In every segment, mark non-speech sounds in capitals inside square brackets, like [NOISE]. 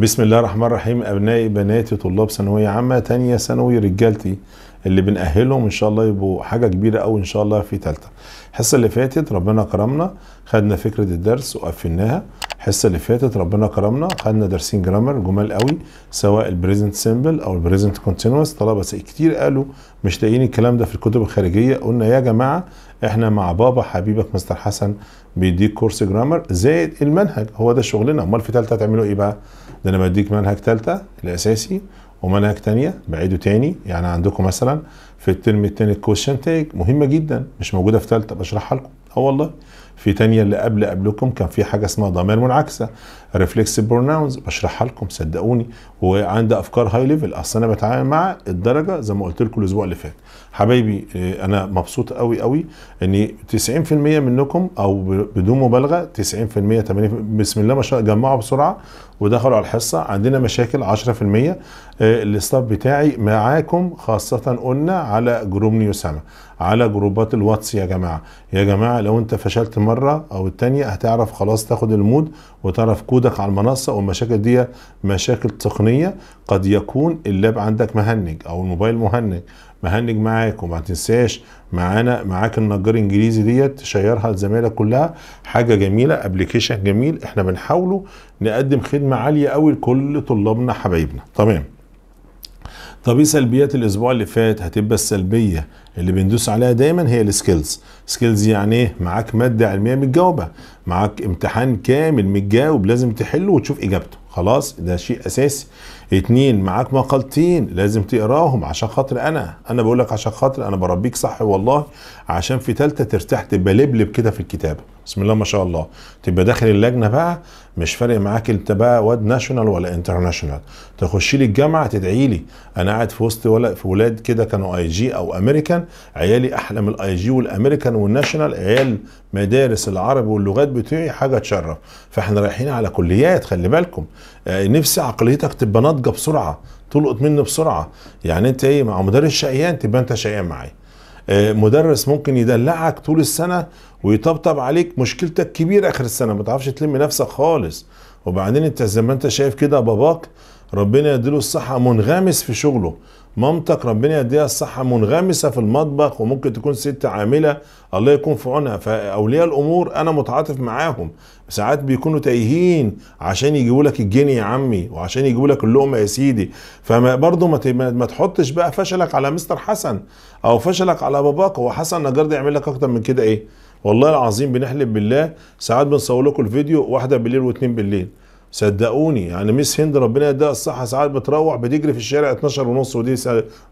بسم الله الرحمن الرحيم أبنائي بناتي طلاب ثانوية عامة تانية ثانوي رجالتي اللي بنأهلهم إن شاء الله يبقوا حاجة كبيرة قوي إن شاء الله في ثالثه الحصة اللي فاتت ربنا كرمنا خدنا فكرة الدرس وقفلناها الحصة اللي فاتت ربنا كرمنا خدنا درسين جرامر جمال قوي سواء البريزنت سيمبل أو البريزنت كونتينوس طلبة كتير قالوا مش لاقيين الكلام ده في الكتب الخارجية قلنا يا جماعة احنا مع بابا حبيبك مستر حسن بيديك كورس جرامر زائد المنهج هو ده شغلنا امال في ثالثه هتعملوا ايه بقى ده انا بديك منهج ثالثه الاساسي ومنهج تانية بعيده تاني يعني عندكم مثلا في الترم التاني الكوشن تاج مهمة جدا مش موجودة في تالتة بشرحها لكم اه والله في تانية اللي قبل قبلكم كان في حاجة اسمها ضمير منعكسة ريفلكس بروناونز بشرحها لكم صدقوني وعندي افكار هاي ليفل اصل انا بتعامل مع الدرجه زي ما قلت لكم الاسبوع اللي فات حبايبي آه، انا مبسوط قوي قوي ان 90% منكم او بدون مبالغه 90% 80 بسم الله ما شاء الله جمعوا بسرعه ودخلوا على الحصه عندنا مشاكل 10% الاستاف آه، بتاعي معاكم خاصه قلنا على جروب سامه على جروبات الواتس يا جماعه يا جماعه لو انت فشلت مره او التانيه هتعرف خلاص تاخد المود وتعرف كودك على المنصه والمشاكل دي مشاكل تقنيه قد يكون اللاب عندك مهنج او الموبايل مهنج مهنج معاك وما تنساش معانا معاك النجار الانجليزي ديت تشيرها لزمايلك كلها حاجه جميله ابلكيشن جميل احنا بنحاوله نقدم خدمه عاليه قوي لكل طلابنا حبايبنا تمام طب ايه سلبيات الاسبوع اللي فات هتبقى السلبيه اللي بندوس عليها دايما هي السكيلز سكيلز يعني ايه معاك ماده علميه متجاوبه معاك امتحان كامل متجاوب لازم تحله وتشوف اجابته خلاص ده شيء اساسي اتنين معاك مقالتين لازم تقراهم عشان خاطر انا انا بقول لك عشان خاطر انا بربيك صح والله عشان في تالتة ترتاح تبقى لبلب كده في الكتابه بسم الله ما شاء الله تبقى داخل اللجنه بقى مش فارق معاك انت بقى واد ناشونال ولا انترناشونال تخشي لي الجامعه تدعي لي انا قاعد في وسط ولا في ولاد كده كانوا اي جي او امريكان عيالي احلى من الاي جي والامريكان والناشونال عيال مدارس العربي واللغات بتوعي حاجه تشرف فاحنا رايحين على كليات خلي بالكم آه، نفسي عقليتك تبقى ناضجه بسرعه تلقط مني بسرعه يعني انت ايه مع مدرس شقيان تبقى انت شقيان معايا آه، مدرس ممكن يدلعك طول السنه ويطبطب عليك مشكلتك كبيره اخر السنه ما تعرفش تلم نفسك خالص وبعدين انت زي ما انت شايف كده باباك ربنا يديله الصحه منغمس في شغله مامتك ربنا يديها الصحه منغمسه في المطبخ وممكن تكون ست عامله الله يكون في عونها فاولياء الامور انا متعاطف معاهم ساعات بيكونوا تايهين عشان يجيبوا لك الجني يا عمي وعشان يجيبوا لك اللقمه يا سيدي فما ما, ما تحطش بقى فشلك على مستر حسن او فشلك على باباك هو حسن نجار ده يعمل لك اكتر من كده ايه والله العظيم بنحلف بالله ساعات بنصور لكم الفيديو واحده بالليل واتنين بالليل صدقوني يعني ميس هند ربنا يديها الصحه ساعات بتروح بتجري في الشارع 12 ونص ودي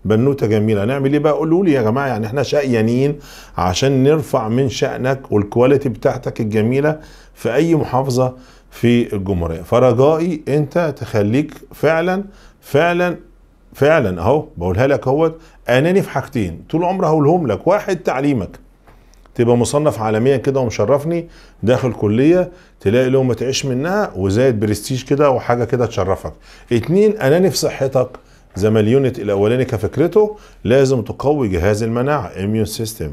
بنوته جميله نعمل ايه بقى قولوا لي يا جماعه يعني احنا شقيانين عشان نرفع من شانك والكواليتي بتاعتك الجميله في اي محافظه في الجمهوريه فرجائي انت تخليك فعلا فعلا فعلا اهو بقولها لك اهوت اناني في حاجتين طول عمري هقولهم لك واحد تعليمك تبقى مصنف عالميا كده ومشرفني داخل كليه تلاقي ما تعيش منها وزايد برستيج كده وحاجه كده تشرفك اتنين اناني في صحتك زي ما اليونت الاولاني كفكرته لازم تقوي جهاز المناعه اميون سيستم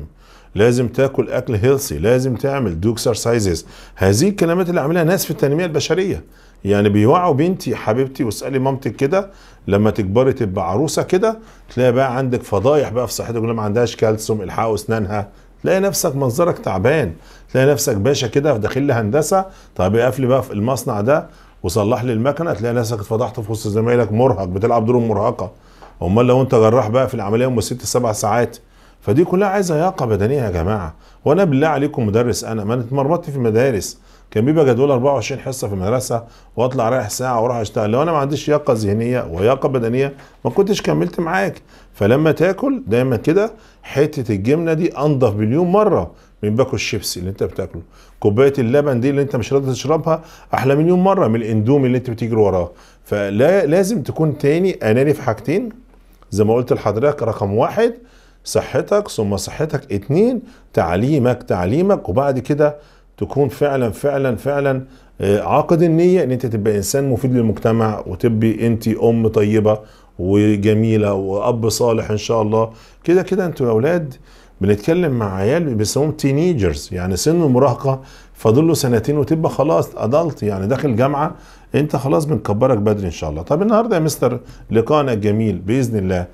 لازم تاكل اكل هيلثي لازم تعمل دو اكسرسايزز هذه الكلمات اللي عاملها ناس في التنميه البشريه يعني بيوعوا بنتي حبيبتي واسالي مامتك كده لما تكبري تبقى عروسه كده تلاقي بقى عندك فضايح بقى في صحتك ما عندهاش كالسيوم الحقوا اسنانها تلاقي نفسك منظرك تعبان تلاقي نفسك باشا كده داخل لي هندسه طب اقف بقى في المصنع ده وصلح لي المكنه تلاقي نفسك اتفضحت في وسط زمايلك مرهق بتلعب دور مرهقه امال لو انت جراح بقى في العمليه ام ست سبع ساعات فدي كلها عايزه لياقه بدنيه يا جماعه وانا بالله عليكم مدرس انا ما انا اتمرمطت في المدارس كان بيبقى جدول 24 حصه في المدرسه واطلع رايح ساعه واروح اشتغل لو انا ما عنديش ياقه ذهنيه وياقه بدنيه ما كنتش كملت معاك فلما تاكل دايما كده حته الجبنه دي انضف باليوم مره من باكو الشيبسي اللي انت بتاكله كوبايه اللبن دي اللي انت مش راضي تشربها احلى مليون مره من الاندومي اللي انت بتجري وراه فلا لازم تكون تاني اناني في حاجتين زي ما قلت لحضرتك رقم واحد صحتك ثم صحتك اتنين تعليمك تعليمك وبعد كده تكون فعلا فعلا فعلا آه، عاقد النية ان انت تبقى انسان مفيد للمجتمع وتبقي انت ام طيبة وجميلة واب صالح ان شاء الله كده كده انتوا يا اولاد بنتكلم مع عيال بيسموهم تينيجرز يعني سن المراهقة فاضل له سنتين وتبقى خلاص ادلت يعني داخل جامعة انت خلاص بنكبرك بدري ان شاء الله طب النهاردة يا مستر لقاءنا الجميل باذن الله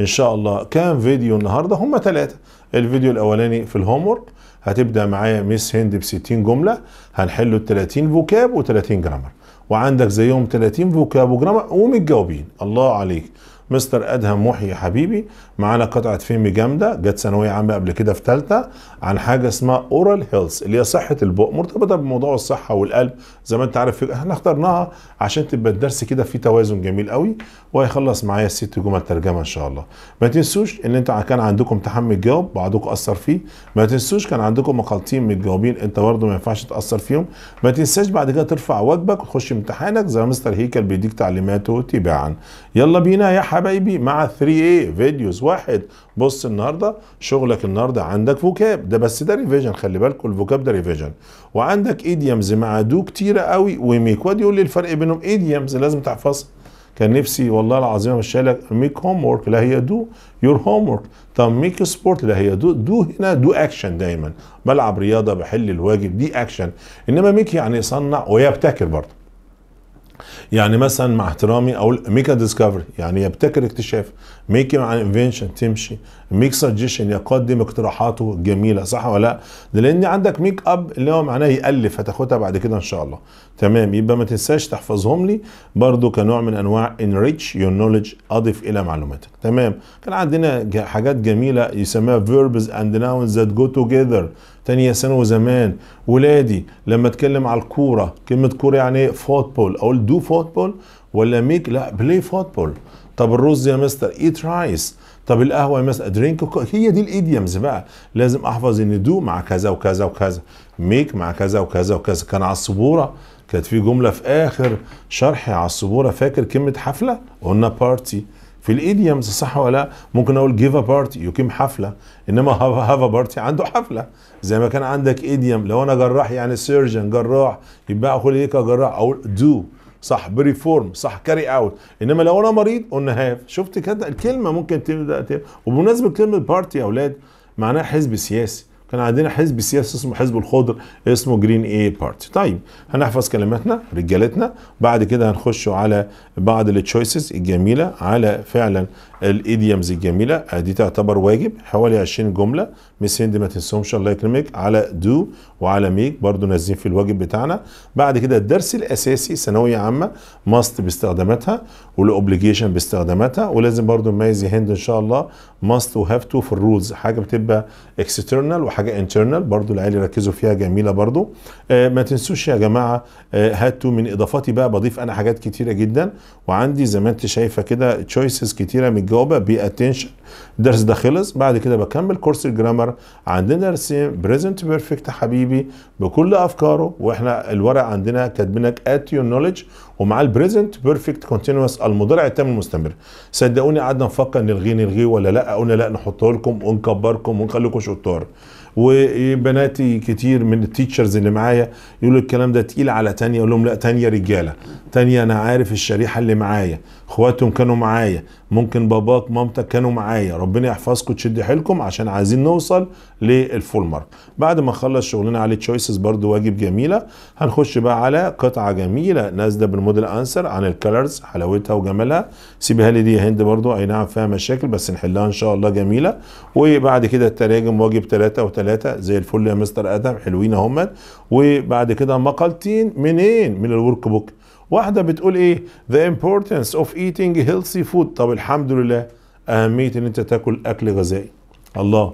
ان شاء الله كام فيديو النهاردة هم ثلاثة الفيديو الاولاني في الهومورك هتبدا معايا ميس هند ب 60 جمله هنحلوا 30 فوكاب و 30 جرامر وعندك زيهم 30 فوكاب وجرامر ومتجاوبين الله عليك مستر ادهم محي حبيبي معانا قطعه فيلم جامده جت ثانويه عامه قبل كده في ثالثه عن حاجه اسمها اورال هيلث اللي هي صحه البق مرتبطه بموضوع الصحه والقلب زي ما انت عارف احنا اخترناها عشان تبقى الدرس كده فيه توازن جميل قوي وهيخلص معايا الست جمل ترجمه ان شاء الله ما تنسوش ان انت كان عندكم امتحان متجاوب بعضكم اثر فيه ما تنسوش كان عندكم مقالتين متجاوبين انت برضه ما ينفعش تاثر فيهم ما تنساش بعد كده ترفع واجبك وتخش امتحانك زي ما مستر هيكل بيديك تعليماته تباعا يلا بينا يا حبايبي مع 3 a فيديوز واحد بص النهارده شغلك النهارده عندك فوكاب ده بس ده ريفيجن خلي بالكم الفوكاب ده ريفيجن وعندك ايديمز مع دو كتيره قوي وميك وادي يقول لي الفرق بينهم ايديمز لازم تحفظها كان نفسي والله العظيم مش لك ميك هوم ورك لا هي دو يور هوم ورك طب ميك سبورت لا هي دو دو هنا دو اكشن دايما بلعب رياضه بحل الواجب دي اكشن انما ميك يعني صنع ويبتكر برضه يعني مثلا مع احترامي اقول ميك ديسكفري يعني يبتكر اكتشاف ميك مع انفنشن تمشي ميك سجشن يقدم اقتراحاته جميله صح ولا لا ده لان عندك ميك اب اللي هو معناه يالف هتاخدها بعد كده ان شاء الله تمام يبقى ما تنساش تحفظهم لي برضو كنوع من انواع انريتش يور نولج اضف الى معلوماتك تمام كان عندنا حاجات جميله يسميها فيربز اند ناونز ذات جو توجذر تانية سنة وزمان ولادي لما اتكلم على الكوره كلمه كوره يعني ايه فوتبول اقول دو فوتبول ولا ميك لا بلاي فوتبول طب الرز يا مستر ايت رايس طب القهوه يا مستر درينك هي دي الايديمز بقى لازم احفظ ان دو مع كذا وكذا وكذا ميك مع كذا وكذا وكذا كان على السبوره كانت في جمله في اخر شرحي على السبوره فاكر كلمه حفله قلنا بارتي في الايديومز صح ولا لا ممكن اقول جيف ا بارتي يقيم حفله انما هاف ا بارتي عنده حفله زي ما كان عندك ايديوم لو انا جراح يعني سيرجن جراح يبقى اقول ايه كجراح اقول دو صح بريفورم صح كاري اوت انما لو انا مريض قلنا هاف شفت كده الكلمه ممكن تبدا وبمناسبه كلمه بارتي يا اولاد معناها حزب سياسي كان عندنا حزب سياسي اسمه حزب الخضر اسمه جرين اي بارتي طيب هنحفظ كلماتنا رجالتنا بعد كده هنخش على بعض التشويسز الجميله على فعلا الايديمز الجميله دي تعتبر واجب حوالي 20 جمله مس هند ما تنسهمش الله يكرمك على دو وعلى ميك برضو نازلين في الواجب بتاعنا بعد كده الدرس الاساسي ثانويه عامه ماست باستخداماتها والاوبليجيشن باستخداماتها ولازم برضو نميز هند ان شاء الله ماست وهاف تو في الرولز حاجه بتبقى اكسترنال وحاجه انترنال برضو العيال يركزوا فيها جميله برضو آه ما تنسوش يا جماعه هات آه، تو من اضافاتي بقى بضيف انا حاجات كتيره جدا وعندي زي ما انت شايفه كده تشويسز كتيره من الاجابه اتنشن الدرس ده خلص بعد كده بكمل كورس الجرامر عندنا رسم بريزنت بيرفكت حبيبي بكل افكاره واحنا الورق عندنا كاتبينك ات يور نولج ومع البريزنت بيرفكت كونتينوس المضارع التام المستمر صدقوني قعدنا نفكر نلغيه نلغيه ولا لا قلنا لا نحطه لكم ونكبركم ونخليكم شطار وبناتي كتير من التيتشرز اللي معايا يقولوا الكلام ده تقيل على تانية اقول لهم لا تانية رجاله تانية انا عارف الشريحه اللي معايا اخواتهم كانوا معايا ممكن باباك مامتك كانوا معايا ربنا يحفظكم تشد حيلكم عشان عايزين نوصل للفول مارك بعد ما نخلص شغلنا على تشويسز برضو واجب جميله هنخش بقى على قطعه جميله نازله بالموديل انسر عن الكالرز حلاوتها وجمالها سيبها لي دي يا هند برضو اي نعم فيها مشاكل بس نحلها ان شاء الله جميله وبعد كده التراجم واجب ثلاثة وثلاثة زي الفل يا مستر ادم حلوين اهمت وبعد كده مقالتين منين من الورك بوك واحدة بتقول ايه the importance of eating healthy food طب الحمد لله أهمية إن أنت تاكل أكل غذائي الله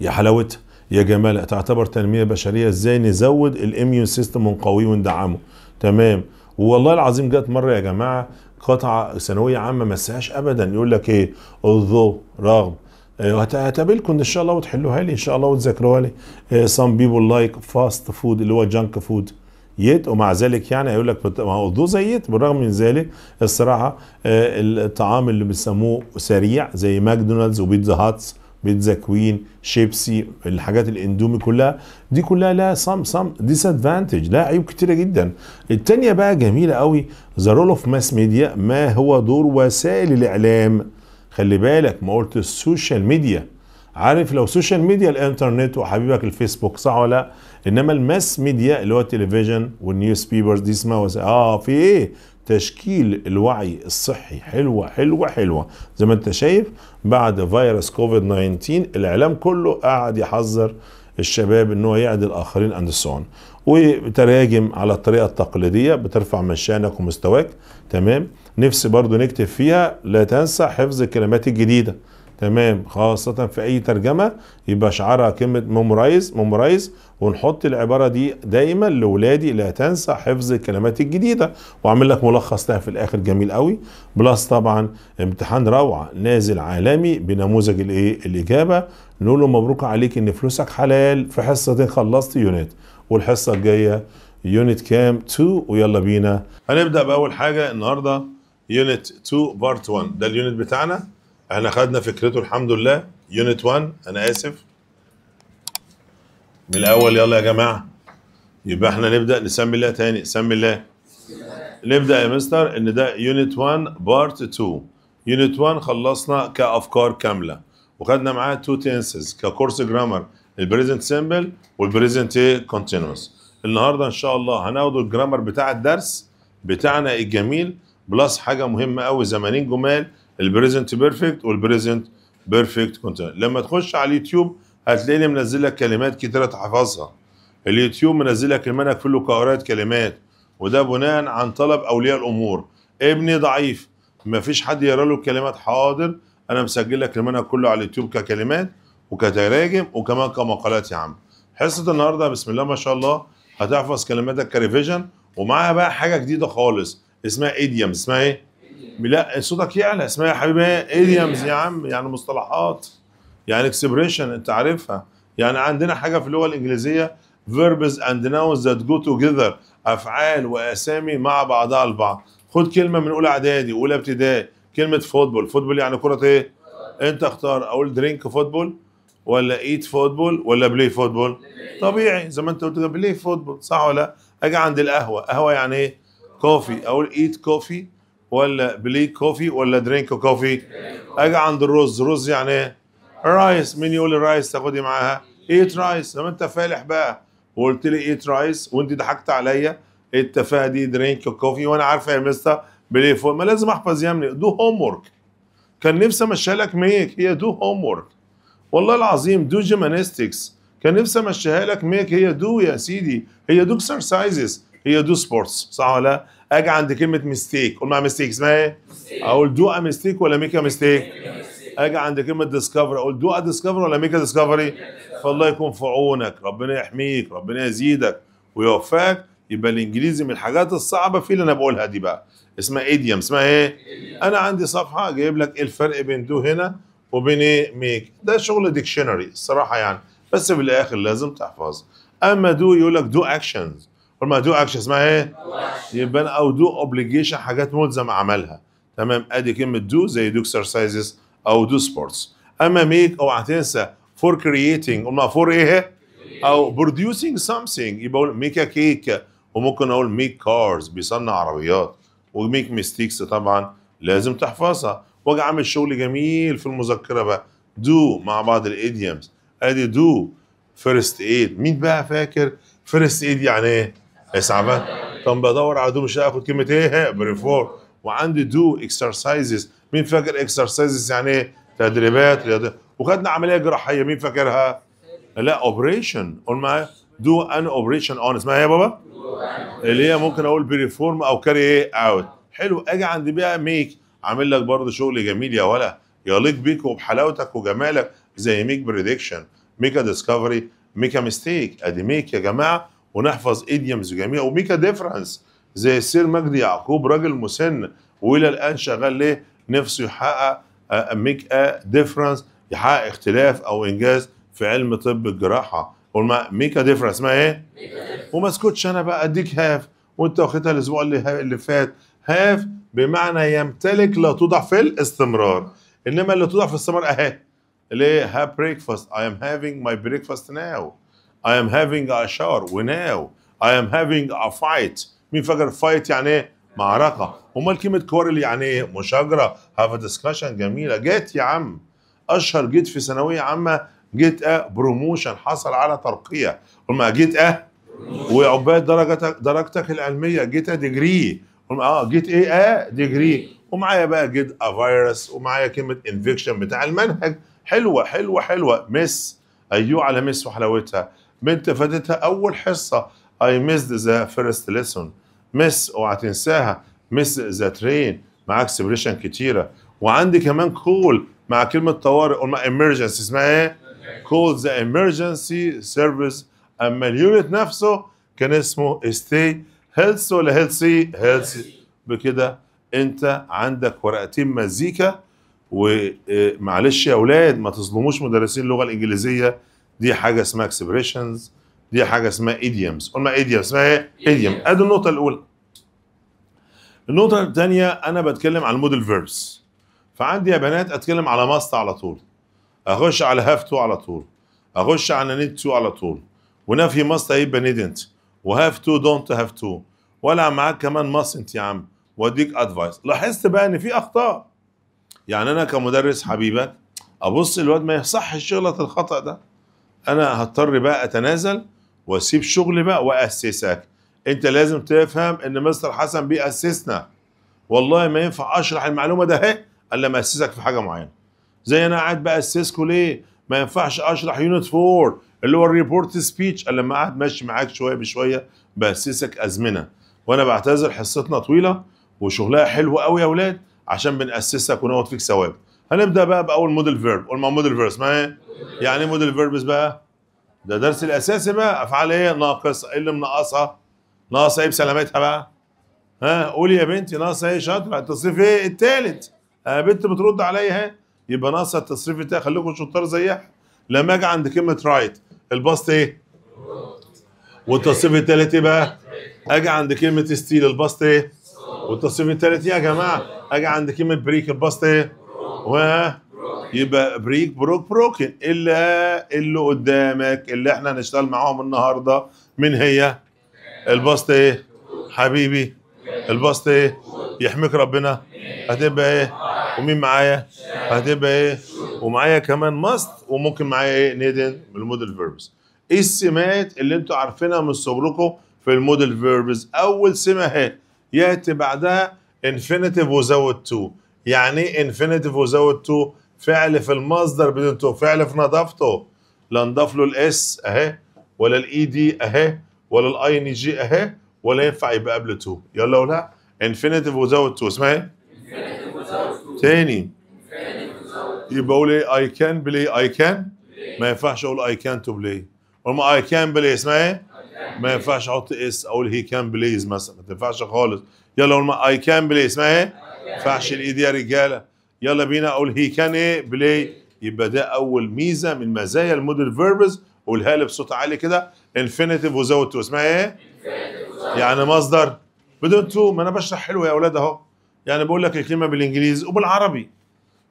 يا حلاوتها يا جمالها تعتبر تنمية بشرية ازاي نزود الاميون سيستم ونقويه وندعمه تمام والله العظيم جت مرة يا جماعة قطعة ثانوية عامة ما مسهاش أبدا يقول لك إيه although رغم آه، هتقابلكم ان شاء الله وتحلوها لي ان شاء الله وتذاكروها لي آه، some people like fast food اللي هو junk food يت ومع ذلك يعني هيقول لك ما هو وضوء زي يت بالرغم من ذلك الصراحه آه، الطعام اللي بيسموه سريع زي ماكدونالدز وبيتزا هاتس بيتزا كوين شيبسي الحاجات الاندومي كلها دي كلها لها سام سام ادفانتج لها عيوب كتيره جدا التانية بقى جميله قوي ذا رول اوف ماس ميديا ما هو دور وسائل الاعلام خلي بالك ما قلت السوشيال ميديا عارف لو سوشيال ميديا الانترنت وحبيبك الفيسبوك صح ولا انما الماس ميديا اللي هو التلفزيون والنيوز بيبرز دي اسمها وس... اه في ايه تشكيل الوعي الصحي حلوه حلوه حلوه زي ما انت شايف بعد فيروس كوفيد 19 الاعلام كله قاعد يحذر الشباب ان هو يعد الاخرين اند سون وتراجم على الطريقه التقليديه بترفع مشانك ومستواك تمام نفسي برضو نكتب فيها لا تنسى حفظ الكلمات الجديده تمام خاصة في أي ترجمة يبقى شعارها كلمة ميمورايز ميمورايز ونحط العبارة دي دايما لولادي لا تنسى حفظ الكلمات الجديدة وأعمل لك ملخص لها في الآخر جميل قوي بلس طبعا امتحان روعة نازل عالمي بنموذج الإيه الإجابة نقول له مبروك عليك إن فلوسك حلال في حصتين خلصت يونت والحصة الجاية يونت كام 2 ويلا بينا هنبدأ بأول حاجة النهاردة يونت 2 بارت 1 ده اليونت بتاعنا احنا خدنا فكرته الحمد لله يونت 1 انا اسف من الاول يلا يا جماعه يبقى احنا نبدا نسمي الله تاني سمي الله نبدا يا مستر ان ده يونت 1 بارت 2 يونت 1 خلصنا كافكار كامله وخدنا معاه تو تنسز ككورس جرامر البريزنت سيمبل والبريزنت كونتينوس النهارده ان شاء الله هناخد الجرامر بتاع الدرس بتاعنا الجميل بلس حاجه مهمه قوي زمانين جمال البريزنت بيرفكت والبريزنت بيرفكت كونتينوس لما تخش على اليوتيوب هتلاقيني منزل لك كلمات كتيره تحفظها اليوتيوب منزل لك المنهج كله كورات كلمات وده بناء عن طلب اولياء الامور ابني ضعيف ما فيش حد يقرا له الكلمات حاضر انا مسجل لك المنهج كله على اليوتيوب ككلمات وكتراجم وكمان كمقالات يا عم حصه النهارده بسم الله ما شاء الله هتحفظ كلماتك كريفيجن ومعاها بقى حاجه جديده خالص اسمها ايديم اسمها ايه لا صوتك يعلى اسمها يا حبيبي ايديمز يا عم يعني مصطلحات يعني اكسبريشن انت عارفها يعني عندنا حاجه في اللغه الانجليزيه فيربز اند ناونز ذات جو توجذر افعال واسامي مع بعضها البعض خد كلمه من اولى اعدادي واولى ابتدائي كلمه فوتبول فوتبول يعني كره ايه انت اختار اقول درينك فوتبول ولا ايت فوتبول ولا بلاي فوتبول طبيعي زي ما انت قلت بلاي فوتبول صح ولا اجي عند القهوه قهوه يعني ايه كوفي اقول ايت كوفي ولا بليك كوفي ولا درينك كوفي اجي عند الرز رز يعني ايه رايس مين يقول الرايس تاخدي معاها ايت رايس لما انت فالح بقى وقلت لي ايت رايس وانت ضحكت عليا التفاهه دي درينك كوفي وانا عارفه يا مستر بلي فوق ما لازم احفظ يا ابني دو هوم ورك كان نفسي امشيها لك ميك هي دو هوم ورك والله العظيم دو جيمانستكس كان نفسي امشيها لك ميك هي دو يا سيدي هي دو اكسرسايزز هي دو سبورتس صح ولا لا اجي عند كلمه ميستيك قول مع ميستيك اسمها ايه اقول دو ا ميستيك ولا ميك ا ميستيك اجي عند كلمه ديسكفري اقول دو ا ديسكفري ولا ميك ا ديسكفري فالله يكون في عونك ربنا يحميك ربنا يزيدك ويوفقك يبقى الانجليزي من الحاجات الصعبه فيه اللي انا بقولها دي بقى اسمها ايديم اسمها ايه انا عندي صفحه جايب لك ايه الفرق بين دو هنا وبين ايه ميك ده شغل ديكشنري الصراحه يعني بس في الاخر لازم تحفظ اما دو يقول لك دو اكشنز فول ما دو اكشن اسمها ايه؟ يبقى انا او دو اوبليجيشن حاجات ملزم عملها تمام ادي كلمه دو زي دو اكسرسايزز او دو سبورتس اما ميك اوعى تنسى فور كرييتنج قلنا فور ايه؟ او برودوسينج سمثينج يبقى اقول ميك كيك وممكن اقول ميك كارز بيصنع عربيات وميك ميستيكس طبعا لازم تحفظها واجي عامل شغل جميل في المذكره بقى دو مع بعض الايديومز ادي دو فيرست ايد مين بقى فاكر فيرست ايد يعني ايه؟ اسعى إيه طب بدور على دو مش هاخد كلمه ايه بريفورم وعندي دو اكسرسايزز مين فاكر اكسرسايزز يعني ايه تدريبات رياضيه وخدنا عمليه جراحيه مين فاكرها لا اوبريشن قول معايا دو ان اوبريشن اون اسمها ايه يا بابا اللي هي ممكن اقول بريفورم او كاري ايه اوت حلو اجي عند بقى ميك عامل لك برضه شغل جميل يا ولا يليق بيك وبحلاوتك وجمالك زي ميك بريدكشن ميك ديسكفري ميك ا ميستيك ادي ميك يا جماعه ونحفظ ايديمز جميع وميكا ديفرنس زي السير مجدي يعقوب راجل مسن والى الان شغال ليه نفسه يحقق ميك آه، ديفرنس يحقق اختلاف او انجاز في علم طب الجراحه قول ما ميكا ديفرنس اسمها ايه؟ وما اسكتش انا بقى اديك هاف وانت واخدها الاسبوع اللي اللي فات هاف بمعنى يمتلك لا توضع في الاستمرار انما اللي توضع في الاستمرار اهي اللي هاب بريكفاست اي ام هافينج ماي بريكفاست ناو I am having a shower وناو I am having a fight مين فاكر fight يعني ايه؟ معركة امال كلمة كورل يعني ايه؟ مشاجرة هاف ديسكشن جميلة جيت يا عم اشهر جيت في ثانوية عامة جيت اه بروموشن حصل على ترقية ما جيت اه وعباد درجتك درجتك العلمية جيت اه ديجري قلنا اه جيت ايه اه ديجري ومعايا بقى جيت ا فيروس ومعايا كلمة انفكشن بتاع المنهج حلوة حلوة حلوة مس ايوه على مس وحلاوتها بنت فاتتها اول حصه اي missed ذا فيرست ليسون مس اوعى تنساها مس ذا ترين معاك اكسبريشن كتيره وعندي كمان كول مع كلمه طوارئ قلنا emergency اسمها ايه؟ كول ذا emergency سيرفيس اما اليونت نفسه كان اسمه stay هيلث ولا هيلثي؟ هيلثي بكده انت عندك ورقتين مزيكا ومعلش يا اولاد ما تظلموش مدرسين اللغه الانجليزيه دي حاجه اسمها اكسبريشنز دي حاجه اسمها ايديمز قلنا ايديمز اسمها ايه؟ ايديوم ادي النقطه الاولى النقطه الثانيه انا بتكلم على الموديل فيرس فعندي يا بنات اتكلم على ماست على طول اخش على هاف تو على طول اخش على نيد تو على طول ونفي ماست هيبقى نيدنت وهاف تو دونت هاف تو ولا معاك كمان انت يا عم واديك ادفايس لاحظت بقى ان في اخطاء يعني انا كمدرس حبيبك ابص الواد ما يصحش يغلط الخطا ده انا هضطر بقى اتنازل واسيب شغلي بقى واسسك انت لازم تفهم ان مستر حسن بيأسسنا والله ما ينفع اشرح المعلومه ده اهي الا ما اسسك في حاجه معينه زي انا قاعد باسسكوا ليه ما ينفعش اشرح يونت 4 اللي هو الريبورت سبيتش الا لما قاعد ماشي معاك شويه بشويه باسسك ازمنه وانا بعتذر حصتنا طويله وشغلها حلو قوي يا اولاد عشان بنأسسك ونقعد فيك ثوابت هنبدا بقى باول موديل فيرب قول ما موديل فيرب اسمها ايه يعني ايه موديل فيربس بقى ده درس الاساسي بقى افعال ايه ناقصه ايه اللي منقصها ناقصه ايه بسلامتها بقى ها قولي يا بنتي ناقصه ايه شاطره التصريف ايه التالت يا آه، بنت بترد عليا يبقى ناقصه التصريف التالت خليكم شطار زيها لما اجي عند كلمه رايت البسط ايه والتصريف التالت ايه بقى اجي عند كلمه ستيل البسط ايه والتصريف التالت ايه يا جماعه اجي عند كلمه بريك البسط ايه و يبقى بريك بروك بروكن الا اللي قدامك اللي احنا هنشتغل معاهم النهارده من هي البسط ايه حبيبي البسط ايه يحميك ربنا هتبقى ايه ومين معايا هتبقى ايه ومعايا كمان ماست وممكن معايا ايه نيدن من المودل فيربس ايه السمات اللي انتوا عارفينها من صبركم في الموديل فيربس اول سمه اهي ياتي بعدها انفينيتيف وزود تو يعني ايه انفينيتيف وزود تو فعل في المصدر بدون تو فعل في نضافته لا نضاف له الاس اهي ولا الاي دي e اهي ولا الاي ان جي اهي ولا ينفع يبقى قبل تو يلا ولا انفينيتيف وزود تو اسمها ايه؟ تاني يبقى اقول ايه اي كان بلاي اي كان ما ينفعش اقول اي كان تو بلاي اما اي كان بلاي اسمها ايه؟ ما ينفعش احط اس اقول هي كان بليز مثلا ما تنفعش خالص يلا اقول اي كان بلاي اسمها ايه؟ ينفعش الايد يا رجاله يلا بينا اقول هي كان ايه بلاي يبقى ده اول ميزه من مزايا الموديل فيربز قولها لي بصوت عالي كده انفينيتيف وزود تو اسمها ايه يعني مصدر بدون تو ما انا بشرح حلو يا اولاد اهو يعني بقول لك الكلمه بالانجليزي وبالعربي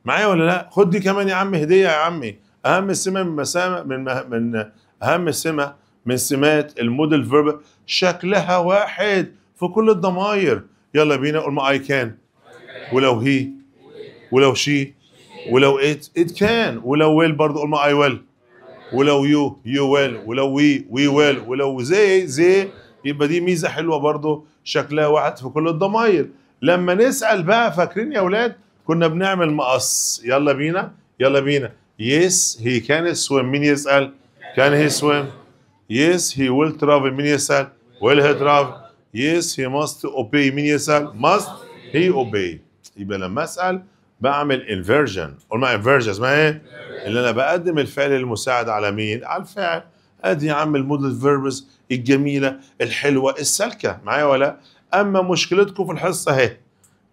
معايا ولا لا خد دي كمان يا عم هديه يا عمي اهم سمه من مسام من من اهم سمه من سمات الموديل فيرب شكلها واحد في كل الضماير يلا بينا قول ما اي كان ولو هي ولو شي ولو ات ات كان ولو ويل برضه ما اي ويل ولو يو يو ويل ولو وي وي ويل ولو زي زي يبقى دي ميزه حلوه برضه شكلها واحد في كل الضماير لما نسال بقى فاكرين يا اولاد كنا بنعمل مقص يلا بينا يلا بينا يس هي كان سويم مين يسال كان هي سويم يس هي ويل ترافل مين يسال ويل هي ترافل يس هي ماست اوبي مين يسال ماست هي اوبي يبقى لما اسال بعمل انفيرجن قول معايا انفيرجن اسمها ايه؟ اللي انا بقدم الفعل المساعد على مين؟ على الفاعل ادي يا عم المودل فيربس الجميله الحلوه السالكه معايا ولا؟ اما مشكلتكم في الحصه اهي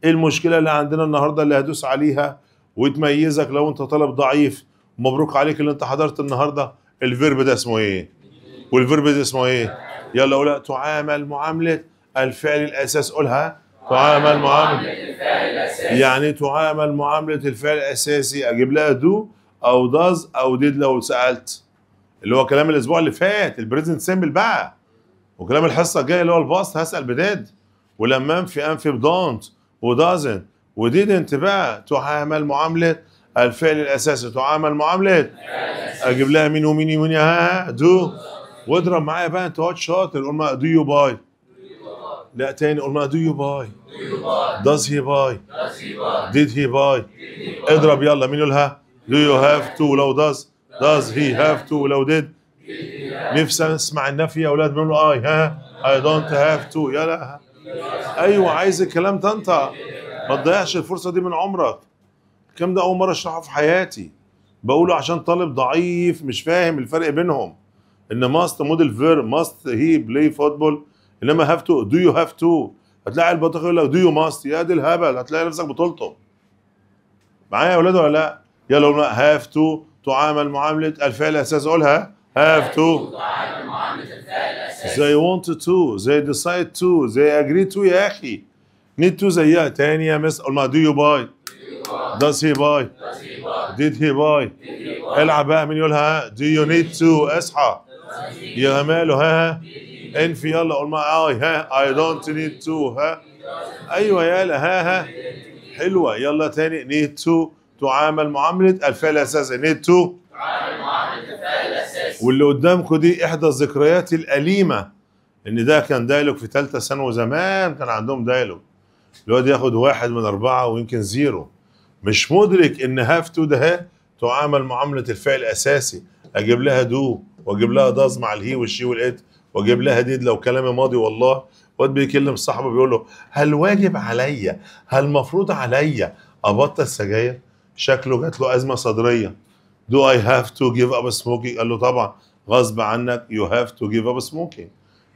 ايه المشكله اللي عندنا النهارده اللي هدوس عليها وتميزك لو انت طالب ضعيف مبروك عليك اللي انت حضرت النهارده الفيرب ده اسمه ايه؟ والفيرب ده اسمه ايه؟ يلا قول تعامل معامله الفعل الاساس قولها تعامل معاملة يعني تعامل معاملة الفعل الأساسي أجيب لها دو أو داز أو ديد لو سألت اللي هو كلام الأسبوع اللي فات البريزنت سيمبل بقى وكلام الحصة الجاية اللي هو الباست هسأل بديد ولما أنفي أنفي بدونت ودازنت وديدنت بقى تعامل معاملة الفعل الأساسي تعامل معاملة أجيب لها مين ومين ومين ها دو واضرب معايا بقى أنت شاطر قول ما دو يو باي لا تاني قلنا دو يو باي داز هي باي ديد هي باي اضرب يلا مين يقولها؟ دو يو هاف تو لو داز داز هي هاف تو لو ديد نفسي اسمع النفي يا اولاد بيقولوا اي آه، ها اي دونت هاف تو لا ايوه عايز الكلام ده انت ما تضيعش الفرصه دي من عمرك الكلام ده اول مره اشرحه في حياتي بقوله عشان طالب ضعيف مش فاهم الفرق بينهم ان ماست موديل فير ماست هي بلاي فوتبول انما هاف تو دو يو هاف تو هتلاقي البطاقه يقول لك دو يو ماست يا دي الهبل هتلاقي نفسك بتلطم معايا يا اولاد ولا لا؟ يلا هاف تو تعامل معامله الفعل الاساسي قولها هاف تو تعامل معامله الفعل الاساسي زي وونت تو زي ديسايد تو زي اجري تو يا اخي نيد تو زيها تاني يا مس قول ما دو يو باي Does he buy? Did he buy? العب بقى من يقولها do you need to اصحى يا ماله ها انفي يلا قول معايا اي ها اي دونت نيد تو ها ايوه يلا ها ها حلوه يلا تاني نيد تو تعامل معامله الفعل الاساسي نيد تو واللي قدامكم دي احدى الذكريات الاليمه ان ده كان دايلوج في ثالثه ثانوي زمان كان عندهم دايلوج الواد ياخد واحد من اربعه ويمكن زيرو مش مدرك ان هاف تو ده تعامل معامله الفعل الاساسي اجيب لها دو واجيب لها داز مع الهي والشي والات واجيب لها ديد لو كلامي ماضي والله واد بيكلم صاحبه بيقول له هل واجب عليا هل مفروض عليا ابطل سجاير شكله جات له ازمه صدريه دو اي هاف تو جيف اب سموكينج قال له طبعا غصب عنك يو هاف تو جيف اب سموكينج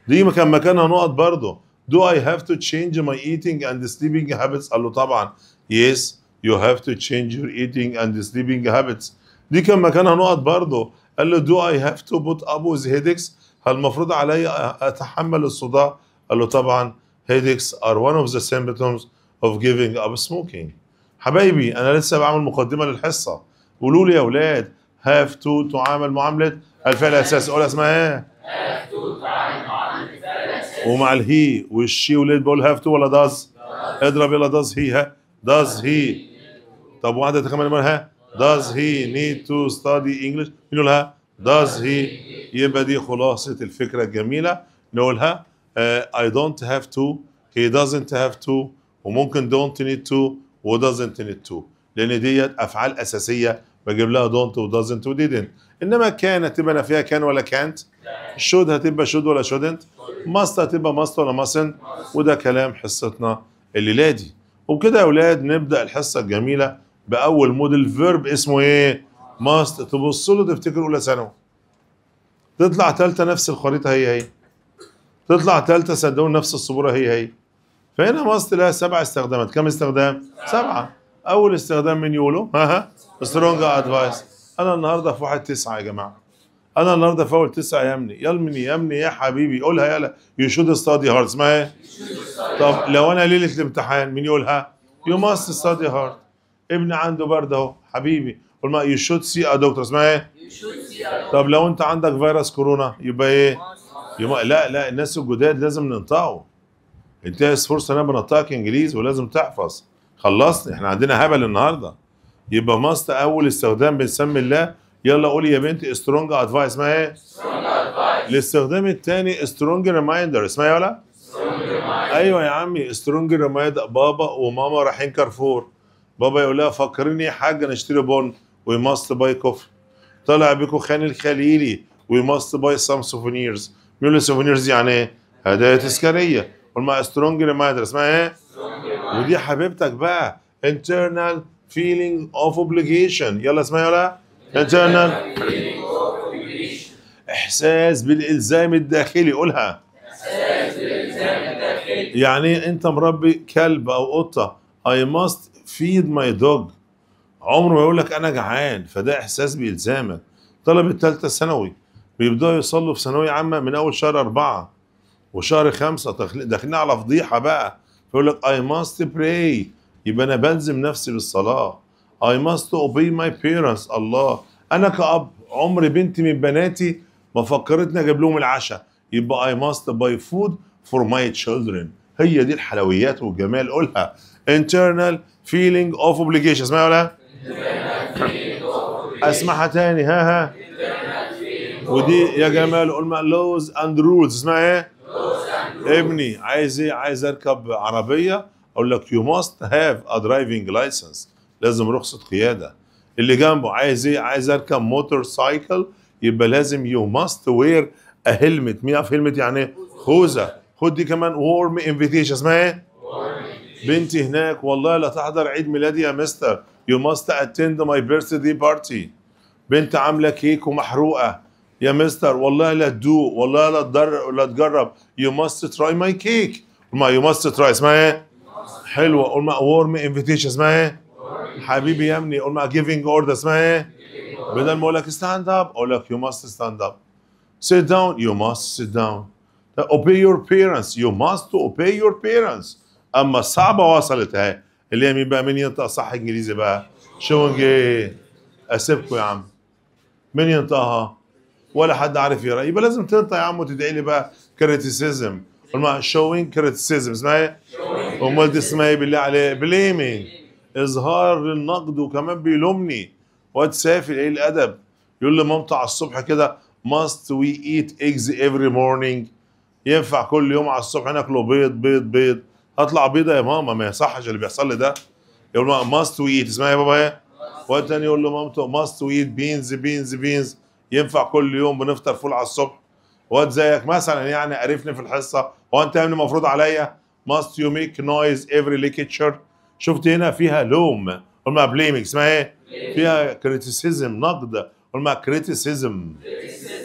دي كان مكانها نقط برضه دو اي هاف تو تشينج ماي ايتينج اند سليبينج هابتس قال له طبعا يس يو هاف تو تشينج يور ايتينج اند سليبنج هابتس دي كان مكانها نقط برضه قال له دو اي هاف تو بوت اب ويز هيدكس هل المفروض علي اتحمل الصداع قال له طبعا هيديكس ار ون اوف ذا سيمبتومز اوف جيفنج اب سموكينج. حبايبي انا لسه بعمل مقدمه للحصه قولوا لي يا اولاد هاف تو تعامل معامله الفعل الاساسي قول اسمها ايه هاف تو تعامل معامله الفعل الاساسي ومع الهي والشي وليد بقول هاف تو ولا داز اضرب يلا داز هي ها داز هي طب واحده تكمل منها داز هي نيد تو ستادي انجلش مين لها does he يبقى دي خلاصة الفكرة الجميلة نقولها uh, I don't have to he doesn't have to وممكن don't need to و doesn't need to لأن ديت أفعال أساسية بجيب لها don't و doesn't و didn't إنما كان هتبقى فيها كان ولا كانت should هتبقى should ولا shouldn't must هتبقى must ولا mustn't وده كلام حصتنا الليلة دي وبكده يا أولاد نبدأ الحصة الجميلة بأول موديل فيرب اسمه إيه؟ ماست تبص له تفتكر اولى ثانوي تطلع ثالثه نفس الخريطه هي هي تطلع ثالثه صدقوني نفس الصبوره هي هي فهنا ماست لها سبع استخدامات كم استخدام سبعه اول استخدام من يولو ها ها سترونج ادفايس انا النهارده في واحد تسعه يا جماعه انا النهارده في اول تسعه يا ابني يا ابني يا امني يا حبيبي قولها يلا يو شود ستادي هارد اسمها ايه؟ طب لو انا ليله الامتحان مين يقولها؟ يو ماست ستادي هارد ابني عنده برد اهو حبيبي قول ما يو شود سي ا دكتور اسمها ايه؟ طب لو انت عندك فيروس كورونا يبقى ايه؟ يبقى لا لا الناس الجداد لازم ننطقه انت فرصه ان انا بنطقك انجليزي ولازم تحفظ خلصت احنا عندنا هبل النهارده يبقى ماست اول استخدام بنسمي الله يلا قولي يا بنتي سترونج ادفايس اسمها ايه؟ سترونج ادفايس الاستخدام الثاني سترونج ريمايندر اسمها ايه ولا؟ ايوه يا عمي سترونج ريمايندر بابا وماما رايحين كارفور بابا يقول لها فكرني حاجه نشتري بون وي ماست باي كوفي طلع بيكو خان الخليلي وي ماست باي سام سوفونيرز بيقول لي سوفونيرز يعني ايه؟ هدايا تذكاريه قول والمع سترونج ريمايندر اسمها ايه؟ ودي حبيبتك بقى internal feeling of obligation يلا اسمها يلا internal احساس بالالزام الداخلي قولها احساس بالالزام الداخلي يعني انت مربي كلب او قطه I must feed my dog عمره ما يقول لك انا جعان فده احساس بالزامك طلب الثالثة ثانوي بيبداوا يصلوا في ثانويه عامه من اول شهر أربعة وشهر خمسة داخلين على فضيحه بقى فيقول لك I must pray يبقى انا بلزم نفسي بالصلاه I must obey my parents الله انا كأب عمر بنتي من بناتي ما فكرتني اجيب لهم العشاء يبقى I must buy food for my children هي دي الحلويات والجمال قولها internal feeling of obligation اسمها ولا اسمعها تاني ها ها ودي يا جمال قول لوز اند رولز اسمها ايه؟ ابني عايز ايه؟ عايز اركب عربيه اقول لك يو ماست هاف ا درايفنج لايسنس لازم رخصه قياده اللي جنبه عايز ايه؟ عايز اركب موتور سايكل يبقى لازم يو ماست وير ا هيلمت مين يعرف هيلمت يعني ايه؟ خوذه خد دي كمان وورم انفيتيشن اسمها ايه؟ بنتي هناك والله لا تحضر عيد ميلادي يا مستر You must attend my birthday party. بنت عاملة كيك ومحروقة يا مستر والله لا تدوق والله لا تدر لا تجرب You must try my cake. ما you must try اسمها ايه؟ حلوة قول ما warm invitation اسمها ايه؟ حبيبي يا ابني قول ما giving order اسمها ايه؟ بدل ما اقول لك stand up اقول لك you must stand up. Sit down you must sit down. Obey your parents you must obey your parents. اما الصعبة وصلت اهي اللي مين بقى مين ينطق صح انجليزي بقى شونج ايه اسيبكم يا عم مين ينطقها ولا حد عارف يقرا يبقى لازم تنطق يا عم وتدعي لي بقى كريتيسيزم ما شوينج كريتيسيزم اسمها ايه امال دي اسمها ايه بالله عليه بليمينج اظهار للنقد وكمان بيلومني واد سافل ايه الادب يقول مامته على الصبح كده ماست وي ايت ايجز افري مورنينج ينفع كل يوم على الصبح ناكله بيض بيض بيض اطلع بيضه يا ماما ما يصحش اللي بيحصل لي ده يقول له ماست ويت اسمها يا بابا ايه؟ وقت تاني يقول لمامته ماست ويت بينز بينز بينز ينفع كل يوم بنفطر فول على الصبح واد زيك مثلا يعني عرفني في الحصه هو انت ابني المفروض عليا ماست يو ميك نويز افري ليكتشر شفت هنا فيها لوم ما بليمينج اسمها ايه؟ فيها كريتيسيزم نقد ما كريتيسيزم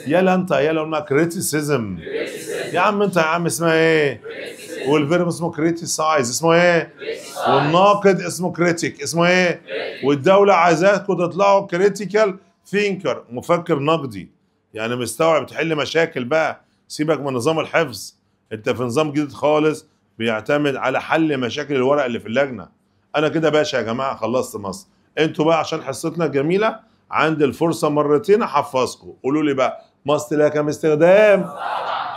يلا انت يلا ما كريتيسيزم يا عم انت يا عم اسمها ايه؟ والفيرم اسمه كريتيسايز اسمه ايه؟ والناقد اسمه كريتيك اسمه ايه؟ والدولة عايزاكم تطلعوا كريتيكال ثينكر مفكر نقدي يعني مستوعب تحل مشاكل بقى سيبك من نظام الحفظ انت في نظام جديد خالص بيعتمد على حل مشاكل الورق اللي في اللجنة انا كده باشا يا جماعة خلصت مصر انتوا بقى عشان حصتنا الجميلة عندي الفرصة مرتين احفظكم قولوا لي بقى مصر لها كم استخدام؟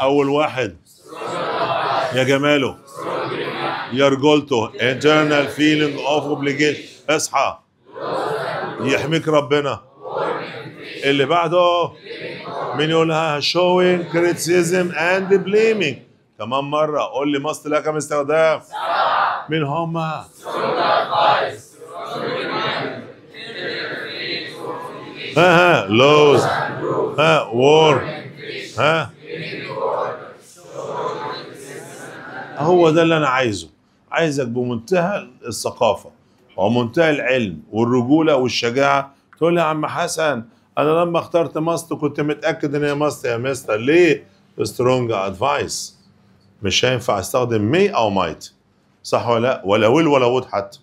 اول واحد يا جماله يا رجولته eternal feeling of obligation اصحى يحميك ربنا اللي بعده مين يقولها showing criticism and blaming كمان مرة قول لي مصر لك استخدام مين هما ها ها لوز ها وور ها هو ده اللي انا عايزه عايزك بمنتهى الثقافه ومنتهى العلم والرجوله والشجاعه تقول لي يا عم حسن انا لما اخترت ماست كنت متاكد ان هي ماست يا مستر ليه سترونج ادفايس مش هينفع استخدم مي او مايت صح ولا لا ولا ويل ولا وود حتى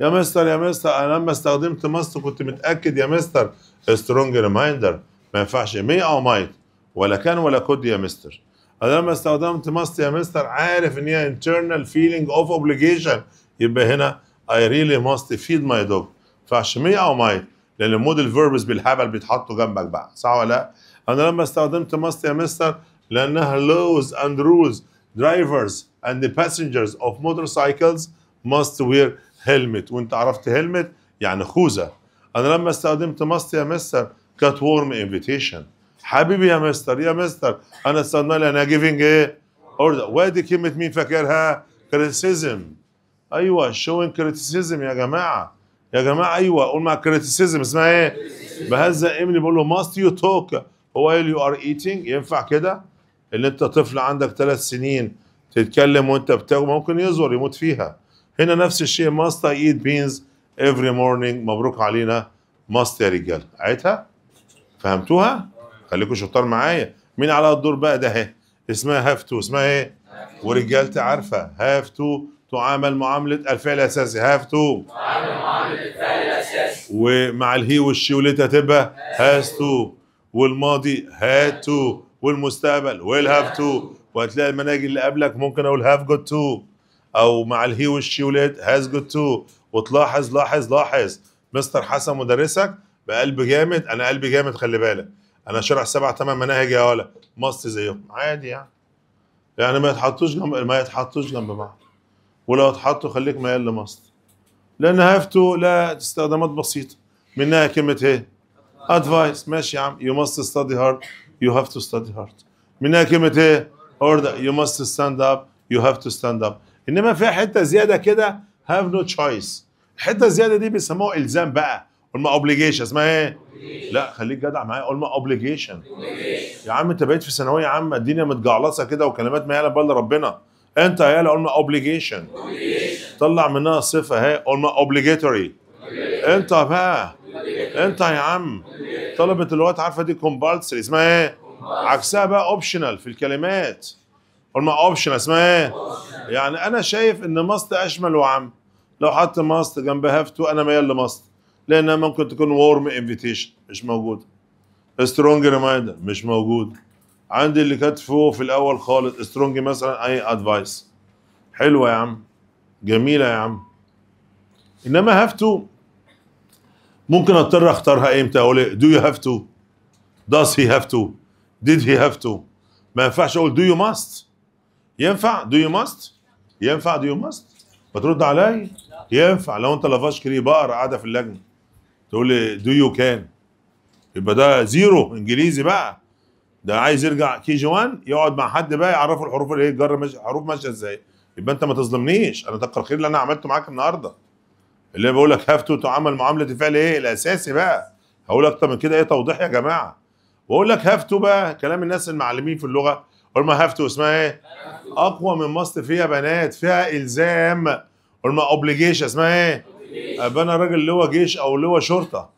يا مستر يا مستر انا لما استخدمت ماست كنت متاكد يا مستر سترونج ريمايندر ما ينفعش مي او مايت ولا كان ولا كود يا مستر لما استخدمت ماست يا مستر عارف ان هي internal feeling of obligation يبقى هنا I really must feed my dog فعش مي او ماي لان الموديل فيربس بالهبل بيتحطوا جنبك بقى صح ولا لا؟ انا لما استخدمت ماست يا مستر لانها laws and rules drivers and passengers of motorcycles must wear helmet وانت عرفت helmet يعني خوذه انا لما استخدمت ماست يا مستر كات warm invitation حبيبي يا مستر يا مستر انا مالي انا جيفنج ايه اوردر وادي كلمه مين فاكرها كريتيسيزم ايوه شوين كريتيسيزم يا جماعه يا جماعه ايوه قول مع كريتيسيزم اسمها ايه بهزق املي بقول له ماست يو توك هو يو ار ايتنج ينفع كده اللي انت طفل عندك ثلاث سنين تتكلم وانت بتاكل ممكن يزور يموت فيها هنا نفس الشيء ماست اي ايت بينز افري مورنينج مبروك علينا ماست يا رجاله عيتها فهمتوها خليكم شطار معايا مين على الدور بقى ده اهي اسمها هاف تو اسمها ايه ورجالتي عارفه هاف تو تعامل معامله الفعل الاساسي هاف تو تعامل معامله الفعل الاساسي ومع الهي والشي واللي هتبقى هاز تو والماضي هاد تو والمستقبل ويل هاف تو وهتلاقي المناهج اللي قبلك ممكن اقول هاف جود تو او مع الهي والشي وليت هاز جود تو وتلاحظ لاحظ لاحظ مستر حسن مدرسك بقلب جامد انا قلبي جامد خلي بالك انا شارع سبع ثمان مناهج يا ولا مصر زيهم عادي يعني يعني ما يتحطوش جنب ما يتحطوش جنب بعض ولو اتحطوا خليك ميال لمصر لان هافتو لا استخدامات بسيطه منها كلمه ايه ادفايس ماشي يا عم يو ماست ستادي هارد يو هاف تو ستادي هارد منها كلمه ايه اوردر يو ماست ستاند اب يو هاف تو ستاند اب انما فيها حته زياده كده هاف نو تشويس الحته الزياده دي بيسموها الزام بقى قول ما اوبليجيشن اسمها ايه؟ لا خليك جدع معايا قول ما اوبليجيشن يا عم انت بقيت في ثانويه عامه الدنيا متجعلصه كده وكلمات ما يعلم بال ربنا انت يا يالا قول ما اوبليجيشن طلع منها صفه اهي قول ما اوبليجيتوري انت بقى انت يا عم طلبه اللغات عارفه دي كومبالسري اسمها ايه؟ عكسها بقى اوبشنال في الكلمات قول ما اوبشنال اسمها ايه؟ يعني انا شايف ان ماست اشمل وعم لو حط ماست جنب هاف تو انا ميال لماست لانها ممكن تكون وورم انفيتيشن مش موجود سترونج ريمايندر مش موجود عندي اللي كانت فوق في الاول خالص سترونج مثلا اي ادفايس حلوه يا عم جميله يا عم انما هاف تو ممكن اضطر اختارها امتى اقول دو يو هاف تو داز هي هاف تو ديد هي هاف تو ما ينفعش اقول دو يو ماست ينفع دو يو ماست ينفع دو يو ماست ما ترد عليا ينفع لو انت لافاش كري بقر قاعده في اللجنه تقول لي دو يو كان يبقى ده زيرو انجليزي بقى ده عايز يرجع كي جي 1 يقعد مع حد بقى يعرفه الحروف اللي هي الجر حروف ماشيه ازاي يبقى انت ما تظلمنيش انا تكتر خير اللي انا عملته معاك النهارده اللي بقول لك هاف تو تعامل معامله الفعل ايه الاساسي بقى هقول اكتر من كده ايه توضيح يا جماعه واقول لك هاف تو بقى كلام الناس المعلمين في اللغه قول ما هاف تو اسمها ايه اقوى من ماست فيها بنات فيها الزام قول ما اوبليجيشن اسمها ايه ابقى انا راجل لواء جيش او لواء شرطه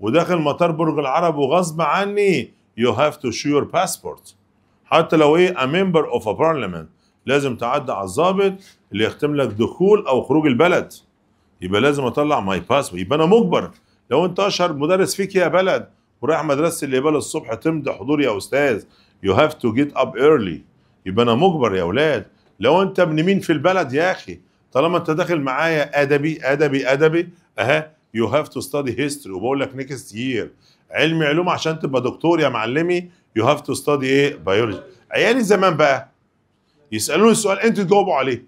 وداخل مطار برج العرب وغصب عني يو هاف تو شو يور باسبورت حتى لو ايه ا ممبر اوف ا بارلمنت لازم تعدي على الضابط اللي يختم لك دخول او خروج البلد يبقى لازم اطلع ماي باسبورت يبقى انا مجبر لو انت اشهر مدرس فيك يا بلد ورايح مدرسه بال الصبح تمضي حضور يا استاذ يو هاف تو جيت اب ايرلي يبقى انا مجبر يا اولاد لو انت ابن مين في البلد يا اخي طالما انت داخل معايا ادبي ادبي ادبي اها يو هاف تو ستادي هيستوري وبقول لك نيكست يير علمي علوم عشان تبقى دكتور يا معلمي يو هاف تو ستادي ايه بيولوجي عيالي زمان بقى يسالوني السؤال انتوا تجاوبوا عليه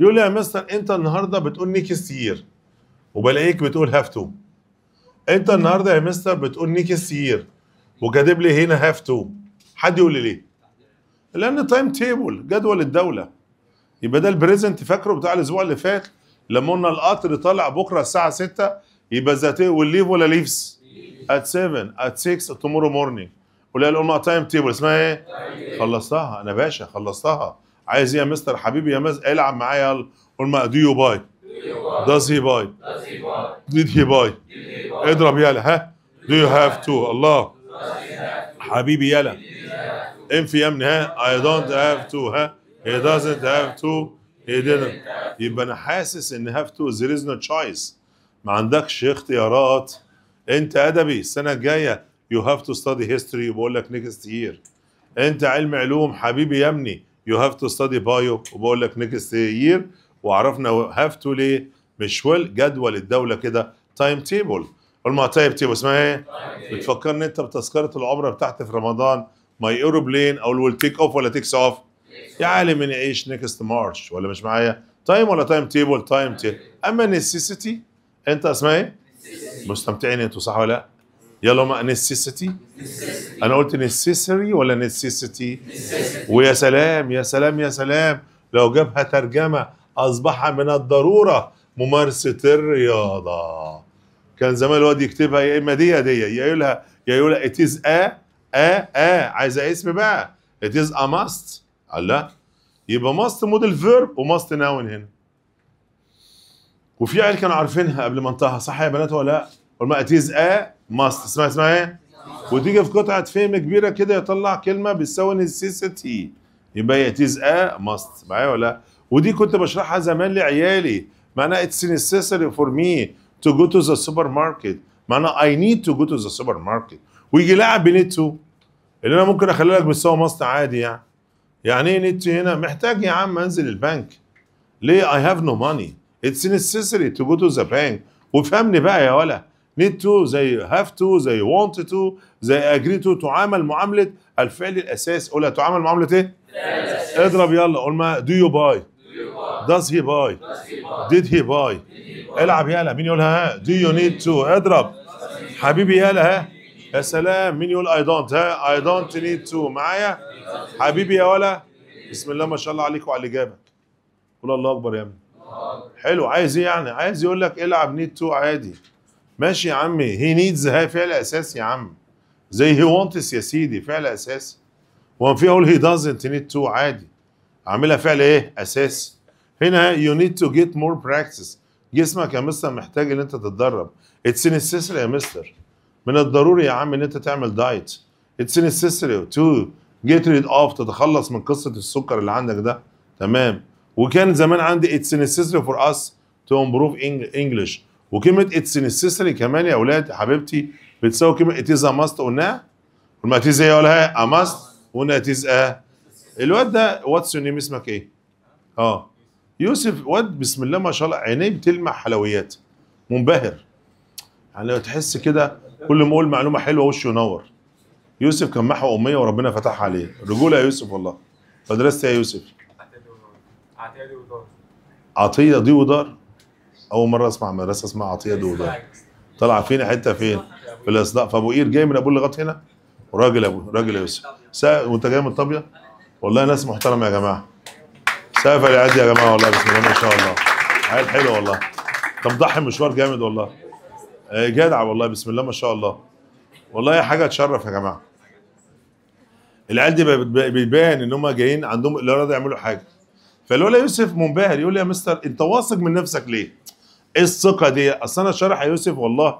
يقول لي يا مستر انت النهارده بتقول نيكست يير وبلاقيك بتقول هاف تو انت النهارده يا مستر بتقول نيكست يير وكاتب لي هنا هاف تو حد يقول لي ليه؟ لان تايم تيبل جدول الدوله يبقى ده البريزنت فاكره بتاع الاسبوع اللي فات لما قلنا القطر طالع بكره الساعه 6 يبقى ذات ويل ليف ولا ليفز؟ ات 7 ات 6 تومورو مورنينج قلنا قلنا تايم تيبل اسمها ايه؟ خلصتها انا باشا خلصتها عايز ايه يا مستر حبيبي يا مز العب معايا يلا قول ما دو يو باي داز هي باي ديد هي باي اضرب يلا ها دو يو هاف تو الله حبيبي يلا انفي في ابني ها اي دونت هاف تو ها He doesn't have to. He didn't. يبقى أنا حاسس إن have to there is no choice. ما عندكش اختيارات. أنت أدبي السنة الجاية you have to study history وبقول لك next year. أنت علم علوم حبيبي يا ابني you have to study bio وبقول لك next year وعرفنا have to ليه؟ مش ويل جدول الدولة كده تايم تيبل. قلنا تايم تيبل اسمها إيه؟ بتفكرني أنت بتذكرة العمرة بتاعتي في رمضان ماي ايروبلين او الويل تيك اوف ولا تيكس اوف يا عالم نعيش نيكست مارش ولا مش معايا تايم ولا تايم تيبل تايم تيبل اما نسيسيتي انت اسمها ايه مستمتعين انتوا صح ولا لا يلا ما نسيسيتي انا قلت نسيسري ولا نسيسيتي ويا سلام يا سلام يا سلام لو جابها ترجمه اصبح من الضروره ممارسه الرياضه كان زمان الواد يكتبها يا اما دي يا دي يا يقولها يا يقولها اتيز ا ا ا عايزه اسم بقى اتيز ا ماست قال لا يبقى ماست موديل فيرب وماست ناون هنا وفي عيال كانوا عارفينها قبل ما انتهى صح يا بنات ولا لا؟ والماء تيز ا ماست اسمها اسمها ايه؟ وتيجي في قطعه فهم كبيره كده يطلع كلمه بتساوي نسيستي يبقى هي تيز ا ماست معايا ولا ودي كنت بشرحها زمان لعيالي معناها اتس نسيسري فور مي تو جو تو ذا سوبر ماركت معناها اي نيد تو جو تو ذا سوبر ماركت ويجي لاعب بين اللي انا ممكن اخلي لك بتساوي ماست عادي يعني يعني ايه need هنا محتاج يا عم انزل البنك ليه اي هاف نو ماني اتس نيسيسري تو جو تو ذا بانك وافهمني بقى يا ولا نيد تو زي هاف تو زي وونت تو زي اجري تو تعامل معاملة الفعل الأساسي قولها تعامل معاملة ايه؟ اضرب يلا قول ما دو يو باي does he buy did he buy العب يلا مين يقولها ها do you need to اضرب حبيبي يلا ها يا سلام مين يقول اي دونت ها اي دونت نيد تو معايا حبيبي يا ولا بسم الله ما شاء الله عليك وعلى جابك قول الله اكبر يا ابني حلو عايز ايه يعني عايز يقول لك إيه العب نيد تو عادي ماشي يا عمي هي نيدز هي فعل اساسي يا عم زي هي وانتس يا سيدي فعل اساسي وان في اقول هي دازنت نيد تو عادي عاملها فعل ايه اساسي هنا يو نيد تو جيت مور براكتس جسمك يا مستر محتاج ان انت تتدرب اتس نيسيسري يا مستر من الضروري يا عم ان انت تعمل دايت اتس نيسيسري تو جيت ريد اوف تتخلص من قصه السكر اللي عندك ده تمام وكان زمان عندي اتس نيسيسري فور اس تو امبروف انجلش وكلمه اتس نيسيسري كمان يا اولاد حبيبتي بتساوي كلمه اتيز ا ماست قلناها قلنا اتيز ايه قولها ا ماست قلنا اتيز ا الواد ده واتس يور نيم اسمك ايه؟ اه يوسف واد بسم الله ما شاء الله عينيه بتلمع حلويات منبهر يعني لو تحس كده كل ما اقول معلومه حلوه وشه ينور يوسف كان محو اميه وربنا فتحها عليه رجوله يا يوسف والله فدرست يا يوسف عطيه دي ودار اول مره اسمع مدرسه اسمها عطيه دي ودار طلع فينا حته فين في الاصداء فابو قير جاي من ابو اللغات هنا وراجل ابو راجل يا يوسف وانت جاي من طابيه والله ناس محترمه يا جماعه سافر يا عدي يا جماعه والله بسم الله ما شاء الله عيل حلو والله طب ضحي مشوار جامد والله آه، جدع والله بسم الله ما شاء الله والله حاجه تشرف يا جماعه العيال دي بيبان ان هم جايين عندهم الاراده يعملوا حاجه فالولا يوسف منبهر يقول لي يا مستر انت واثق من نفسك ليه؟ ايه الثقه دي؟ اصل انا شارح يا يوسف والله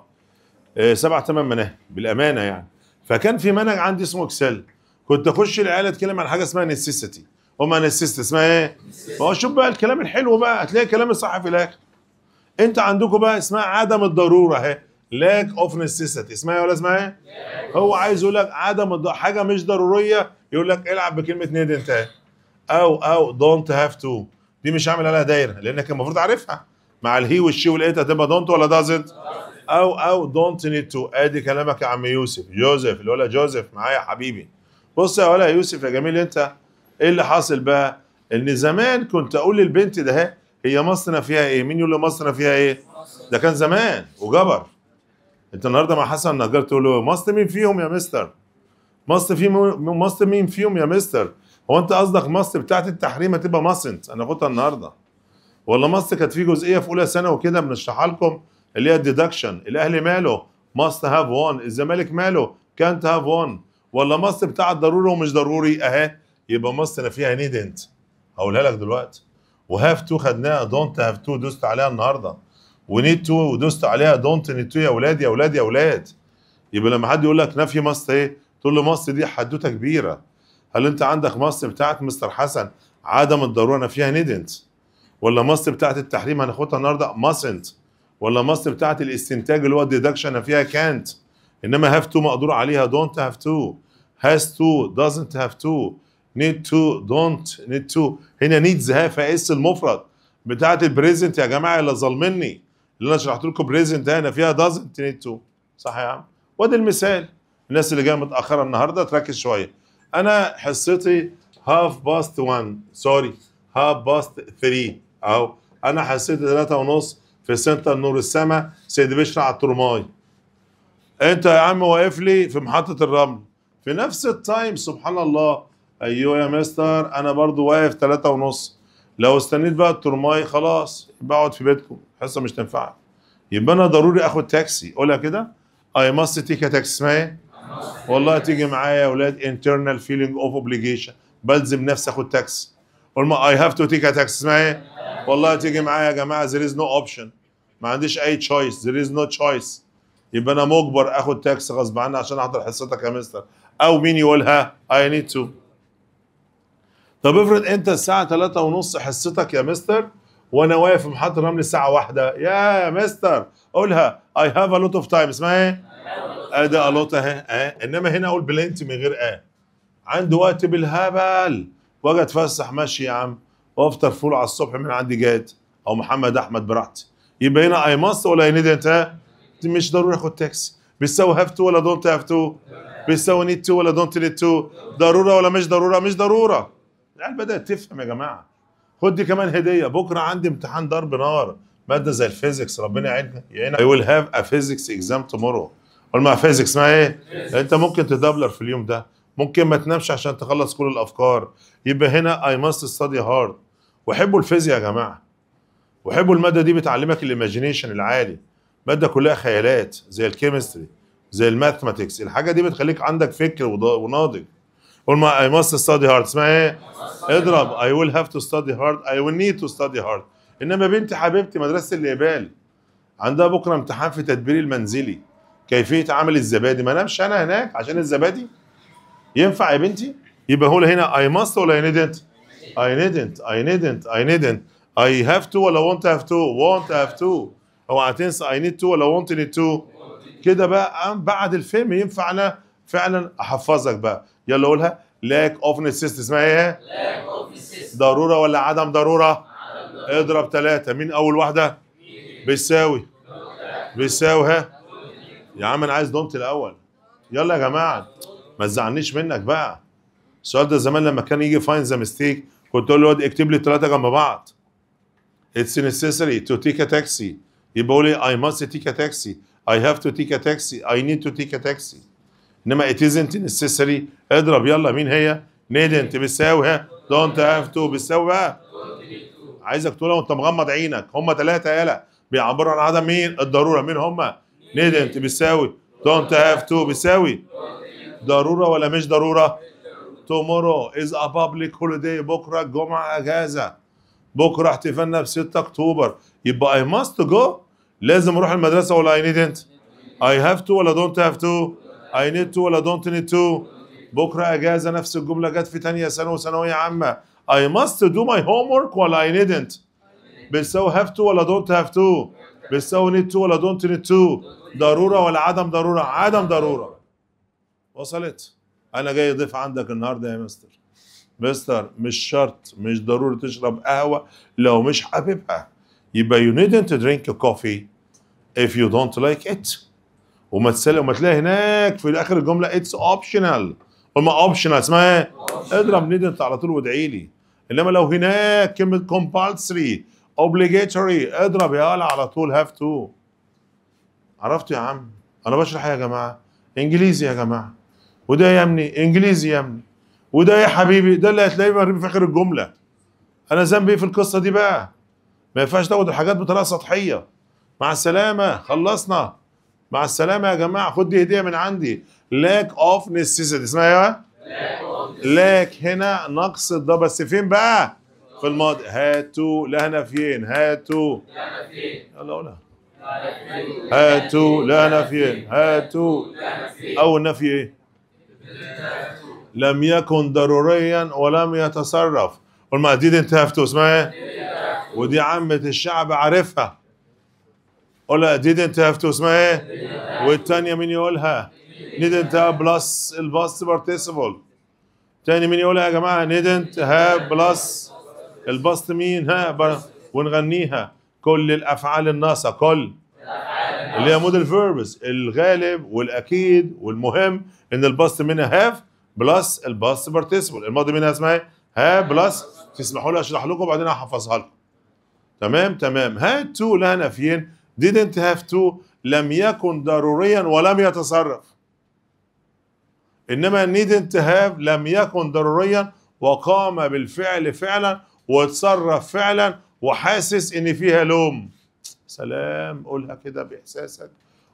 آه، سبع ثمان مناهج بالامانه يعني فكان في منهج عندي اسمه اكسل كنت اخش العيال اتكلم عن حاجه اسمها نسيستي هم نسيست اسمها ايه؟ هو شوف بقى الكلام الحلو بقى هتلاقي كلام الصح في الاخر انت عندكم بقى اسمها عدم الضروره اهي لاك اوف نسيستي اسمها ايه ولا اسمها ايه؟ هو عايز يقول لك عدم حاجه مش ضروريه يقول لك العب بكلمه نيد انت او او دونت هاف تو دي مش هعمل عليها دايره لانك المفروض عارفها مع الهي والشي والايت هتبقى دونت ولا دازنت او او دونت نيد تو ادي كلامك يا عم يوسف جوزيف هو جوزيف معايا يا حبيبي بص يا ولا يوسف يا جميل انت ايه اللي حاصل بقى ان زمان كنت اقول للبنت ده هي مصر فيها ايه مين يقول له مصر فيها ايه ده كان زمان وجبر انت النهارده مع حسن النجار تقول له مصر مين فيهم يا مستر مصر في مصر مين فيهم يا مستر هو انت قصدك مصر بتاعت التحريم هتبقى مصنت انا قلتها النهارده ولا مصر كانت في جزئيه في اولى سنه وكده بنشرحها لكم اللي هي الديدكشن الاهلي ماله ماست هاف وان الزمالك ماله كانت هاف وان ولا مصر بتاعت ضروري ومش ضروري اهي يبقى مصر انا فيها نيد انت هقولها لك دلوقتي وهاف تو خدناها دونت هاف تو دوست عليها النهارده ونيد تو ودوست عليها دونت نيد تو يا اولاد يا اولاد يا اولاد يبقى لما حد يقول لك نفي مصر ايه تقول له مصر دي حدوته كبيره هل انت عندك مصر بتاعت مستر حسن عدم الضروره نفيها نيدنت ولا مصر بتاعت التحريم هناخدها النهارده ماسنت ولا مصر بتاعت الاستنتاج اللي هو الديدكشن فيها كانت انما هاف تو مقدور عليها دونت هاف تو هاز تو دازنت هاف تو need to don't need to هنا needs ها اس المفرد بتاعه البريزنت يا جماعه اللي ظالمني اللي انا شرحت لكم بريزنت هنا فيها doesn't need to صح يا عم وادي المثال الناس اللي جايه متاخره النهارده تركز شويه انا حصتي هاف باست 1 سوري هاف باست 3 اهو انا حصتي 3 ونص في سنتر نور السما سيد بشرى على الترماي انت يا عم واقف لي في محطه الرمل في نفس التايم سبحان الله ايوه يا مستر انا برضو واقف ثلاثة ونص لو استنيت بقى الترماي خلاص بقعد في بيتكم حصه مش تنفع يبقى انا ضروري اخد تاكسي قولها كده اي ماست تيك تاكسي اسمها ايه والله تيجي معايا يا اولاد انترنال فيلينج اوف اوبليجيشن بلزم نفسي اخد تاكسي ما اي هاف تو تيك تاكسي اسمها ايه والله تيجي معايا يا جماعه ذير از نو اوبشن ما عنديش اي تشويس ذير از نو تشويس يبقى انا مجبر اخد تاكسي غصب عني عشان احضر حصتك يا مستر او مين يقولها اي نيد تو طب افرض انت الساعه 3 ونص حصتك يا مستر وانا واقف في محطه الرمل الساعه واحدة يا مستر قولها اي هاف ا لوت اوف تايم اسمها ايه؟ ادي الوت اهي انما هنا اقول بلنتي من غير اه عندي وقت بالهبل واجي اتفسح ماشي يا عم وافطر فول على الصبح من عندي جاد او محمد احمد براحتي يبقى هنا اي ماست ولا اي نيد انت مش ضروري اخد تاكسي بيساوي هاف تو ولا دونت هاف تو بيساوي نيد تو ولا دونت نيد تو ضروره ولا مش ضروره مش ضروره العيال بدات تفهم يا جماعه خد دي كمان هديه بكره عندي امتحان ضرب نار ماده زي الفيزيكس ربنا يعيننا يعينك يو ويل هاف ا فيزيكس اكزام تومورو قول مع فيزيكس اسمها ايه؟ انت ممكن تدبلر في اليوم ده ممكن ما تنامش عشان تخلص كل الافكار يبقى هنا اي ماست ستادي هارد وحبوا الفيزياء يا جماعه وحبوا الماده دي بتعلمك الايماجينيشن العالي ماده كلها خيالات زي الكيمستري زي الماثماتكس الحاجه دي بتخليك عندك فكر وناضج قول ما I must study hard اسمها ايه؟ اضرب I will have to study hard I will need to study hard انما بنتي حبيبتي مدرسه اليبال عندها بكره امتحان في تدبير المنزلي كيفيه عمل الزبادي ما انامش انا هناك عشان الزبادي ينفع يا بنتي؟ يبقى هو هنا I must ولا I needn't؟ I needn't I needn't I needn't I have to ولا want have to؟ want have to اوعى تنسى I need to ولا want need to؟ كده بقى بعد الفيلم ينفع انا فعلا احفظك بقى يلا قولها لاك اوف نسيست اسمها ايه؟ لاك اوف نسيست ضروره ولا عدم ضروره؟ عدم ضروره اضرب ثلاثه مين اول واحده؟ بيساوي بيساوي ها؟ يا عم انا عايز دونت الاول يلا يا جماعه ما تزعلنيش منك بقى السؤال ده زمان لما كان يجي فاين ذا ميستيك كنت اقول له اكتب لي الثلاثه جنب بعض اتس necessary to take a taxi يبقى أقول لي I must take a taxi I have to take a taxi I need to take a taxi انما it isn't necessary اضرب يلا مين هي نيدنت بتساوي don't have to بتساوي بقى عايزك تقولها وانت مغمض عينك هم ثلاثه يالا بيعبروا عن عدم مين الضروره مين هم نيدنت بتساوي don't have to بتساوي ضروره ولا مش ضروره tomorrow is a public holiday بكره الجمعه اجازه بكره احتفالنا ب 6 اكتوبر يبقى I must go لازم اروح المدرسه ولا I needn't I have to ولا don't have to اي نيد تو ولا دونت نيد تو بكره اجازه نفس الجمله جت في ثانيه ثانوي وثانويه عامه اي ماست دو ماي هوم ورك ولا اي نيدنت بتساوي هاف تو ولا دونت هاف تو بتساوي نيد تو ولا دونت نيد تو ضروره ولا عدم ضروره عدم ضروره وصلت انا جاي أضيف عندك النهارده يا مستر مستر مش شرط مش ضروري تشرب قهوه لو مش حاببها يبقى you needn't drink coffee if you don't like it وما تسلم وما تلاقي هناك في اخر الجمله اتس اوبشنال هما اوبشنال اسمها ايه؟ اضرب ندى انت على طول وادعي لي انما لو هناك كلمه كومبالسري اوبليجيتوري اضرب يا قلع على طول هاف تو عرفتوا يا عم انا بشرح إيه يا جماعه انجليزي يا جماعه وده يا ابني انجليزي يا ابني وده يا حبيبي ده اللي هتلاقيه في اخر الجمله انا ذنبي ايه في القصه دي بقى ما ينفعش تاخد الحاجات بطريقه سطحيه مع السلامه خلصنا مع السلامه يا جماعه خد دي هديه من عندي لاك اوف نسيسيتي اسمها ايه لاك هنا نقص ده بس فين بقى في الماضي هاتوا لا فين هاتوا لا فين؟ يلا قولها هاتوا لا فين هاتوا اول نفي ايه لم يكن ضروريا ولم يتصرف دي انت في اسمها ايه ودي عامه الشعب عارفها قول لها didn't have to اسمها ايه؟ والثانية مين يقولها؟ didn't have plus past participle تاني مين يقولها يا جماعة didn't have plus past مين ها ونغنيها كل الأفعال الناقصة كل اللي هي موديل فيربس الغالب والأكيد والمهم إن past منها هاف بلس past بارتيسيبل الماضي منها اسمها ايه؟ ها بلس تسمحوا لي اشرح لكم وبعدين أحفظها لكم تمام تمام هات تو لها نفيين didn't have to لم يكن ضروريا ولم يتصرف إنما needn't have لم يكن ضروريا وقام بالفعل فعلا وتصرف فعلا وحاسس إن فيها لوم سلام قولها كده بإحساسك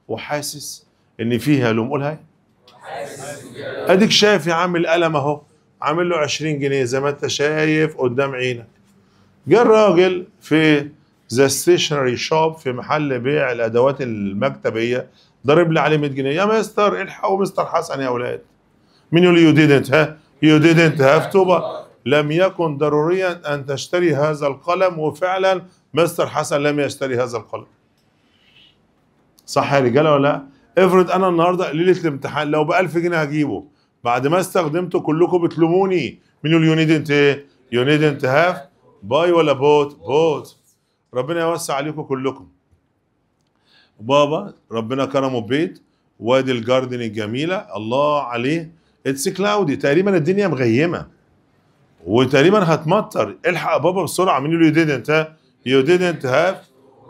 وحاسس إن فيها لوم قولها إيه؟ أديك شايف يا عم القلم أهو عامل له 20 جنيه زي ما أنت شايف قدام عينك جه الراجل في ذا ستيشنري شوب في محل بيع الادوات المكتبيه ضرب لي عليه 100 جنيه يا مستر الحقوا مستر حسن يا اولاد مين يقول يو ديدنت ها يو ديدنت هاف تو لم يكن ضروريا ان تشتري هذا القلم وفعلا مستر حسن لم يشتري هذا القلم صح يا رجاله ولا لا افرض انا النهارده ليله الامتحان لو ب 1000 جنيه هجيبه بعد ما استخدمته كلكم بتلوموني مين يقول يو نيدنت ايه يو نيدنت هاف باي ولا بوت بوت ربنا يوسع عليكم كلكم بابا ربنا كرمه ببيت وادي الجاردن الجميله الله عليه اتس كلاودي تقريبا الدنيا مغيمه وتقريبا هتمطر الحق بابا بسرعه مين يو ديدنت يو ديدنت هاف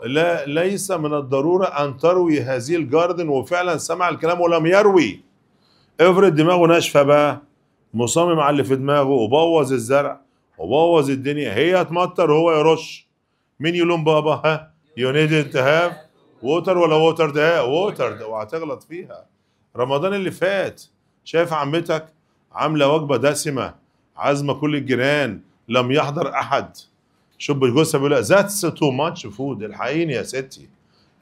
لا ليس من الضروره ان تروي هذه الجاردن وفعلا سمع الكلام ولم يروي افرض دماغه ناشفه بقى مصمم على اللي في دماغه وبوظ الزرع وبوظ الدنيا هي هتمطر هو يرش مين يلوم بابا ها يو نيدنت هاف ووتر ولا ووتر ده ووتر ده اوعى تغلط فيها رمضان اللي فات شايف عمتك عامله وجبه دسمه عازمه كل الجيران لم يحضر احد شوف جوزها بيقول ذاتس تو ماتش فود الحقيني يا ستي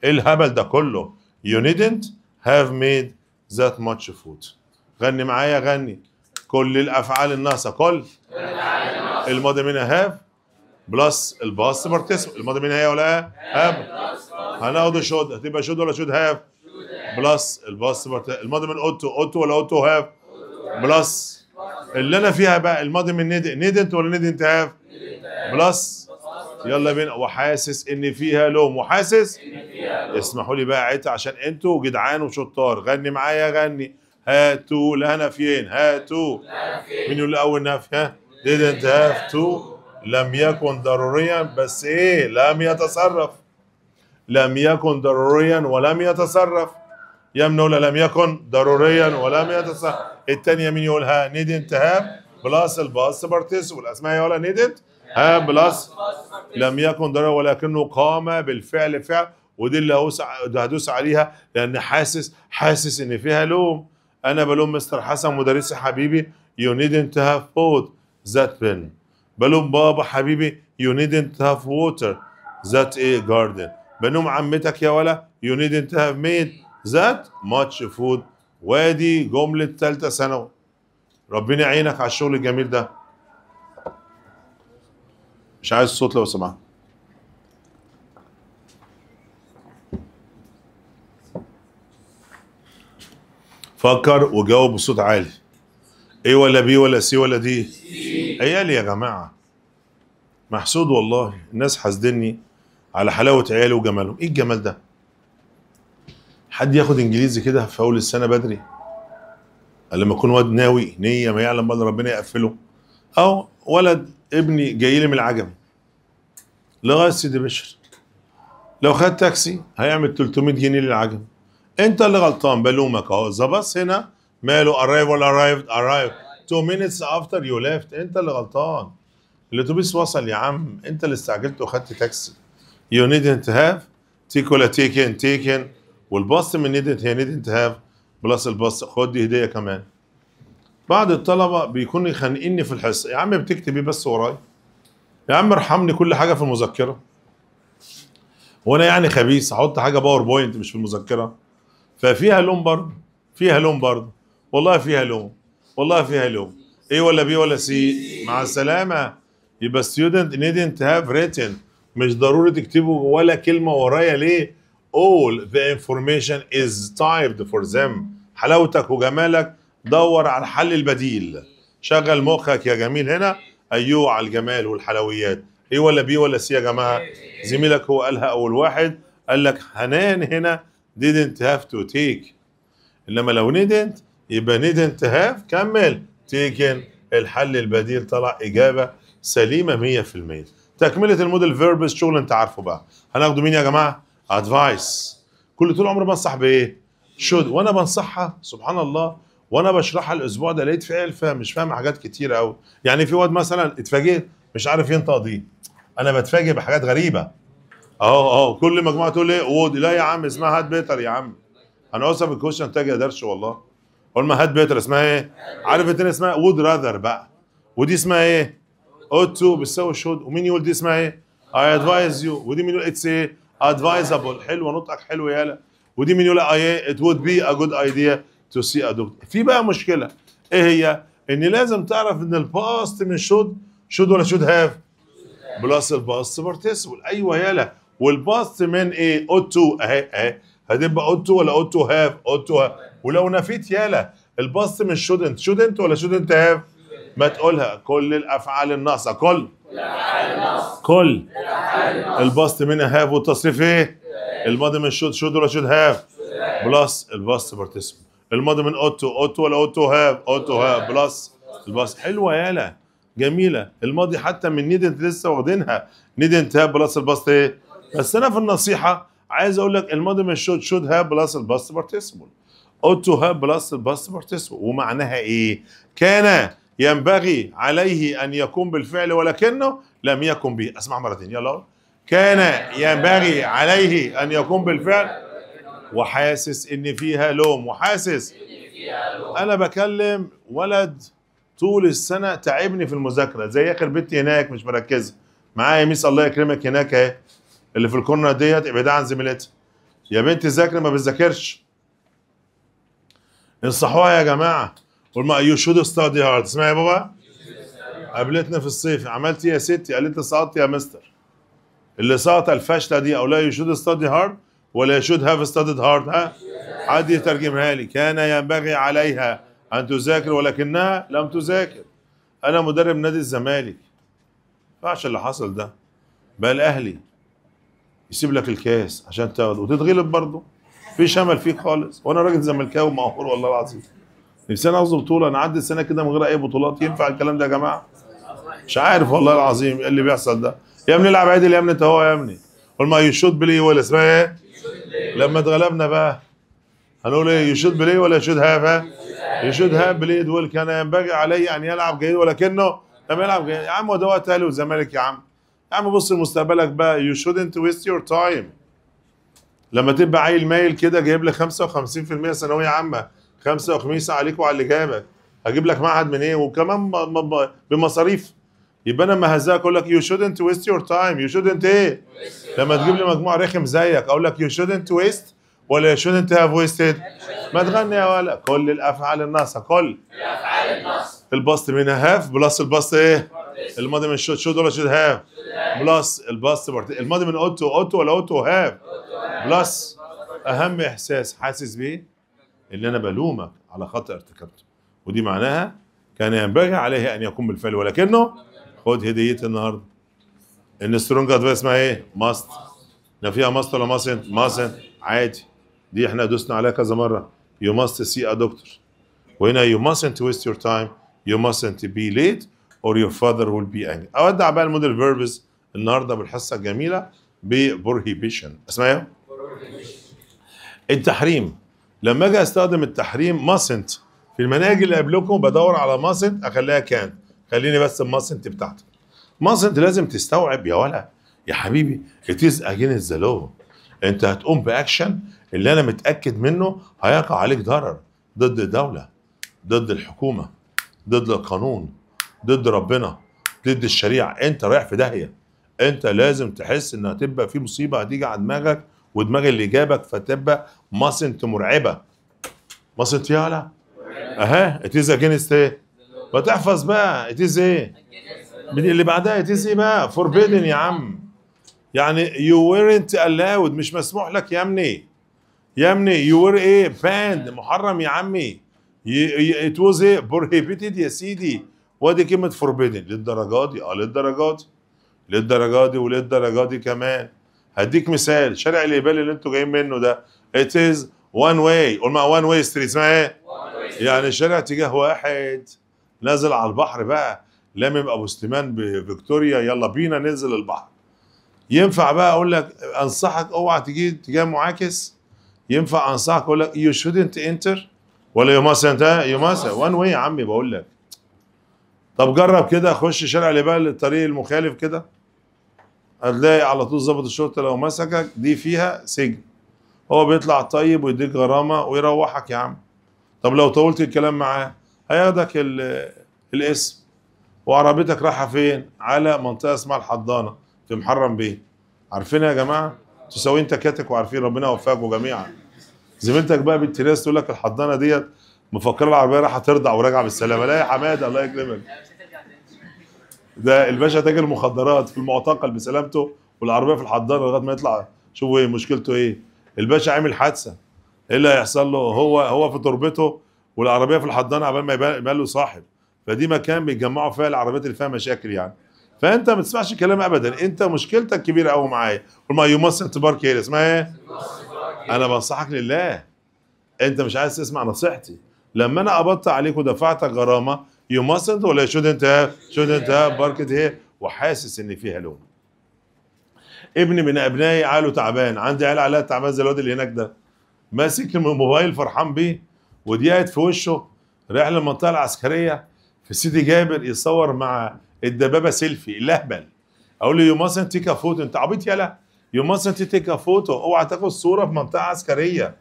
ايه الهبل ده كله يو نيدنت هاف ميد ذات ماتش فود غني معايا غني كل الافعال الناقصه كل الماضي منها هاف بلس الباس بارتيسيبل الماضي من هي ولا هي؟ هاب هناخد شود هتبقى شود ولا شود هاف بلس الباس الماضي من اوتو اوتو ولا اوتو هاف بلس اللي انا فيها بقى الماضي من نيد انت ولا انت هاف بلس يلا بينا وحاسس ان فيها لوم وحاسس اسمحوا لي بقى عيت عشان انتوا جدعان وشطار غني معايا غني هاتوا لهنا فين هاتوا مين يقول الاول نفي ها didn't have to لم يكن ضروريا بس ايه لم يتصرف لم يكن ضروريا ولم يتصرف يا من ولا لم يكن ضروريا ولم يتصرف الثانيه مين يقولها نيدنت هاب بلس الباس بارتيس والاسماء يا ولا نيدنت هاب بلس لم يكن ضروريا ولكنه قام بالفعل فعل ودي اللي هدوس عليها لان حاسس حاسس ان فيها لوم انا بلوم مستر حسن مدرسي حبيبي يو نيدنت هاف bought ذات بن بلوم بابا حبيبي you needn't have water that a garden بنوم عمتك يا ولا you needn't have made that much food وادي جملة ثالثة ثانوي ربنا يعينك على الشغل الجميل ده مش عايز الصوت لو سمحت فكر وجاوب بصوت عالي ايه ولا بي ولا سي ولا دي عيالي يا جماعه محسود والله الناس حاسدني على حلاوه عيالي وجمالهم ايه الجمال ده حد ياخد انجليزي كده في اول السنه بدري لما اكون واد ناوي نيه ما يعلم بقى ربنا يقفله او ولد ابني جاي لي من العجم لغايه سيدي بشر لو خد تاكسي هيعمل 300 جنيه للعجم انت اللي غلطان بلومك اهو ذا هنا ماله arrived ولا arrived arrived two minutes after you left انت اللي غلطان الاتوبيس وصل يا عم انت اللي استعجلت وخدت تاكسي you نيدنت have تيك ولا تيكن تيكن والباص من نيدنت هي didn't have بلس الباص خد دي هديه كمان بعض الطلبه بيكونوا يخانقني في الحصه يا عم بتكتب ايه بس وراي يا عم ارحمني كل حاجه في المذكره وانا يعني خبيث احط حاجه باوربوينت مش في المذكره ففيها لون برضه فيها لون برضه والله فيها لوم والله فيها لوم ايه ولا بي ولا سي مع السلامه يبقى student needn't have written مش ضروري تكتبوا ولا كلمه ورايا ليه all the information is typed for them حلاوتك وجمالك دور على الحل البديل شغل مخك يا جميل هنا ايوه على الجمال والحلويات ايه ولا بي ولا سي يا جماعه زميلك هو قالها اول واحد قال لك حنان هنا didn't have to take انما لو didn't يبقى needn't have كمل taken الحل البديل طلع إجابة سليمة 100% تكملة الموديل فيرب الشغل أنت عارفه بقى هناخده مين يا جماعة؟ advice كل طول عمري بنصح بإيه؟ should وأنا بنصحها سبحان الله وأنا بشرحها الأسبوع ده لقيت في علفة مش فاهم حاجات كتير قوي يعني في واد مثلا اتفاجئت مش عارف ينطق دي أنا بتفاجئ بحاجات غريبة أهو أهو كل مجموعة تقول لي إيه؟ وود لا يا عم اسمها هات بيتر يا عم أنا أوصف الكوشن تاجي درش والله ما هات بيتر اسمها ايه؟ عارف انت اسمها وود ايه؟ راذر بقى ودي اسمها ايه؟ اوت تو بتساوي شود ومين يقول دي اسمها ايه؟ اي ادفايز يو ودي مين يقول اتس ايه؟ ادفايزابل حلوه نطقك حلو يالا ودي مين يقول اي ات وود بي ا جود ايديا تو سي ا دكتور في بقى مشكله ايه هي؟ ان لازم تعرف ان الباست من شود شود ولا شود هاف؟ بلس الباست بارتيسبل ايوه يالا والباست من ايه؟ اوت تو اهي اهي هتبقى اوت تو ولا اوت تو هاف؟ اوت تو هاف ولو نفيت يالا الباص من شودنت شودنت ولا شودنت هاف ما تقولها كل الافعال الناقصه كل كل الباست منها هاف والتصريف ايه الماضي من شود شود ولا شود هاف بلس الباست بارتيسيب الماضي من اوتو اوتو ولا اوتو هاف اوتو هاف بلس الباست حلوه يالا جميله الماضي حتى من نيدنت لسه واخدينها نيدنت هاف بلس الباست ايه بس انا في النصيحه عايز اقول لك الماضي من شود شود هاف بلس الباست بارتيسيبل اوتو هاب بلس الباسبورت اسمه ومعناها ايه كان ينبغي عليه ان يقوم بالفعل ولكنه لم يكن به اسمع مرتين يلا كان ينبغي عليه ان يقوم بالفعل وحاسس ان فيها لوم وحاسس انا بكلم ولد طول السنه تعبني في المذاكره زي اخر بنتي هناك مش مركزه معايا ميس الله يكرمك هناك اهي اللي في الكورنر ديت ابعدها عن زميلتها يا بنتي ذاكري ما بتذاكرش انصحوها يا جماعه والما يو شود ستادي هارد اسمها يا بابا قابلتنا في الصيف عملت ايه يا ستي قالت لي سقطت يا مستر اللي سقط الفاشله دي او لا يو شود ستادي هارد ولا شود هاف ستادي هارد ها حد يترجمها لي كان ينبغي عليها ان تذاكر ولكنها لم تذاكر انا مدرب نادي الزمالك ينفعش اللي حصل ده بقى الاهلي يسيب لك الكاس عشان تاخده وتتغلب برضه مفيش امل فيك خالص وانا راجل زملكاوي مقهور والله العظيم نفسي انا اخذ بطوله انا عدي السنه كده من غير اي بطولات ينفع الكلام ده يا جماعه مش عارف والله العظيم ايه اللي بيحصل ده يا ابني العب عدل يا ابني انت هو يا ابني قول ما يشوت بلي ولا اسمها ايه لما اتغلبنا بقى هنقول ايه يشوت بلي ولا يشوت هاف يشوت هاف بليد كان ينبغي عليه ان يلعب جيد ولكنه لم يلعب جيد يا عم هو ده وقت اهلي والزمالك يا عم يا عم بص لمستقبلك بقى يو شودنت ويست يور تايم لما تبقى عيل مايل كده جايب لك 55% ثانويه عامه خمسه وخميسه عليك وعلى اللي جابك هجيب لك معهد من إيه؟ وكمان بمصاريف يبقى انا لما هزاك اقول لك يو شودنت ويست يور تايم يو شودنت ايه لما تجيب لي مجموع رخم زيك اقول لك يو شودنت ويست ولا يو شودنت هاف ويستد ما تغني يا ولا كل الافعال الناقصه كل الافعال الناقصه البسط منها هاف بلس البسط ايه الماضي من should should ولا should هاف بلس الباست الماضي من اوتو اوتو ولا اوتو هاف بلس اهم احساس حاسس بيه اللي انا بلومك على خطأ ارتكبته ودي معناها كان ينبغي عليه ان يقوم بالفعل ولكنه خد هديه النهارده ان سترونج ادفايس اسمها ايه؟ ماست لا فيها ماست ولا ماسن؟ ماسن عادي دي احنا دوسنا عليها كذا مره يو ماست سي ا دكتور وهنا يو ماستنت ويست يور تايم يو ماستنت بي ليت or your father will be angry اودع بقى الموديل فيربز النهارده بالحصه الجميله ببروهيبيشن اسمها ايه؟ التحريم لما اجي استخدم التحريم ماسنت في المناهج اللي قبلكم بدور على ماسنت اخليها كان خليني بس mustn't بتاعتي ماسنت لازم تستوعب يا ولا يا حبيبي is against ذا لو انت هتقوم باكشن اللي انا متاكد منه هيقع عليك ضرر ضد الدوله ضد الحكومه ضد القانون ضد ربنا ضد الشريعه انت رايح في داهيه انت لازم تحس ان هتبقى في مصيبه هتيجي على دماغك ودماغ اللي جابك فتبقى مصنت مرعبه مصنت فيها ولا اها اتيز اجينست ايه فتحفظ بقى اتيز ايه من اللي بعدها اتيز ايه بقى فوربيدن يا عم يعني يو ويرنت الاود مش مسموح لك يا ابني يا ابني يو وير ايه باند محرم يا عمي ات واز ايه بروهيبيتد يا سيدي وادي كلمه فوربيدن للدرجه دي اه للدرجه دي للدرجه دي وللدرجه دي كمان هديك مثال شارع الهبال اللي انتوا جايين منه ده ات از وان واي قول مع وان واي ستريت اسمها ايه؟ يعني شارع تجاه واحد نازل على البحر بقى لامم ابو سليمان بفيكتوريا يلا بينا ننزل البحر ينفع بقى اقول لك انصحك اوعى تجي اتجاه معاكس ينفع انصحك اقول لك يو شودنت انتر ولا يو ماست يو ماست وان واي يا عمي بقول لك طب جرب كده خش شارع ليبال الطريق المخالف كده هتلاقي على طول ظابط الشرطه لو مسكك دي فيها سجن هو بيطلع طيب ويديك غرامه ويروحك يا عم طب لو طولت الكلام معاه هياخدك الاسم وعربيتك رايحه فين على منطقه اسمها الحضانه في محرم بيه عارفينها يا جماعه تساوين تكاتك وعارفين ربنا يوفقكم جميعا زميلتك بقى بالتريس تقول لك الحضانه ديت مفكره العربيه رايحه ترضع وراجعه بالسلامه لا يا حماده الله يكرمك ده الباشا تاجر مخدرات في المعتقل بسلامته والعربيه في الحضانه لغايه ما يطلع شوفوا ايه مشكلته ايه الباشا عامل حادثه ايه اللي هيحصل له هو هو في تربته والعربيه في الحضانه عبال ما يبان له صاحب فدي مكان بيتجمعوا فيها العربيات اللي فيها مشاكل يعني فانت ما تسمعش الكلام ابدا انت مشكلتك كبيره قوي معايا والما يو ماست بارك هير اسمها ايه انا بنصحك لله انت مش عايز تسمع نصيحتي لما انا قبضت عليك ودفعت غرامه يو ماستنت ولا شودنت هاف شودنت هاف باركت هي وحاسس ان فيها لوم ابن من ابنائي عاله تعبان عندي عيال عليها تعبان زي الواد اللي هناك ده ماسك الموبايل فرحان بيه ودي قاعد في وشه رايح للمنطقه العسكريه في سيدي جابر يصور مع الدبابه سيلفي الاهبل اقول له يو ماستنت تيك ا فوتو انت عبيط يالا يو ماستنت تيك ا فوتو اوعى تاخد صوره في منطقه عسكريه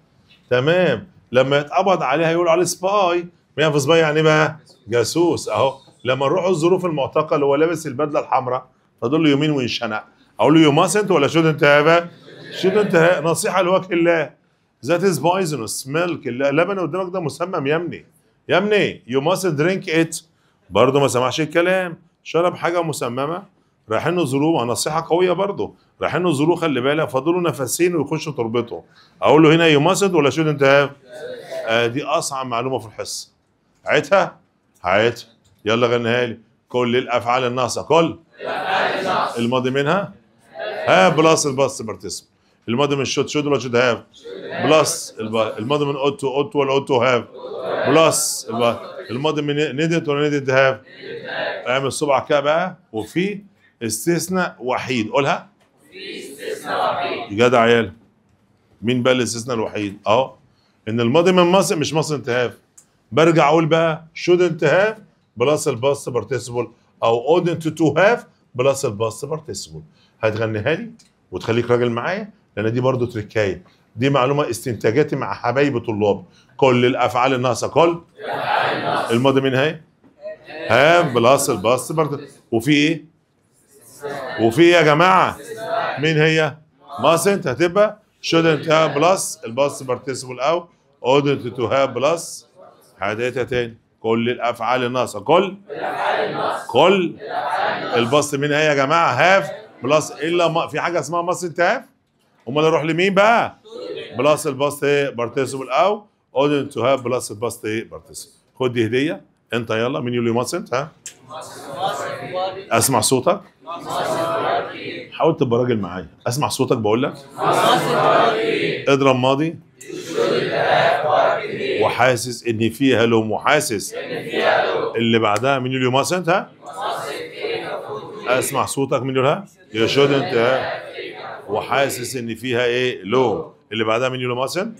تمام لما يتقبض عليها يقولوا عليه سباي مين سباي يعني بقى جاسوس اهو لما نروح الظروف المعتقل اللي هو لابس البدله الحمراء فدول له يومين وينشنق اقول له يو ماسنت ولا شود انت بقى شود انت نصيحه لوجه الله ذات از بايزنس ميلك اللبن قدامك ده مسمم يا ابني يا ابني يو ماسنت درينك ات برضه ما سمعش الكلام شرب حاجه مسممه رايحين له ظروف نصيحه قويه برضه رايحين نزلوه خلي بالك فاضلوا نفسين ويخشوا تربطه اقول له هنا يو ماسد ولا شو انت هاف آه، دي اصعب معلومه في الحصه عيتها عيت يلا غنيها لي كل الافعال الناقصه كل الماضي منها ها بلس البس بارتيسيبل الماضي من شوت شوت ولا شوت هاف بلس الماضي من اوتو اوتو ولا اوتو هاف بلس الماضي من نيدت ولا نيدت هاف اعمل صبعك كده بقى وفي استثناء وحيد قولها في استثناء وحيد يا جدع عيال مين بقى الاستثناء الوحيد اه ان الماضي من مصر مش مصر انتهاف برجع اقول بقى شود انتهاف بلس الباست بارتيسيبل او اودنت تو هاف بلس الباست بارتيسيبل هتغنيها لي وتخليك راجل معايا لان دي برضو تركايه دي معلومه استنتاجاتي مع حبايب طلابي كل الافعال الناقصه كل الماضي منها ايه هاف بلس الباست بارتيسيبل وفي ايه وفي ايه يا جماعه مين هي؟ ماسنت هتبقى shouldn't have plus الباس participle او oughtn't to have plus هديتها تاني كل الافعال الناقصه كل كل الباس مين هي يا جماعه هاف بلس الا ما في حاجه اسمها ماست هاف امال اروح لمين بقى بلس الباس بارتيسيبل او اودنت تو هاف بلس الباس بارتيسيبل خد دي هديه انت يلا مين يقول لي ماسنت ها اسمع صوتك حاول تبقى راجل معايا اسمع صوتك بقول لك اضرب ماضي وحاسس ان فيها لوم وحاسس اللي بعدها من يقول يو mustn't ها اسمع صوتك من ها يو shouldn't ها وحاسس ان فيها ايه لوم اللي بعدها من يقول ماسنت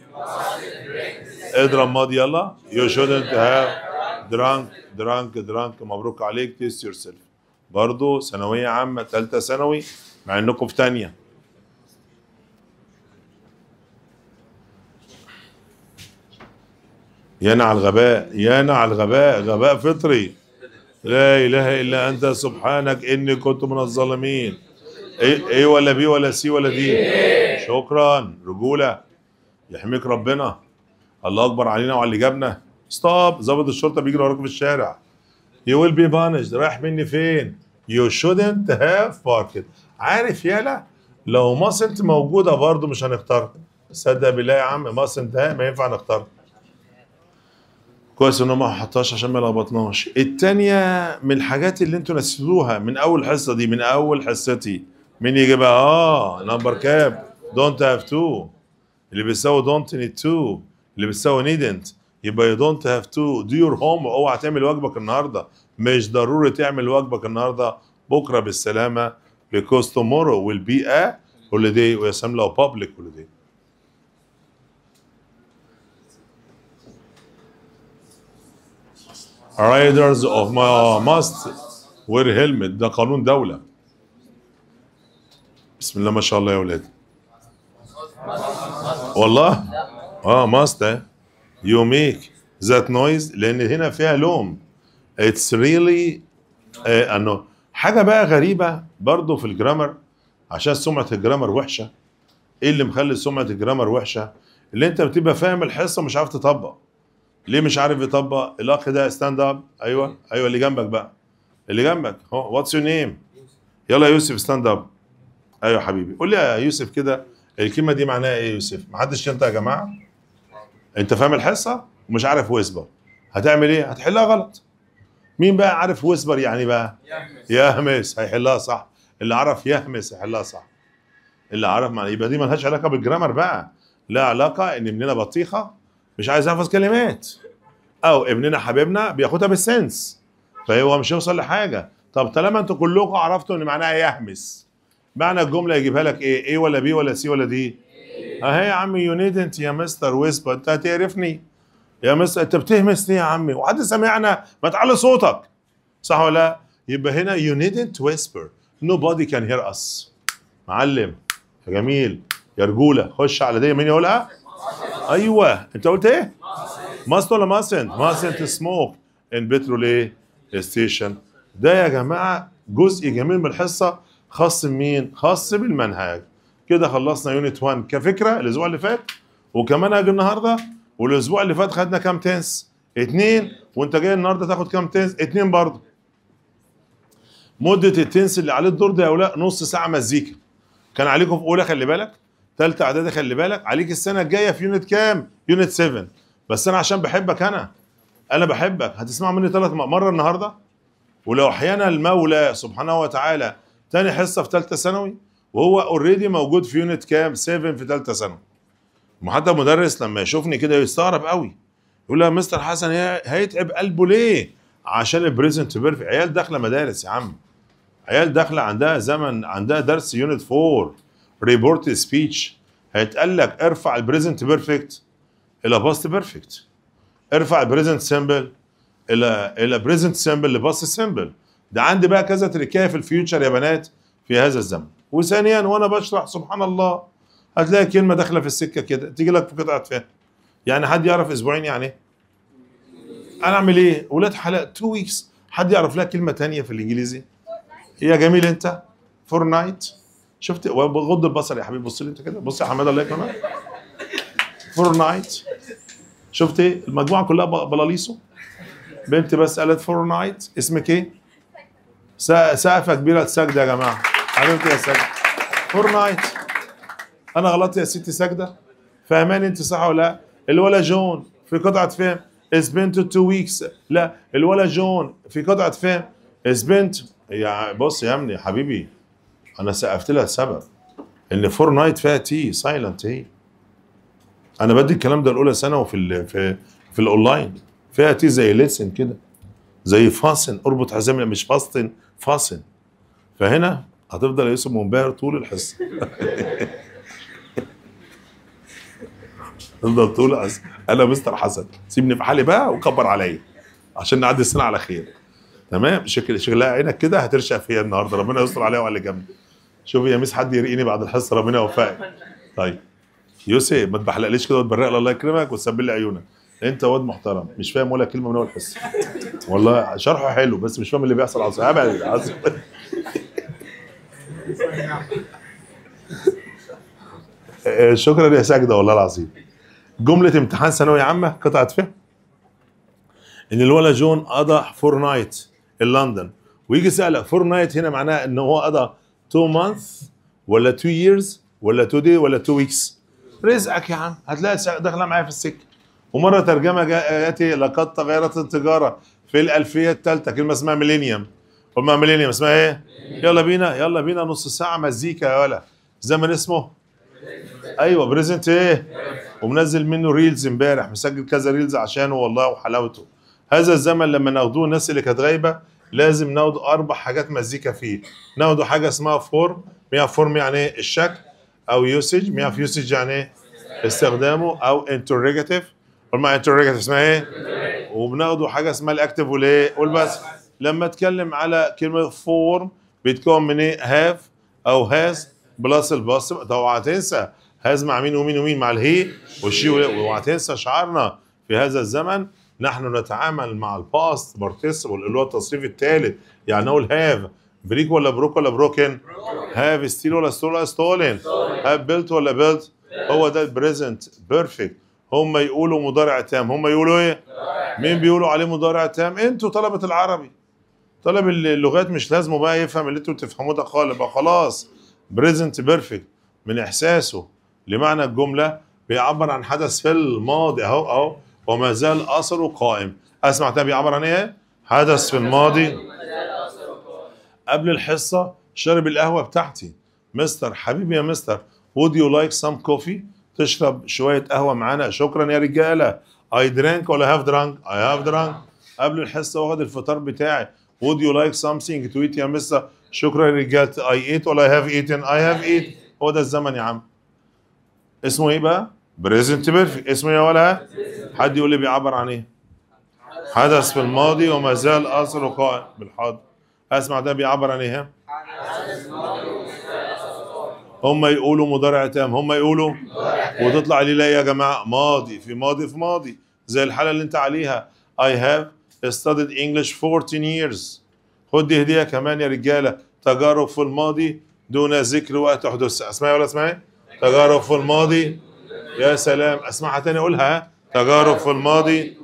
اضرب ماضي يلا يو شودنت ها درانك درانك درانك مبروك عليك تيست يور سيلف برضه ثانويه عامه ثالثه ثانوي مع انكم في ثانيه يا على الغباء يا على الغباء غباء فطري لا اله الا انت سبحانك اني كنت من الظالمين ايه اي ولا بي ولا سي ولا دي شكرا رجوله يحميك ربنا الله اكبر علينا وعلى اللي جابنا ستوب ظابط الشرطه بيجري وراك في الشارع يو ويل بي بانش رايح مني فين يو شودنت هاف باركت عارف يالا لو ماسنت موجوده برضه مش هنختارها صدق بالله يا عم ماسنت ده ما ينفع نختارها كويس ان ما حطهاش عشان ما لخبطناش الثانيه من الحاجات اللي انتوا نسيتوها من اول حصه دي من اول حصتي مين يجيبها اه نمبر كاب دونت هاف تو اللي بيساوي دونت نيد تو اللي بيساوي نيدنت يبقى يو دونت هاف تو دو يور هوم اوعى تعمل واجبك النهارده مش ضروري تعمل واجبك النهارده بكره بالسلامه because tomorrow will be a holiday ويسمى أو public holiday riders of must wear helmet ده قانون دولة بسم الله ما شاء الله يا ولاد والله اه must you make that noise لأن هنا فيها لوم it's really a no, حاجة بقى غريبة برضه في الجرامر عشان سمعة الجرامر وحشة ايه اللي مخلي سمعة الجرامر وحشة اللي انت بتبقى فاهم الحصة ومش عارف تطبق ليه مش عارف يطبق الاخ ده ستاند اب ايوه ايوه اللي جنبك بقى اللي جنبك هو واتس يور نيم يلا يا يوسف ستاند اب ايوه يا حبيبي قول لي يا يوسف كده الكلمه دي معناها ايه يا يوسف ما حدش ينطق يا جماعه انت فاهم الحصه ومش عارف ويسبر هتعمل ايه هتحلها غلط مين بقى عارف ويسبر يعني بقى يهمس يهمس هيحلها صح اللي عرف يهمس هيحلها صح اللي عرف معنى يبقى دي مالهاش علاقه بالجرامر بقى لا علاقه ان ابننا بطيخه مش عايز يحفظ كلمات او ابننا حبيبنا بياخدها بالسنس فهو مش هيوصل لحاجه طب طالما انتوا كلكم عرفتوا ان معناها يهمس معنى الجمله يجيبها لك ايه ايه ولا بي ولا سي ولا دي اهي يا عم يو نيدنت يا مستر ويسبر انت هتعرفني يا مس انت بتهمسني يا عمي وحد سامعنا ما تعلي صوتك صح ولا لا يبقى هنا you needn't whisper nobody can hear us معلم يا جميل يا رجوله خش على دي مين يقولها ايوه انت قلت ايه ماست ولا ماسنت ماسنت سموك ان بترول ايه ستيشن ده يا جماعه جزء جميل من الحصه خاص بمين خاص بالمنهج كده خلصنا يونت 1 كفكره الاسبوع اللي فات وكمان اجي النهارده والاسبوع اللي فات خدنا كام تنس؟ اثنين وانت جاي النهارده تاخد كام تنس؟ اثنين برضه. مده التنس اللي عليه الدور ده يا ولاء نص ساعه مزيكا. كان عليكم في اولى خلي بالك، ثالثه اعدادي خلي بالك، عليك السنه الجايه في يونت كام؟ يونت 7 بس انا عشان بحبك انا انا بحبك هتسمع مني ثلاث مره النهارده ولو احيانا المولى سبحانه وتعالى تاني حصه في ثالثه ثانوي وهو اوريدي موجود في يونت كام؟ 7 في ثالثه ثانوي. ما حتى المدرس لما يشوفني كده يستغرب قوي يقول يا مستر حسن هيتعب قلبه ليه عشان البريزنت بيرفكت عيال داخله مدارس يا عم عيال داخله عندها زمن عندها درس يونت 4 ريبورت سبيتش هيتقال لك ارفع البريزنت بيرفكت الى باست بيرفكت ارفع البريزنت سيمبل الى الى بريزنت سيمبل لباست سيمبل ده عندي بقى كذا تريكايه في الفيوتشر يا بنات في هذا الزمن وثانيا وانا بشرح سبحان الله هتلاقي كلمه داخله في السكه كده تيجي لك في قطعه فهم يعني حد يعرف اسبوعين يعني ايه؟ انا اعمل ايه؟ ولاد حلقه تو ويكس حد يعرف لها كلمه ثانيه في الانجليزي؟ يا جميل انت فور نايت شفت غض البصر يا حبيبي بص لي انت كده بص يا حماده الله يكرمك فور نايت شفت ايه؟ المجموعه كلها بلاليصو بنت بس قالت فور نايت اسمك ايه؟ سقفه كبيره تسجد يا جماعه عرفت يا سجد فور نايت انا غلطت يا ستي ساجده فهماني انت صح ولا لا الولا جون في قطعه فهم از بنت تو ويكس لا الولا جون في قطعه فهم از بنت يا بص يا ابني حبيبي انا سقفت لها السبب ان نايت فيها تي سايلنت هي انا بدي الكلام ده الاولى سنه وفي الـ في في الاونلاين فيها تي زي ليسن كده زي فاصن اربط حزام مش فاصن فاصن فهنا هتفضل اسم منبهر طول الحصه [LAUGHS] تفضل تقول انا مستر حسن سيبني في حالي بقى وكبر عليا عشان نعدي السنه على خير تمام شكل شغلها عينك كده هترشق فيا النهارده ربنا يستر عليا وعلى جنبي شوفي يا ميس حد يرقيني بعد الحصه ربنا يوفقك طيب يوسف ما تبحلقليش كده وتبرق لي الله يكرمك وتسبل لي عيونك انت واد محترم مش فاهم ولا كلمه من اول حصه والله شرحه حلو بس مش فاهم اللي بيحصل عصر ابعد عصر شكرا يا ساجده والله العظيم جملة امتحان ثانوية عامة قطعة فهم ان الولد جون قضى فور نايت لندن ويجي يسألك فور نايت هنا معناها ان هو قضى تو مانث ولا تو ييرز ولا تو دي ولا تو ويكس رزقك يا عم هتلاقي داخله معايا في السكه ومره ترجمه جاءتي لقد تغيرت التجاره في الالفيه الثالثه كلمه اسمها ميلينيوم قلنا ميلينيوم اسمها ايه؟ يلا بينا يلا بينا نص ساعه مزيكا يا ولا زمن اسمه ايوه بريزنت ايه؟ ومنزل منه ريلز امبارح مسجل كذا ريلز عشانه والله وحلاوته هذا الزمن لما ناخدوه الناس اللي كانت غايبه لازم ناخد اربع حاجات مزيكا فيه ناخدوا حاجه اسمها فورم ميها فورم يعني ايه الشكل او يوسج في يوسج يعني ايه استخدامه او انتروجاتيف قول معايا اسمها ايه وبناخدوا حاجه اسمها الاكتف والايه قول بس لما اتكلم على كلمه فورم بيتكون من ايه هاف او هاز بلس الباص طبعا هتنسى مع مين ومين ومين مع الهي والشي اوعى تنسى شعارنا في هذا الزمن نحن نتعامل مع الباست بارتيسيبل اللي هو التصريف الثالث يعني اقول هاف بريك ولا بروك ولا بروكن هاف ستيل ولا ستول ولا ستولن هاف بيلت ولا بيلت هو ده البريزنت بيرفكت هم يقولوا مضارع تام هم يقولوا ايه مين بيقولوا عليه مضارع تام انتوا طلبه العربي طلب اللغات مش لازمه بقى يفهم اللي انتوا بتفهموه ده خالص بقى خلاص بريزنت بيرفكت من احساسه لمعنى الجملة بيعبر عن حدث في الماضي أهو أهو وما زال أثره قائم أسمع تاني بيعبر عن إيه؟ حدث في الماضي قبل الحصة شرب القهوة بتاعتي مستر حبيبي يا مستر would you like some coffee تشرب شوية قهوة معانا شكرا يا رجالة I drank ولا have drunk I have drunk قبل الحصة واخد الفطار بتاعي would you like something to eat يا مستر شكرا يا رجالة I ate ولا I have eaten I have eaten هو ده الزمن يا عم اسمه ايه بقى بريزنت بيرفكت اسمه ايه يا ولا حد يقول لي بيعبر عن ايه حدث في الماضي وما زال اثره قائم بالحاضر اسمع ده بيعبر عن ايه هم يقولوا مضارع تام هم يقولوا وتطلع لي لا يا جماعه ماضي في ماضي في ماضي زي الحاله اللي انت عليها I have studied English 14 years خد دي هديه كمان يا رجاله تجارب في الماضي دون ذكر وقت حدوثها اسمعي ولا اسمعي تجارب في الماضي يا سلام اسمعها تاني اقولها تجارب في الماضي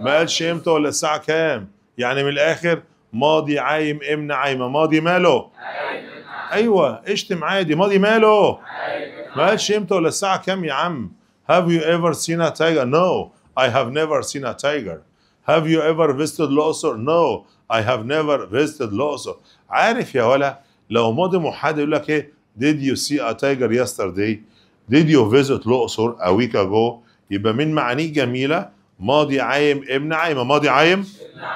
ما قالش امتى ولا الساعه كام يعني من الاخر ماضي عايم امن عايمه ماضي ماله ايوه اشتم عادي ماضي ماله ما قالش امتى ولا الساعه كام يا عم have you ever seen a tiger no I have never seen a tiger have you ever visited Luxor no I have never visited Luxor عارف يا ولا لو ماضي محدد يقول لك ايه Did you see a tiger yesterday? Did you visit Luxor a week ago؟ يبقى من معانيه جميلة ماضي عايم ابن عايمة ماضي عايم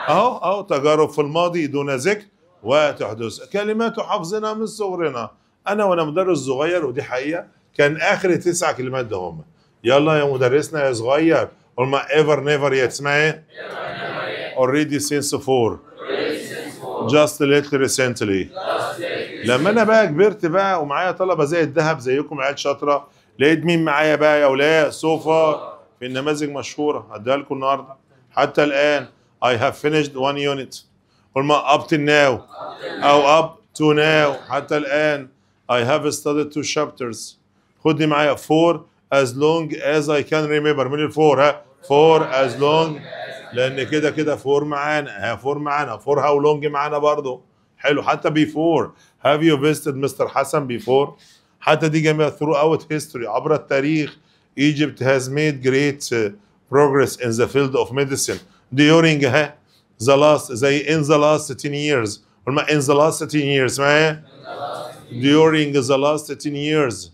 أهو أهو تجارب في الماضي دون ذكر وتحدث كلمات حافظنا من صغرنا أنا وأنا مدرس صغير ودي حقيقة كان آخر تسع كلمات ده هم يلا يا مدرسنا يا صغير ما ايفر نيفر يت اسمها إيه؟ already since four just a little recently لما انا بقى كبرت بقى ومعايا طلبه زي الذهب زيكم عيال شاطره لقيت مين معايا بقى يا اولاد صوفه في النماذج مشهوره هديها لكم النهارده حتى الان I have finished one unit ما up تو now او up to now حتى الان I have studied two chapters خدني معايا for as long as I can remember من الفور ها for as long لان كده كده فور معانا ها فور معانا فور هاو لونج معانا برضو حلو حتى بيفور Have you visited Mr. Hassan before? حتى دي جميع throughout history عبر التاريخ Egypt has made great uh, progress in the field of medicine during uh, the last they in the last 10 years or in the last 10 years ما during the last 10 years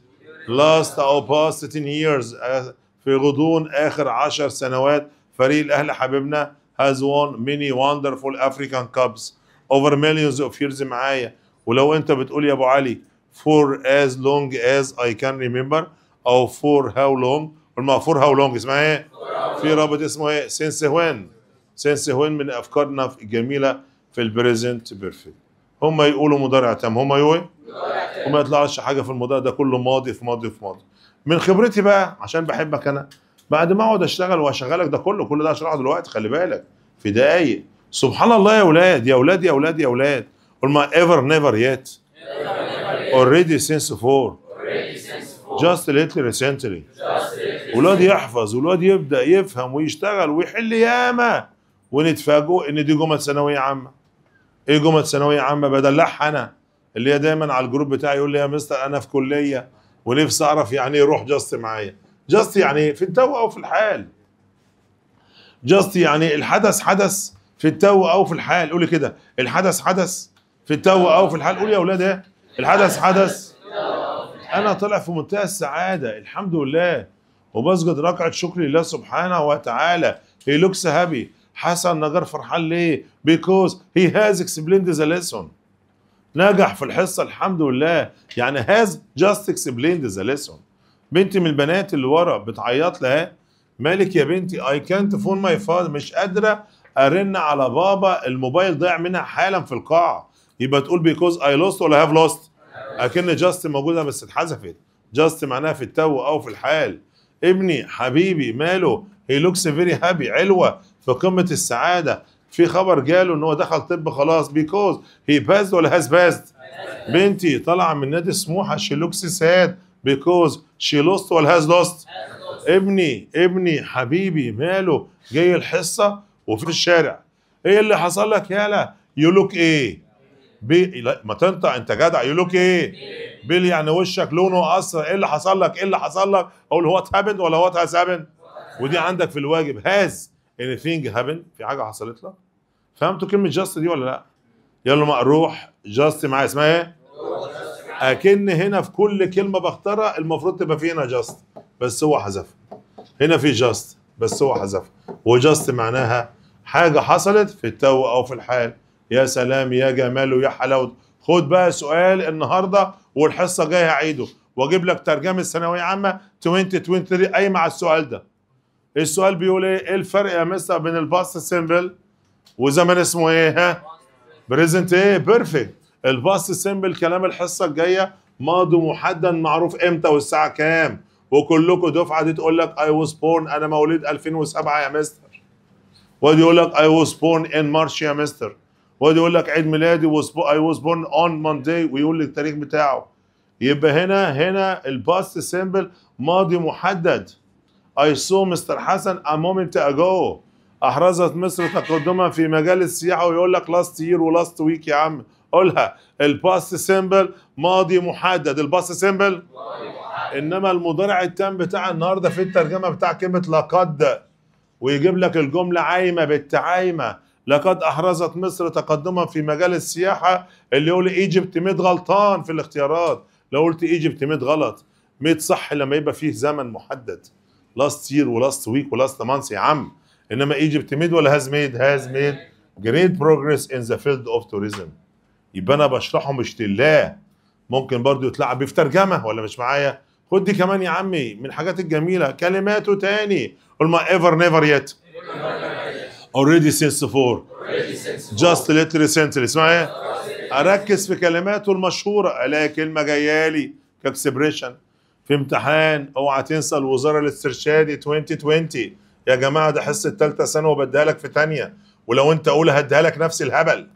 last or past 10 years uh, في غضون اخر 10 سنوات فريق الاهلي حبيبنا has won many wonderful African cups over millions of years معايا ولو انت بتقول يا ابو علي for as long as I can remember او for how long قلنا for how long اسمها ايه؟ في رابط اسمه ايه؟ since when since when من افكارنا الجميله في البريزنت بيرفكت هم يقولوا مضارع تام هم يقولوا ايه؟ وما يطلعش حاجه في المضارع ده كله ماضي في ماضي في ماضي من خبرتي بقى عشان بحبك انا بعد ما اقعد اشتغل واشغلك ده كله كل ده هشرحه دلوقتي خلي بالك في دقايق سبحان الله يا اولاد يا اولاد يا اولاد يا اولاد my ever never yet already since four just little recently ولاد يحفظ ولاد يبدا يفهم ويشتغل ويحل ياما ونتفاجئ ان دي جمل ثانويه عامه ايه جمل ثانويه عامه بدلعها انا اللي هي دايما على الجروب بتاعي يقول لي يا مستر انا في كليه ونفسي اعرف يعني ايه روح جاست معايا جاست يعني في التو او في الحال جاست يعني الحدث حدث في التو او في الحال قولي كده الحدث حدث في التو او في الحال قول يا اولاد ايه الحدث حدث انا طالع في منتهى السعاده الحمد لله وبسجد ركعه شكر لله سبحانه وتعالى هي لوكس هابي حسن نجار فرحان ليه بيكوز هي هاز اكسبليند ذا ليسون نجح في الحصه الحمد لله يعني هاز جاست اكسبليند ذا ليسون بنتي من البنات اللي ورا بتعيط لها مالك يا بنتي اي كانت فون ماي فاذر مش قادره ارن على بابا الموبايل ضيع منها حالا في القاعه يبقى تقول بيكوز اي لوست ولا هاف لوست اكن جاست موجوده بس اتحذفت جاست معناها في التو او في الحال ابني حبيبي ماله هي لوكس فيري هابي علوه في قمه السعاده في خبر جاله ان هو دخل طب خلاص بيكوز هي بازد ولا هاز بازد بنتي طالعه من نادي سموحه شي لوكس ساد بيكوز شي لوست ولا هاز لوست ابني ابني حبيبي ماله جاي الحصه وفي الشارع ايه اللي حصل لك يالا يو لوك ايه بي لا ما تنطق انت جدع يقول لك ايه بيل يعني وشك لونه اصفر ايه اللي حصل لك ايه اللي حصل لك اقول هو هابند ولا وات هاز هابند ودي عندك في الواجب هاز اني ثينج هابند في حاجه حصلت لك فهمتوا كلمه جاست دي ولا لا يلا ما اروح جاست معايا اسمها ايه اكن هنا في كل كلمه بختارها المفروض تبقى في هنا جاست بس هو حذفها هنا في جاست بس هو حذفها وجاست معناها حاجه حصلت في التو او في الحال يا سلام يا جمال ويا حلاوه خد بقى سؤال النهارده والحصه جايه هعيده واجيب لك ترجمه ثانويه عامه 2023 قايمه على السؤال ده السؤال بيقول ايه ايه الفرق يا مستر بين الباست سيمبل وزمن اسمه ايه ها بريزنت ايه بيرفكت الباست سيمبل كلام الحصه الجايه ماضي محدد معروف امتى والساعه كام وكلكم دفعه دي تقول لك اي واز بورن انا مواليد 2007 يا مستر وادي يقول لك اي واز بورن ان مارش يا مستر واحد يقول لك عيد ميلادي اي واز بورن اون مانداي ويقول لك التاريخ بتاعه يبقى هنا هنا الباست سيمبل ماضي محدد I saw مستر حسن a moment ago أحرزت مصر تقدمها في مجال السياحة ويقول لك لاست يير ولاست ويك يا عم قولها الباست سيمبل ماضي محدد الباست سيمبل إنما المضارع التام بتاع النهاردة في الترجمة بتاع كلمة لقد ويجيب لك الجملة عايمة بالتعايمة لقد احرزت مصر تقدما في مجال السياحه اللي يقول ايجيبت ميد غلطان في الاختيارات لو قلت ايجيبت ميد غلط ميد صح لما يبقى فيه زمن محدد لاست يير ولاست ويك ولاست مانث يا عم انما ايجيبت ميد ولا هاز ميد هاز ميد جريت بروجريس ان ذا فيلد اوف توريزم يبقى انا بشرحه مش لله ممكن برضو يتلعب بيه في ترجمه ولا مش معايا خد دي كمان يا عمي من الحاجات الجميله كلماته تاني قول ما ايفر نيفر يت already since four just little recently اسمعي اركز في كلماته المشهوره الاقي كلمه جايه لي كاكسبريشن في امتحان اوعى تنسى الوزاره الاسترشادي 2020 يا جماعه ده حصه ثالثه ثانوي وبديها لك في ثانيه ولو انت اولى هديها لك نفس الهبل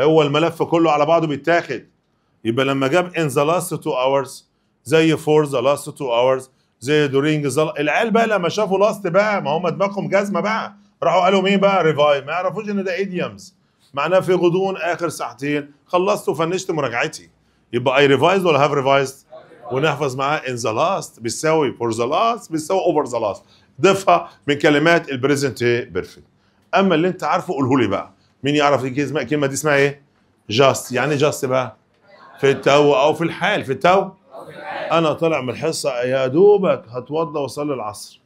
هو الملف كله على بعضه بيتاخد يبقى لما جاب in the last two hours زي for the last two hours زي during the العيال بقى لما شافوا last بقى ما هم دماغهم جزمه بقى راحوا قالوا مين بقى ريفايف ما يعرفوش ان ده ايديمز معناه في غضون اخر ساعتين خلصت وفنشت مراجعتي يبقى اي ريفايز ولا هاف ريفايز ونحفظ معاه ان ذا لاست بيساوي فور ذا لاست بيساوي اوفر ذا لاست ضيفها من كلمات البريزنت بيرفكت اما اللي انت عارفه قوله لي بقى مين يعرف الكلمه دي اسمها ايه جاست يعني جاست بقى في التو او في الحال في التو انا طالع من الحصه يا دوبك هتوضى واصلي العصر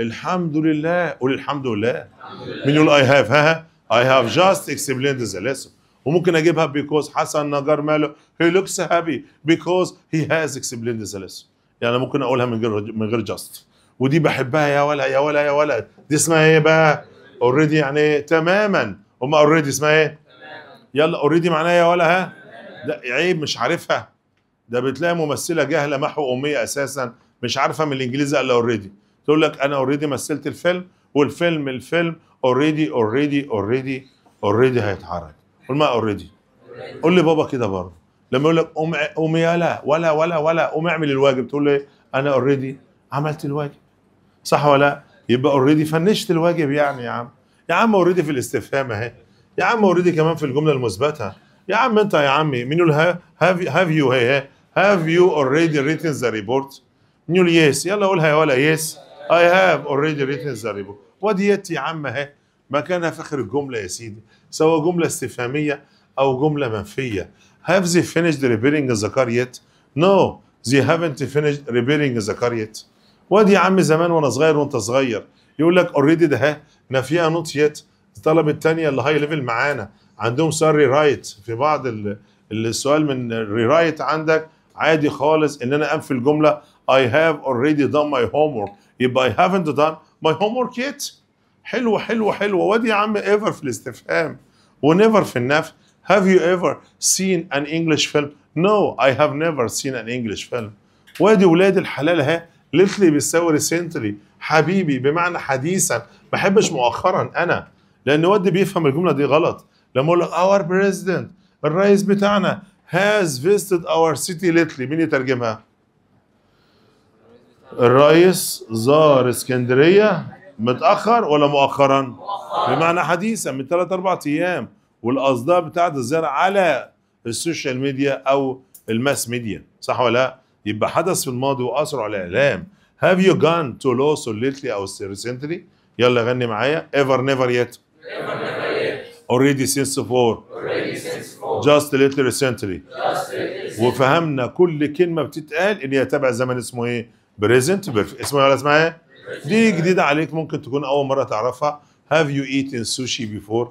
الحمد لله قول الحمد لله مين يقول اي هاف ها اي هاف جاست اكسبليند ذا ليسون وممكن اجيبها بيكوز حسن نجار ماله هي لوكس هابي بيكوز هي هاز اكسبليند ذا ليسون يعني ممكن اقولها من غير من غير جاست ودي بحبها يا ولا يا ولا يا ولا دي اسمها ايه بقى اوريدي يعني ايه تماما هم اوريدي اسمها ايه يلا اوريدي معناها إيه يا ولا ها ده عيب مش عارفها ده بتلاقي ممثله جاهله محو اميه اساسا مش عارفه من الانجليزي الا اوريدي تقول لك انا اوريدي مثلت الفيلم والفيلم الفيلم اوريدي اوريدي اوريدي اوريدي هيتعرض قول ما اوريدي قول لي بابا كده برضه لما يقول لك قوم قوم لا ولا ولا ولا قوم اعمل الواجب تقول لي انا اوريدي عملت الواجب صح ولا لا يبقى اوريدي فنشت الواجب يعني يا عم يا عم اوريدي في الاستفهام اهي يا عم اوريدي كمان في الجمله المثبته يا عم انت يا عمي مين يقول هاف يو هي هاف يو اوريدي ريتن ذا ريبورت مين يقول يس يلا قولها يا ولا يس I have already written the report وديت يا عم اهي مكانها في اخر الجمله يا سيدي سواء جمله استفهاميه او جمله منفيه have they finished repairing the car yet no they haven't finished repairing the car yet وادي يا عم زمان وانا صغير وانت صغير يقول لك اوريدي ده ها نافيه نوت يت الطلبه الثانيه اللي هاي ليفل معانا عندهم صار رايت في بعض السؤال من رايت عندك عادي خالص ان انا اقفل جمله I have already done my homework يبقى I haven't done my homework yet حلوة حلوة حلوة وادي يا عم ايفر في الاستفهام ونيفر في النفي Have you ever seen an English film? No, I have never seen an English film. وادي ولاد الحلال ها ليتلي بيساوي ريسنتلي حبيبي بمعنى حديثا ما بحبش مؤخرا انا لان واد بيفهم الجمله دي غلط لما اقول لك اور بريزيدنت الرئيس بتاعنا has visited our city lately مين يترجمها؟ الرئيس زار اسكندريه متاخر ولا مؤخرا؟ بمعنى حديثا من ثلاث اربع ايام والاصداء بتاعت الزياره على السوشيال ميديا او الماس ميديا صح ولا لا؟ يبقى حدث في الماضي واثر على الاعلام Have you gone to لوسون lately او ريسنتلي يلا غني معايا ايفر نيفر يت اوريدي سينس Just a little recently وفهمنا كل كلمه بتتقال ان هي تبع زمن اسمه ايه؟ بريزنت بيرفكت اسمها ولا اسمها ايه؟ دي جديده عليك ممكن تكون اول مره تعرفها هاف يو eaten sushi before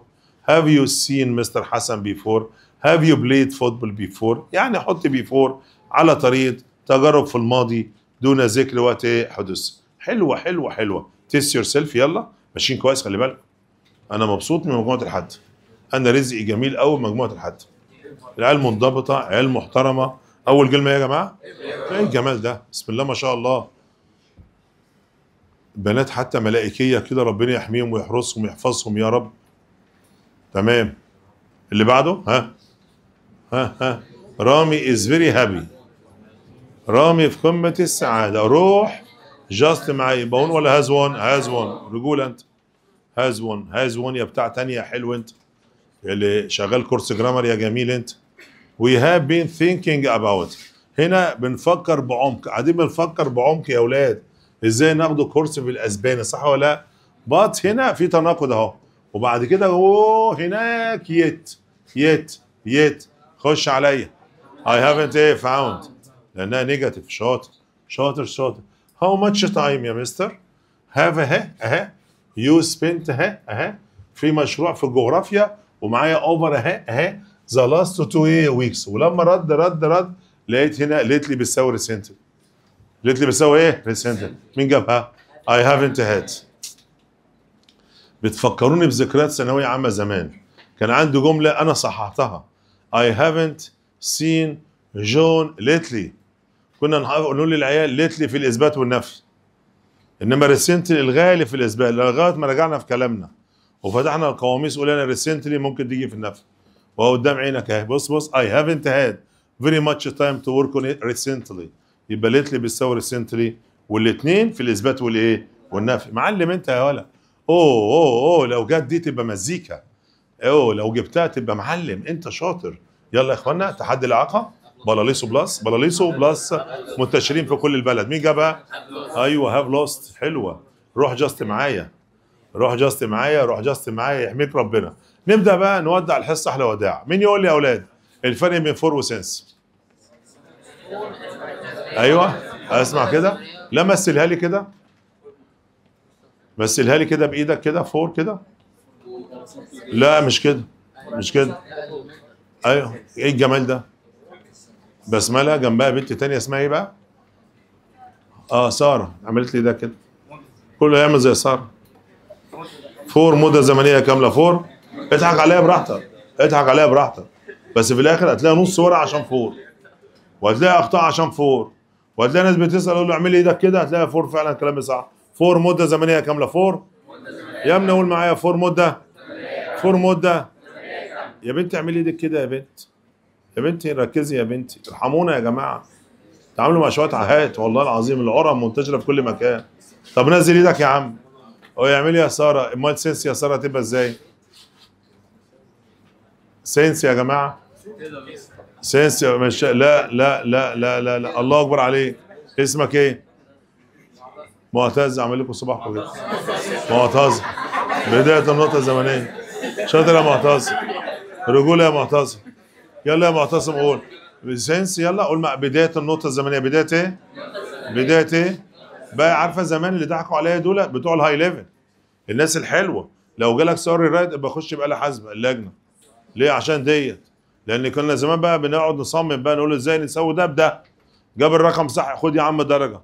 هاف يو سين مستر حسن before هاف يو played فوتبول before يعني حط before على طريقه تجارب في الماضي دون ذكر وقت حدوث حلوه حلوه حلوه تيست يور سيلف يلا ماشيين كويس خلي بالك انا مبسوط من مجموعه الحد انا رزقي جميل قوي مجموعه الحد العيال منضبطه عيال محترمه اول كلمه ايه يا جماعه ايه الجمال ده بسم الله ما شاء الله بنات حتى ملائكيه كده ربنا يحميهم ويحرسهم ويحفظهم يا رب تمام اللي بعده ها ها ها رامي از فيري هابي رامي في قمه السعاده روح جاست معايا يبقى ولا هاز وان هاز وان رجوله انت هاز وان هاز وان يا بتاع تانية يا حلو انت اللي شغال كورس جرامر يا جميل انت we have been thinking about هنا بنفكر بعمق قاعدين بنفكر بعمق يا اولاد ازاي ناخدوا كورس في الاسباني صح ولا لا بات هنا في تناقض اهو وبعد كده اوه هناك يت يت يت خش عليا I haven't ايه فاوند لانها نيجاتيف شاطر شاطر شاطر هاو ماتش تايم يا مستر؟ هاف اهي اهي يو سبنت اهي اهي في مشروع في الجغرافيا ومعايا اوفر اهي اهي ذا لاست تو ويكس ولما رد رد رد لقيت هنا ليتلي بتساوي ريسنتل ليتلي بتساوي ايه؟ ريسنتل مين جابها؟ اي هافنت هاد بتفكروني بذكريات ثانويه عامه زمان كان عندي جمله انا صححتها اي هافنت سين جون ليتلي كنا نقول للعيال ليتلي في الاثبات والنفي انما ريسنتلي الغالي في الاثبات لغايه ما رجعنا في كلامنا وفتحنا القواميس قلنا ريسنتلي ممكن تيجي في النفي وهو قدام عينك اهي بص بص اي هافنت هاد فيري ماتش تايم تو ورك اون ريسنتلي يبقى ليتلي بتساوي ريسنتلي والاثنين في الاثبات والايه والنفي معلم انت يا ولا اوه اوه اوه لو جت دي تبقى مزيكا اوه لو جبتها تبقى معلم انت شاطر يلا يا اخوانا تحدي الاعاقه بلاليسو بلس بلاليسو بلس منتشرين في كل البلد مين جابها ايوه هاف لوست حلوه روح جاست معايا روح جاست معايا روح جاست معايا يحميك ربنا نبدا بقى نودع الحصه احلى وداع مين يقول لي يا اولاد الفرق بين فور وسنس ايوه اسمع كده لا مثلها لي كده مثلها لي كده بايدك كده فور كده لا مش كده مش كده ايوه ايه الجمال ده بسمله جنبها بنت تانية اسمها ايه بقى اه ساره عملت لي ده كده كله يعمل زي ساره فور مده زمنيه كامله فور اضحك عليا براحتك اضحك عليا براحتك بس في الاخر هتلاقي نص ورقه عشان فور وهتلاقي اخطاء عشان فور وهتلاقي ناس بتسال اقول له اعمل ايدك كده هتلاقي فور فعلا كلامي صح فور مده زمنيه كامله فور يا ابني قول معايا فور مده فور مده يا بنت اعملي ايدك كده يا بنت يا بنتي ركزي يا بنتي ارحمونا يا جماعه تعاملوا مع شويه عاهات والله العظيم العرم منتشره في كل مكان طب نزل ايدك يا عم هو يعمل يا ساره المايند سنس يا ساره تبقى ازاي سينس يا جماعه سينس يا مش لا لا لا لا لا, لا. الله اكبر عليك اسمك ايه معتز اعمل لكم صباحكم كده معتز بدايه النقطه الزمنيه شاطر يا معتز رجوله يا معتز يلا يا معتصم قول سينس يلا قول مع بدايه النقطه الزمنيه بدايه ايه بدايه ايه بقى عارفه زمان اللي ضحكوا عليا دول بتوع الهاي ليفل الناس الحلوه لو جالك سوري رايد ابقى خش بقى حزمه اللجنه ليه عشان ديت لان كنا زمان بقى بنقعد نصمم بقى نقول ازاي نسوي ده بده جاب الرقم صح خد يا عم درجه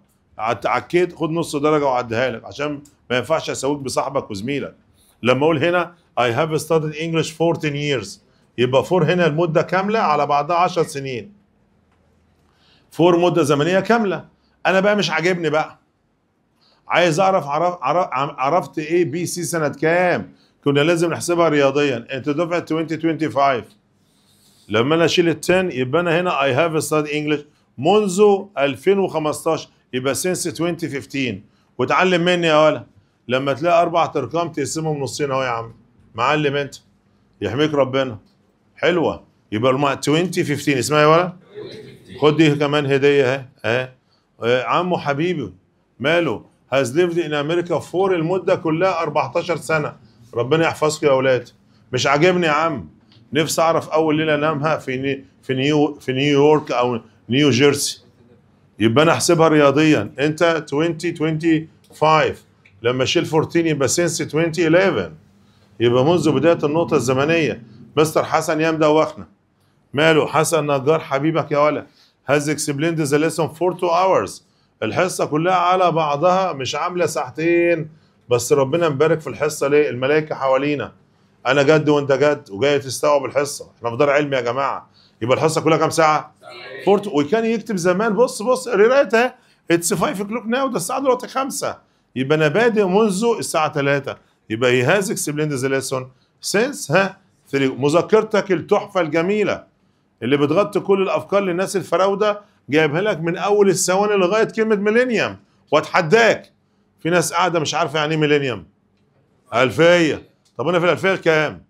عكيت خد نص درجه وعديها لك عشان ما ينفعش اسويك بصاحبك وزميلك لما اقول هنا I have studied English 14 years يبقى فور هنا المده كامله على بعضها 10 سنين فور مده زمنيه كامله انا بقى مش عاجبني بقى عايز اعرف عرف عرف عرفت ايه بي سي سنه كام كنا لازم نحسبها رياضيا انت دفعه 2025 لما انا شلت 10 يبقى انا هنا اي هاف ستاد انجلش منذ 2015 يبقى سينس 2015 وتعلم مني يا ولا لما تلاقي اربع ارقام تقسمهم نصين اهو يا عم معلم انت يحميك ربنا حلوه يبقى 2015 اسمها إيه يا ولا خد دي كمان هديه اهي اهي اه عمو حبيبي ماله هاز ليفد ان امريكا فور المده كلها 14 سنه ربنا يحفظك يا اولاد مش عاجبني يا عم نفسي اعرف اول ليله انامها في ني في نيو في نيويورك او نيو جيرسي يبقى انا احسبها رياضيا انت 2025 لما شيل 14 يبقى سينس 2011 يبقى منذ بدايه النقطه الزمنيه مستر حسن يام دوخنا ماله حسن نجار حبيبك يا ولا هاز اكسبليند ذا ليسون فور تو اورز الحصه كلها على بعضها مش عامله ساعتين بس ربنا مبارك في الحصه ليه الملائكه حوالينا انا جد وانت جد وجاي تستوعب الحصه احنا في دار علم يا جماعه يبقى الحصه كلها كام ساعه فورت وكان يكتب زمان بص بص القرايه اهي اتس 5 كلوك ناو ده الساعه دلوقتي 5 يبقى انا بادئ منذ الساعه 3 يبقى هي هاز اكسبليند ذا ليسون سينس ها ثري مذكرتك التحفه الجميله اللي بتغطي كل الافكار للناس الفراوده جايبها لك من اول الثواني لغايه كلمه ميلينيوم واتحداك في ناس قاعده مش عارفه يعني ايه ميلينيوم الفيه طب انا في الالفيه كام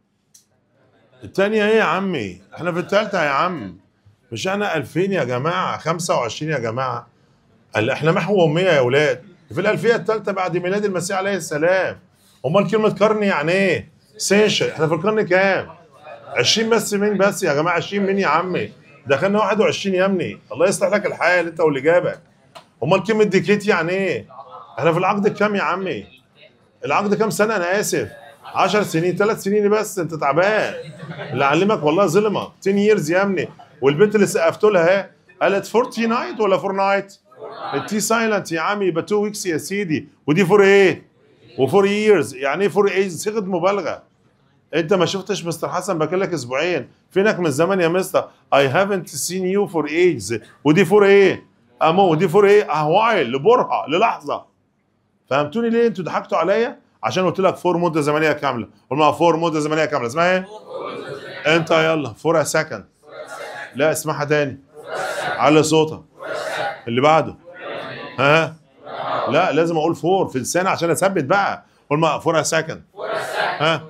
التانية ايه يا عمي احنا في التالتة يا عم مش احنا 2000 يا جماعه 25 يا جماعه احنا محو اميه يا ولاد في الالفيه التالتة بعد ميلاد المسيح عليه السلام امال كلمه قرن يعني ايه سيشن احنا في القرن كام 20 بس مين بس يا جماعه 20 مين يا عمي دخلنا 21 يا ابني الله يصلح لك الحال انت واللي جابك امال كلمه ديكيت يعني ايه احنا في العقد كام يا عمي؟ العقد كام سنه انا اسف 10 سنين ثلاث سنين بس انت تعبان اللي علمك والله ظلمك 10 ييرز يا ابني والبنت اللي سقفت لها قالت فورتي نايت ولا فور نايت؟ التي سايلنت يا عمي يبقى 2 ويكس يا سيدي ودي فور ايه؟ وفور ييرز يعني ايه فور ايه؟ صيغه مبالغه انت ما شفتش مستر حسن باكلك اسبوعين فينك من زمان يا مستر اي هافنت سين يو فور ايجز ودي فور ايه؟ امو ودي فور ايه؟ اهوايل لبرهه للحظه فهمتوني ليه انتوا ضحكتوا عليا عشان قلت لك فور مده زمنيه كامله قلنا فور مده زمنيه كامله اسمها ايه انت يلا فور ا سكند لا اسمعها تاني على صوتها اللي بعده ها لا لازم اقول فور في لساني عشان اثبت بقى قول ما فور ا سكند ها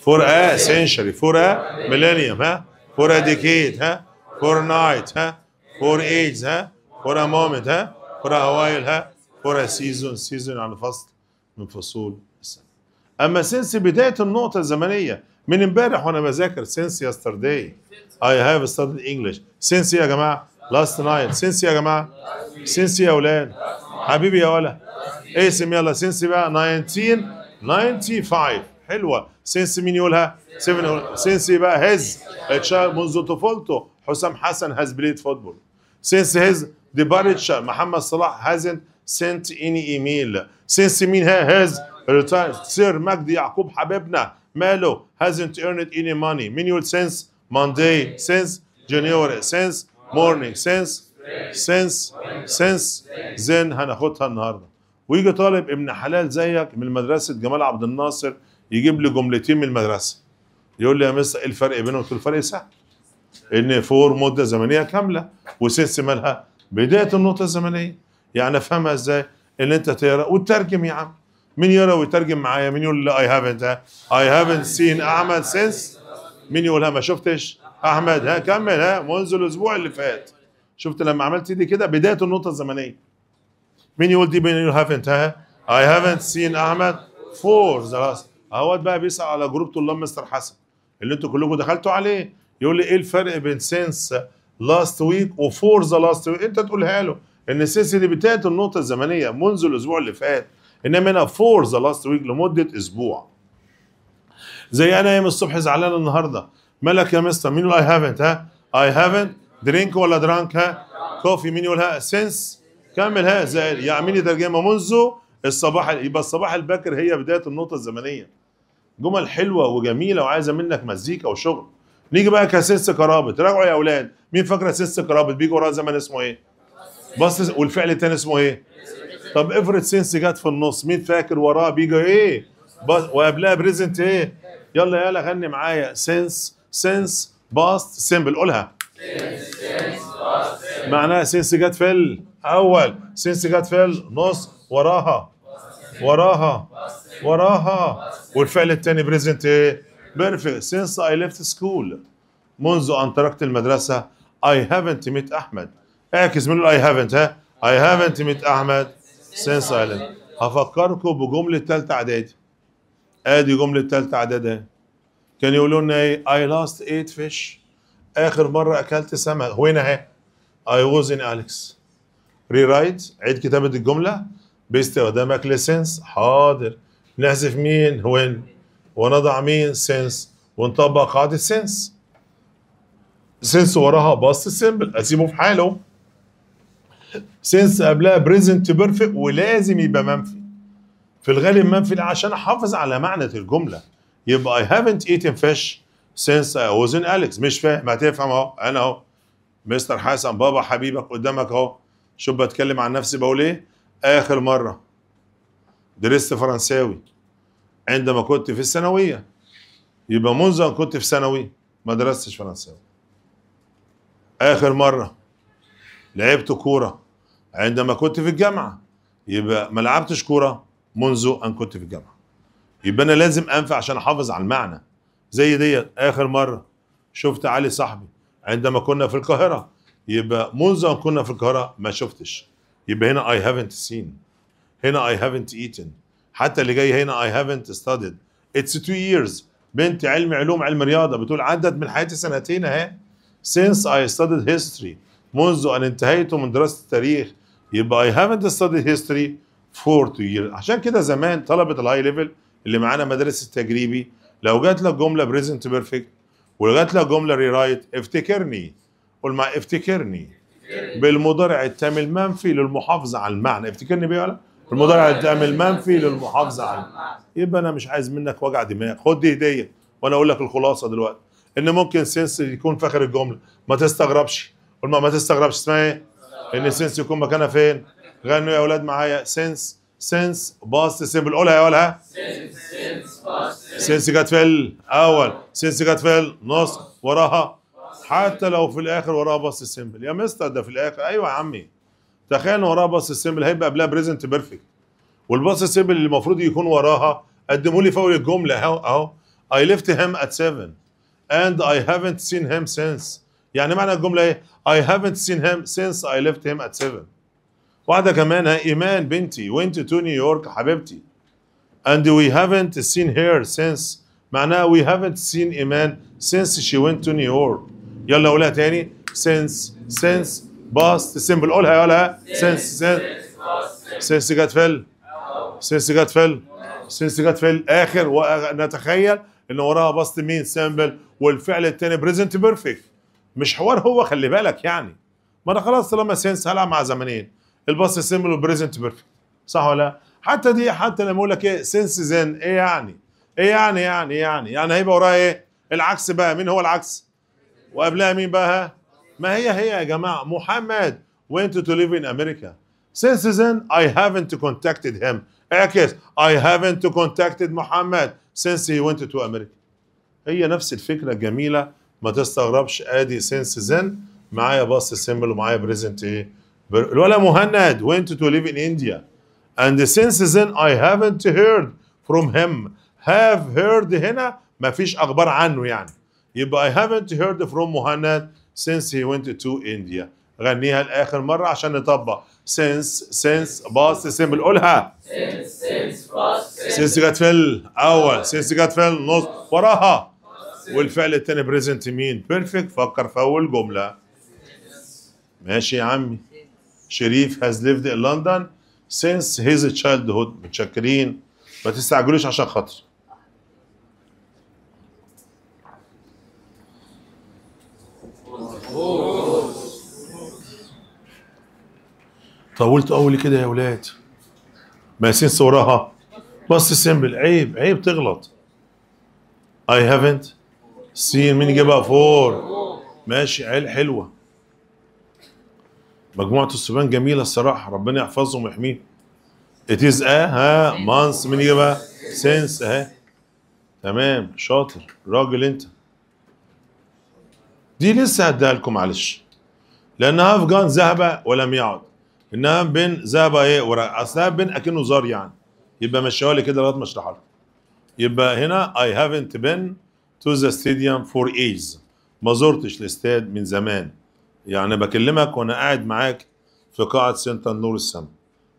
فور ا سنشري فور ا ميلينيوم ها فور ا ديكيد ها فور نايت ها for age ها for a moment ها for a while ها for a season season على فصل من فصول السنة أما since بداية النقطة الزمنية من امبارح وأنا بذاكر since yesterday I have studied English since يا جماعة last night since يا جماعة since يا أولاد حبيبي يا ولا اسم يلا since بقى 1995 حلوة since مين يقولها 7 since بقى his child منذ طفولته حسام حسن has played football Since his departure, Muhammad Salah hasn't sent any email. Since he has retired, Sir Magdi Yaqub Habibna, Malo hasn't earned any money. Manual since Monday, since January, since morning, since since since then هناخدها النهارده ويجي طالب ابن حلال زيك من مدرسه جمال عبد الناصر يجيب لي جملتين من المدرسه يقول لي يا مستر الفرق بينهم؟ قلت له الفرق سهل ان فور مده زمنيه كامله وسنس مالها بدايه النقطه الزمنيه يعني افهمها ازاي ان انت تقرا وتترجم يا عم مين يقرا ويترجم معايا مين يقول اي هافنت اي هافنت سين احمد سينس مين يقولها ما شفتش احمد ها كمل ها منذ الاسبوع اللي فات شفت لما عملت دي كده بدايه النقطه الزمنيه مين يقول دي مين يقول هافنت ها اي هافنت سين احمد فور ذا اهوت بقى بيسال على جروب طلاب مستر حسن اللي انتوا كلكم دخلتوا عليه يقول لي ايه الفرق بين سينس لاست ويك وفور ذا لاست ويك انت تقولها له ان سينس دي بتاعت النقطه الزمنيه منذ الاسبوع اللي فات انما انا فور ذا لاست ويك لمده اسبوع زي انا يوم الصبح زعلان النهارده مالك يا مستر مين يقول اي هافنت ها اي هافنت درينك ولا درانك ها كوفي مين يقولها سينس كمل ها زائد يعمل يعني ترجمه منذ الصباح يبقى الصباح الباكر هي بدايه النقطه الزمنيه جمل حلوه وجميله وعايزه منك مزيكا وشغل نيجي بقى كسيس كرابط راجعوا يا اولاد مين فاكره سيس كرابط بيجي وراها زمان اسمه ايه بص والفعل الثاني اسمه ايه طب افرض سينس جت في النص مين فاكر وراه بيجي ايه بص وقبلها بريزنت ايه يلا يلا غني معايا سينس سينس باست سيمبل قولها معناها سينس جت في الاول سينس جت في النص وراها وراها وراها والفعل الثاني بريزنت ايه بيرفكت since I left school منذ أن تركت المدرسة I haven't met أحمد اعكس من I haven't ها I haven't met أحمد since I left هفكركم بجملة ثالثه إعدادي آدي جملة ثالثه إعدادي كان يقولوا لنا إيه I لاست ايت fish آخر مرة أكلت سمك وين أهي I was in ري رايت عيد كتابة الجملة باستخدامك لسنس حاضر نحذف مين وين ونضع مين سنس ونطبق قاعده سنس سنس وراها باست سيمبل اسيبه في حاله سنس قبلها بريزنت بيرفكت ولازم يبقى منفي في الغالب منفي عشان احافظ على معنى الجمله يبقى اي هافنت ايتن فيش سينس اي واز ان اليكس مش فاهم هتفهم اهو انا اهو مستر حسن بابا حبيبك قدامك اهو شوف بتكلم عن نفسي بقول ايه اخر مره درست فرنساوي عندما كنت في الثانويه يبقى منذ ان كنت في ثانوي ما درستش فرنساوي اخر مره لعبت كوره عندما كنت في الجامعه يبقى ما لعبتش كوره منذ ان كنت في الجامعه يبقى انا لازم انفع عشان احافظ على المعنى زي دي اخر مره شفت علي صاحبي عندما كنا في القاهره يبقى منذ ان كنا في القاهره ما شفتش يبقى هنا I haven't seen هنا I haven't eaten حتى اللي جاي هنا I haven't studied it's two years بنت علم علوم علم رياضة بتقول عدت من حياتي سنتين اهي since I studied history منذ أن انتهيت من دراسة التاريخ يبقى I haven't studied history for two years عشان كده زمان طلبة الهاي ليفل اللي معانا مدارس التجريبي لو جات لك جملة بريزنت بيرفكت ولو جات لك جملة ري رايت افتكرني قول مع افتكرني بالمضارع التام المنفي للمحافظة على المعنى افتكرني بيه ولا؟ المضارع الدائم المنفي للمحافظه عليه يبقى انا مش عايز منك وجع دماغ خد دي هديه وانا اقول لك الخلاصه دلوقتي ان ممكن سنس يكون في اخر الجمله ما تستغربش قول ما تستغربش اسمها ايه ان سنس يكون مكانها فين غنوا يا اولاد معايا سنس سنس باست سيمبل قولها يا قولها سنس جت في الاول سنس جت في النص وراها حتى لو في الاخر وراها باست سيمبل يا مستر ده في الاخر ايوه يا عمي تخيل ان وراها باص سيمبل هيبقى قبلها بريزنت بيرفكت والباص سيمبل اللي المفروض يكون وراها قدموا لي فاول الجمله اهو اهو I left him at 7 and I haven't seen him since يعني معنى الجمله ايه؟ I haven't seen him since I left him at 7 واحده كمان ايمان بنتي went to نيويورك حبيبتي and we haven't seen her since معناها we haven't seen ايمان since she went to New York يلا قولها تاني since since باست السيمبل قولها يا سينس سينس جت فيل سينس جت فيل سينس جت فيل اخر ونتخيل ان وراها باست مين سيمبل والفعل الثاني بريزنت بيرفكت مش حوار هو خلي بالك يعني ما انا خلاص طالما سينس هلعب مع زمانين الباست سيمبل والبريزنت بيرفكت صح ولا لا؟ حتى دي حتى لما اقول لك ايه سينس زين ايه يعني؟ ايه يعني يعني يعني يعني هيبقى وراها ايه؟ العكس بقى مين هو العكس؟ وقبلها مين بقى؟ ما هي هي يا جماعة محمد went to live in America since then I haven't contacted him اعكس I haven't contacted محمد since he went to America هي نفس الفكرة الجميلة ما تستغربش ادي since then معايا باص سيمبل ومعايا بريزنت ايه But مهند went to live in India and since then I haven't heard from him have heard هنا مفيش اخبار عنه يعني يبقى I haven't heard from مهند since he went to India غنيها لآخر مرة عشان نطبق since since past simple قولها since since past since جت في الأول since جت في النص وراها والفعل التاني present مين perfect فكر في أول جملة ماشي يا عمي شريف has lived in London since his childhood متشكرين ما تستعجلوش عشان خاطر طولت قوي كده يا ولاد مقاسين وراها بس سيمبل عيب عيب تغلط I haven't seen مين جابها فور ماشي عيل حلوة مجموعة الصبيان جميلة الصراحة ربنا يحفظهم ويحميهم It is a ها مانس مين جابها سينس اهي تمام شاطر راجل انت دي لسه هديها لكم معلش لأن افغان ذهب ولم يعد انها بين زابا ايه ورا اصلها بين اكنه زار يعني يبقى مشيها لي كده لغايه ما اشرحها يبقى هنا اي هافنت بين تو ذا ستاديوم فور ايز ما زرتش الاستاد من زمان يعني بكلمك وانا قاعد معاك في قاعه سنتر نور السما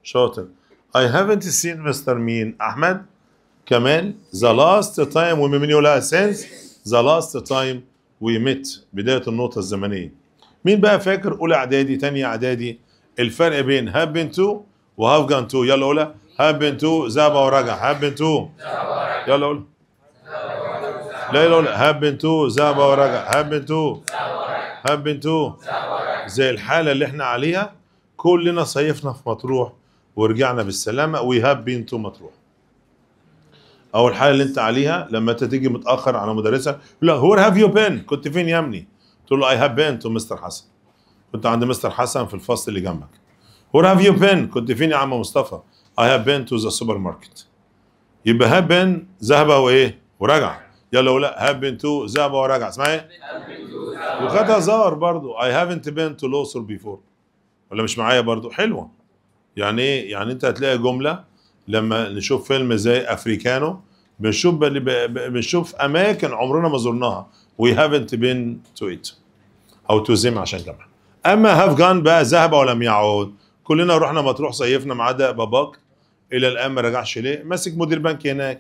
شاطر اي هافنت سين مستر مين احمد كمان ذا لاست تايم وي مين يقولها سينس ذا لاست تايم وي ميت بدايه النقطه الزمنيه مين بقى فاكر اولى اعدادي ثانيه اعدادي الفرق بين بين تو وهاف جان تو يلا قولها بين تو ذهب ورجع بين تو يلا قول لا يلا قولها بين تو ذهب ورجع بين تو بين تو زي الحالة اللي احنا عليها كلنا صيفنا في مطروح ورجعنا بالسلامة وي بين تو مطروح او الحاله اللي انت عليها لما انت تيجي متاخر على مدرسه لا هو هاف يو بين كنت فين يا ابني تقول له اي هاف بين تو مستر حسن كنت عند مستر حسن في الفصل اللي جنبك وير هاف يو been؟ كنت فين يا عم مصطفى اي هاف بين تو ذا سوبر ماركت يبقى have been ذهب وايه ورجع يلا ولا have been تو ذهب ورجع اسمعي ايه؟ وخدها زار برضو اي هافنت بين تو لوسر بيفور ولا مش معايا برضو حلوه يعني ايه يعني انت هتلاقي جمله لما نشوف فيلم زي افريكانو بنشوف بنشوف اماكن عمرنا ما زرناها وي هافنت بين تو it او تو زيم عشان كمان اما هاف جان بقى ذهب ولم يعود كلنا رحنا مطروح صيفنا ما عدا باباك الى الان ما رجعش ليه ماسك مدير بنك هناك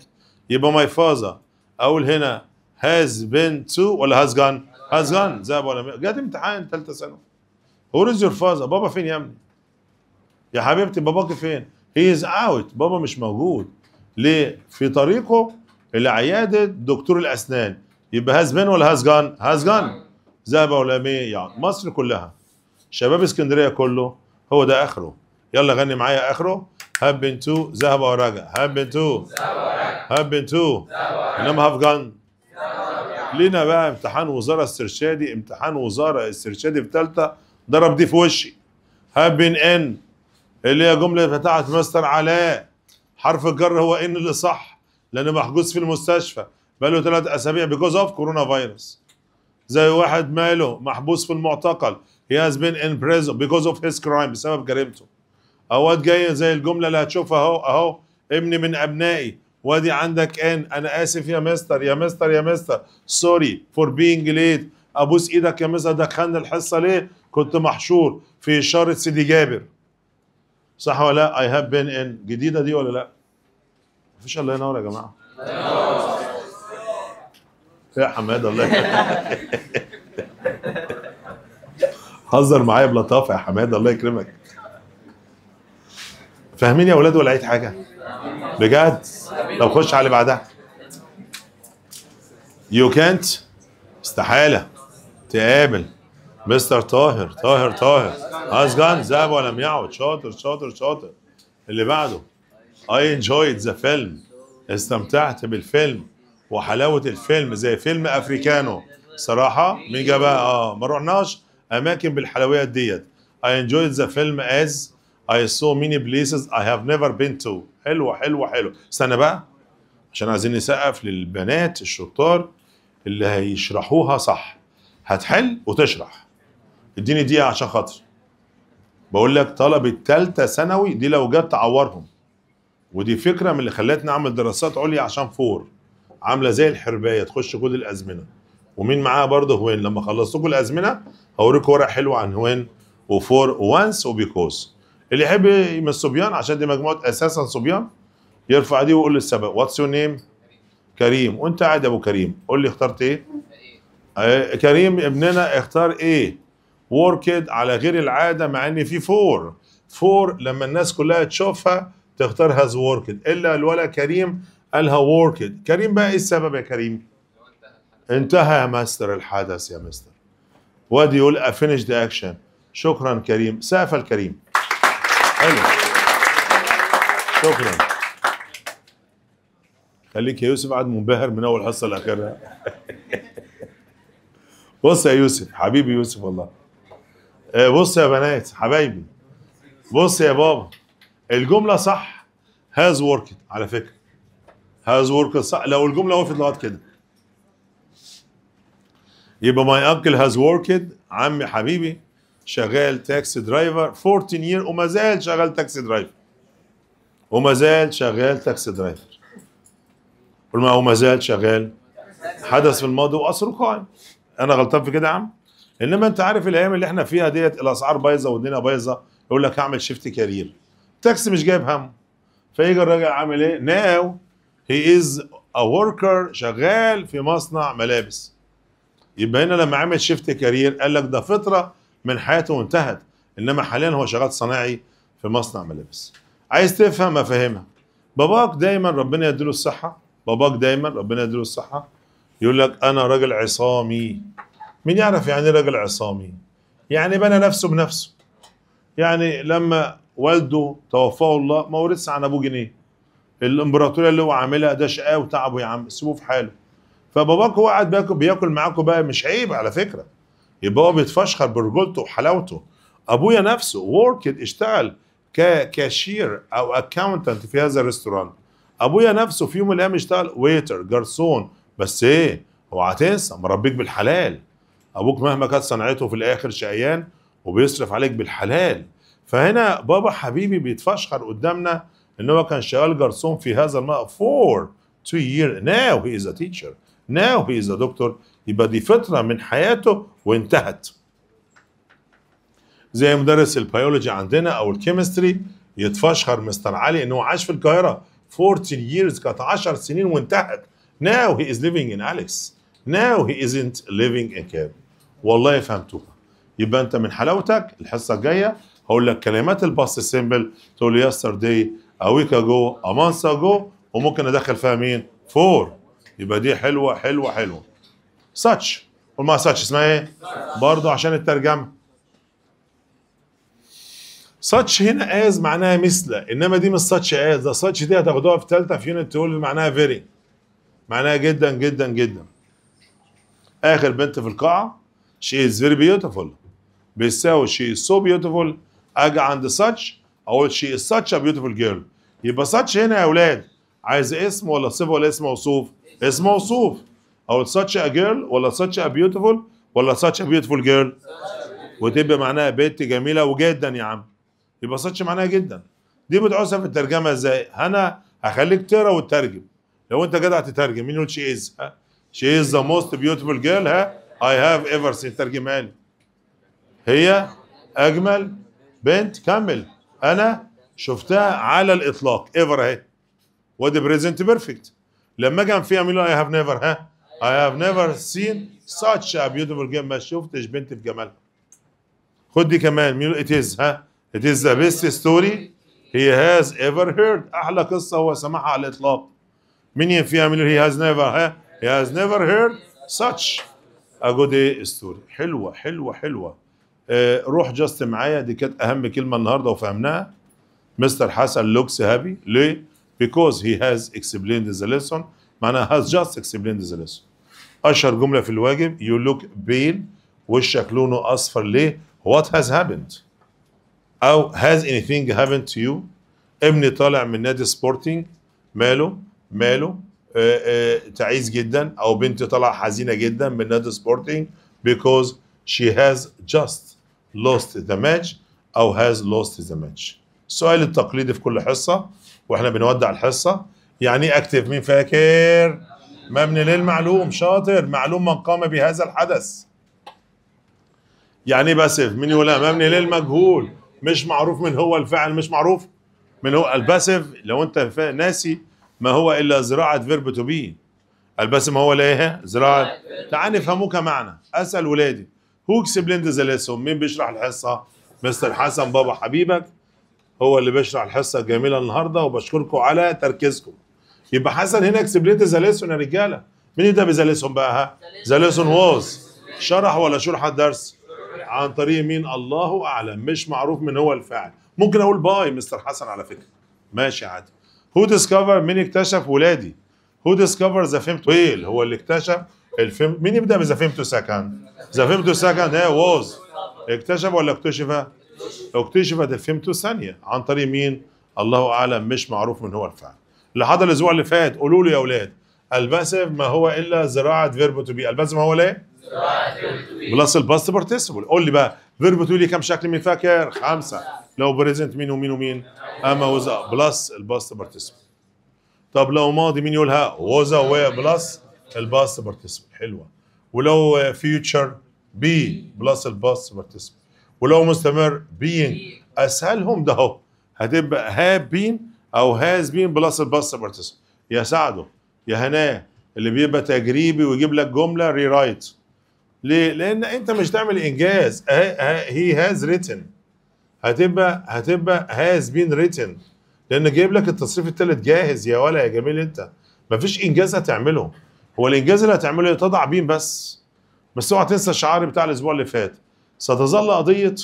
يبقى مايفازا اقول هنا هاز بين تو ولا هاز جان هاز جان ذهب ولم يعود جات امتحان ثالثه ثانوي ورز يور فازا بابا فين يا ابني يا حبيبتي باباك فين هي از اوت بابا مش موجود ليه في طريقه عياده دكتور الاسنان يبقى هاز بين ولا هاز جان هاز جان ذهب ولم يعود مصر كلها شباب اسكندريه كله هو ده اخره يلا غني معايا اخره هاب تو ذهب ورجع هاب ذهب هاب تو انما هاف جن لينا بقى امتحان وزاره استرشادي امتحان وزاره استرشادي في ثالثه ضرب دي في وشي هاب ان اللي هي جمله بتاعت مستر علاء حرف الجر هو ان اللي صح لانه محجوز في المستشفى بقاله ثلاث اسابيع بيكوز اوف كورونا فيروس زي واحد ماله محبوس في المعتقل he has been in prison because of his crime بسبب جريمته اوقات جاي زي الجمله اللي هتشوفها اهو اهو ابني من ابنائي وادي عندك ان انا اسف يا مستر يا مستر يا مستر سوري فور بينج ليت ابوس ايدك يا مستر دخلنا الحصه ليه كنت محشور في اشاره سيدي جابر صح ولا لا اي هاف بين ان جديده دي ولا لا مفيش الله ينور يا جماعه يا حماد الله [LAUGHS] هزر معايا بلطافه يا حماد الله يكرمك فاهمين يا اولاد ولا عيد حاجه بجد طب خش على اللي بعدها يو كانت استحاله تقابل مستر طاهر طاهر طاهر اسجان ذهب ولم يعد شاطر شاطر شاطر اللي بعده اي انجويد ذا فيلم استمتعت بالفيلم وحلاوه الفيلم زي فيلم افريكانو صراحه مين جابها اه ما رحناش اماكن بالحلويات ديت I enjoyed the film as I saw many places I have never been to حلوه حلوه حلوه استنى بقى عشان عايزين نسقف للبنات الشطار اللي هيشرحوها صح هتحل وتشرح اديني دقيقه عشان خاطر بقول لك طلبه ثالثه ثانوي دي لو جت تعورهم ودي فكره من اللي خلتني اعمل دراسات عليا عشان فور عامله زي الحربايه تخش كل الازمنه ومين معاه برضه هوين لما خلصتكم الازمنه هوريكم ورق حلو عن هوين وفور وانس وبيكوز اللي يحب من الصبيان عشان دي مجموعه اساسا صبيان يرفع دي ويقول السبب واتس يور نيم كريم وانت قاعد يا ابو كريم قول لي اخترت ايه, إيه، كريم ابننا اختار ايه وركد على غير العاده مع ان في فور فور لما الناس كلها تشوفها تختار هاز وركد الا الولد كريم قالها وركد كريم بقى ايه السبب يا كريم انتهى يا ماستر الحدث يا مستر وادي يقول افينش ذا اكشن شكرا كريم سقف الكريم حلو شكرا خليك يا يوسف قاعد منبهر من اول حصه لاخرها [LAUGHS] بص يا يوسف حبيبي يوسف والله آه، بص يا بنات حبايبي بص يا بابا الجمله صح هاز وركت على فكره هاز وركت صح لو الجمله وقفت لغايه كده يبقى ماي انكل هاز وركد عمي حبيبي شغال تاكسي درايفر 14 يير وما زال شغال تاكسي درايفر وما زال شغال تاكسي درايفر هو وما زال شغال حدث في الماضي واثره قائم انا غلطان في كده يا عم انما انت عارف الايام اللي احنا فيها ديت الاسعار بايظه والدنيا بايظه يقول لك هعمل شيفت كارير تاكسي مش جايب هم فيجي الراجل عامل ايه ناو هي از ا وركر شغال في مصنع ملابس يبقى هنا لما عمل شيفت كارير قال لك ده فتره من حياته وانتهت انما حاليا هو شغال صناعي في مصنع ملابس عايز تفهم افهمها باباك دايما ربنا يديله الصحه باباك دايما ربنا يديله الصحه يقول لك انا راجل عصامي مين يعرف يعني ايه راجل عصامي يعني بنى نفسه بنفسه يعني لما والده توفاه الله ما ورثش عن ابوه جنيه الامبراطوريه اللي هو عاملها ده شقاه وتعبه يا عم سيبوه في حاله فباباك هو قاعد بياكل, بياكل معاكم بقى مش عيب على فكره يبقى هو بيتفشخر برجولته وحلاوته ابويا نفسه ورك اشتغل كاشير او اكاونتنت في هذا الريستورانت ابويا نفسه في يوم من الايام اشتغل ويتر جرسون بس ايه اوعى تنسى مربيك بالحلال ابوك مهما كانت صنعته في الاخر شقيان وبيصرف عليك بالحلال فهنا بابا حبيبي بيتفشخر قدامنا ان هو كان شغال جرسون في هذا الماء فور تو يير ناو هي از a now he is a doctor يبقى دي فترة من حياته وانتهت زي مدرس البيولوجي عندنا او الكيمستري يتفشخر مستر علي ان هو عاش في القاهرة 14 years كانت 10 سنين وانتهت now he is living in Alex now he isn't living in Cam والله فهمتوها يبقى انت من حلاوتك الحصة الجاية هقول لك كلمات الباست سيمبل تقول yesterday a week ago a month ago وممكن ادخل فيها مين؟ 4 يبقى دي حلوه حلوه حلوه ساتش قول ساتش اسمها ايه برضه عشان الترجمه ساتش هنا از معناها مثل انما دي مش ساتش از ده ساتش دي هتاخدوها في ثالثه في يونت تقول معناها فيري معناها جدا جدا جدا اخر بنت في القاعه شي از فيري بيوتيفول بيساوي شي از سو بيوتيفول اجي عند ساتش اقول شي از ساتش ا بيوتيفول جيرل يبقى ساتش هنا يا اولاد عايز اسم ولا صفه ولا اسم موصوف اسم موصوف او such a girl ولا such a beautiful ولا such a beautiful girl وتبقى معناها بنت جميله وجدا يا عم يبقى such معناها جدا دي بتعوزها في الترجمه ازاي انا هخليك تقرا وتترجم لو انت جدع تترجم مين يقول شي از ها شي از ذا موست بيوتيفول جيرل ها اي هاف ايفر سين ترجمها لي هي اجمل بنت كمل انا شفتها على الاطلاق ايفر اهي وادي بريزنت بيرفكت لما كان في يقول اي هاف نيفر ها اي هاف نيفر سين such a beautiful game ما شفتش بنت بجمالها خد دي كمان ميلو ات از ها ات از ذا بيست ستوري هي هاز ايفر هيرد احلى قصه هو سمعها على الاطلاق مين ينفيها ميلو هي هاز نيفر ها هي هاز نيفر هيرد ساتش ا جود ستوري حلوه حلوه حلوه آه روح جاست معايا دي كانت اهم كلمه النهارده وفهمناها مستر حسن لوكس هابي ليه because he has explained the lesson معناها has just explained the lesson اشهر جمله في الواجب you look pale وشك لونه اصفر ليه what has happened او has anything happened to you ابني طالع من نادي سبورتنج ماله ماله تعيس جدا او بنتي طالعه حزينه جدا من نادي سبورتنج because she has just lost the match او has lost the match السؤال التقليدي في كل حصه واحنا بنودع الحصه يعني ايه اكتف مين فاكر مبني للمعلوم شاطر معلوم من قام بهذا الحدث يعني ايه باسف مين يقولها مبني للمجهول مش معروف من هو الفاعل مش معروف من هو الباسف لو انت ناسي ما هو الا زراعه فيرب تو بي ما هو ايه زراعه تعال نفهموه كمعنى اسال ولادي هو اكسبلند ذا ليسون مين بيشرح الحصه مستر حسن بابا حبيبك هو اللي بيشرح الحصه الجميله النهارده وبشكركم على تركيزكم يبقى حسن هنا اكسبليت ذا ليسون يا رجاله مين يبدأ بذا ليسون بقى ها ذا ليسون واز شرح ولا شرح الدرس عن طريق مين الله اعلم مش معروف من هو الفاعل ممكن اقول باي مستر حسن على فكره ماشي عادي هو ديسكفر مين اكتشف ولادي هو ديسكفر ذا فيمتو ويل هو اللي اكتشف الفيم مين يبدا بذا فيمتو سكند ذا فيمتو سكند هي واز اكتشف ولا اكتشف اكتشفت الفيلم ثانية عن طريق مين الله اعلم مش معروف من هو الفعل. اللي حضر الاسبوع اللي فات قولوا لي يا اولاد الباسف ما هو الا زراعه فيربو تو بي الباسف ما هو ايه زراعه فيربو تو بي بلس الباست بارتيسيبل قول لي بقى فيرب تو بي كم شكل مين فاكر خمسه لو بريزنت مين ومين ومين اما وز بلس الباست بارتيسيبل طب لو ماضي مين يقولها وز و بلس الباست بارتيسيبل حلوه ولو فيوتشر بي بلس الباست بارتيسيبل ولو مستمر بين اسهلهم ده اهو هتبقى هاب بين او هاز بين بلس الباست بارتيسيبل يا سعده يا هناه اللي بيبقى تجريبي ويجيب لك جمله ري رايت ليه؟ لان انت مش تعمل انجاز هي هاز ريتن هتبقى هتبقى هاز بين ريتن لان جايب لك التصريف الثالث جاهز يا ولا يا جميل انت مفيش انجاز هتعمله هو الانجاز اللي هتعمله تضع بين بس بس اوعى تنسى الشعار بتاع الاسبوع اللي فات ستظل قضية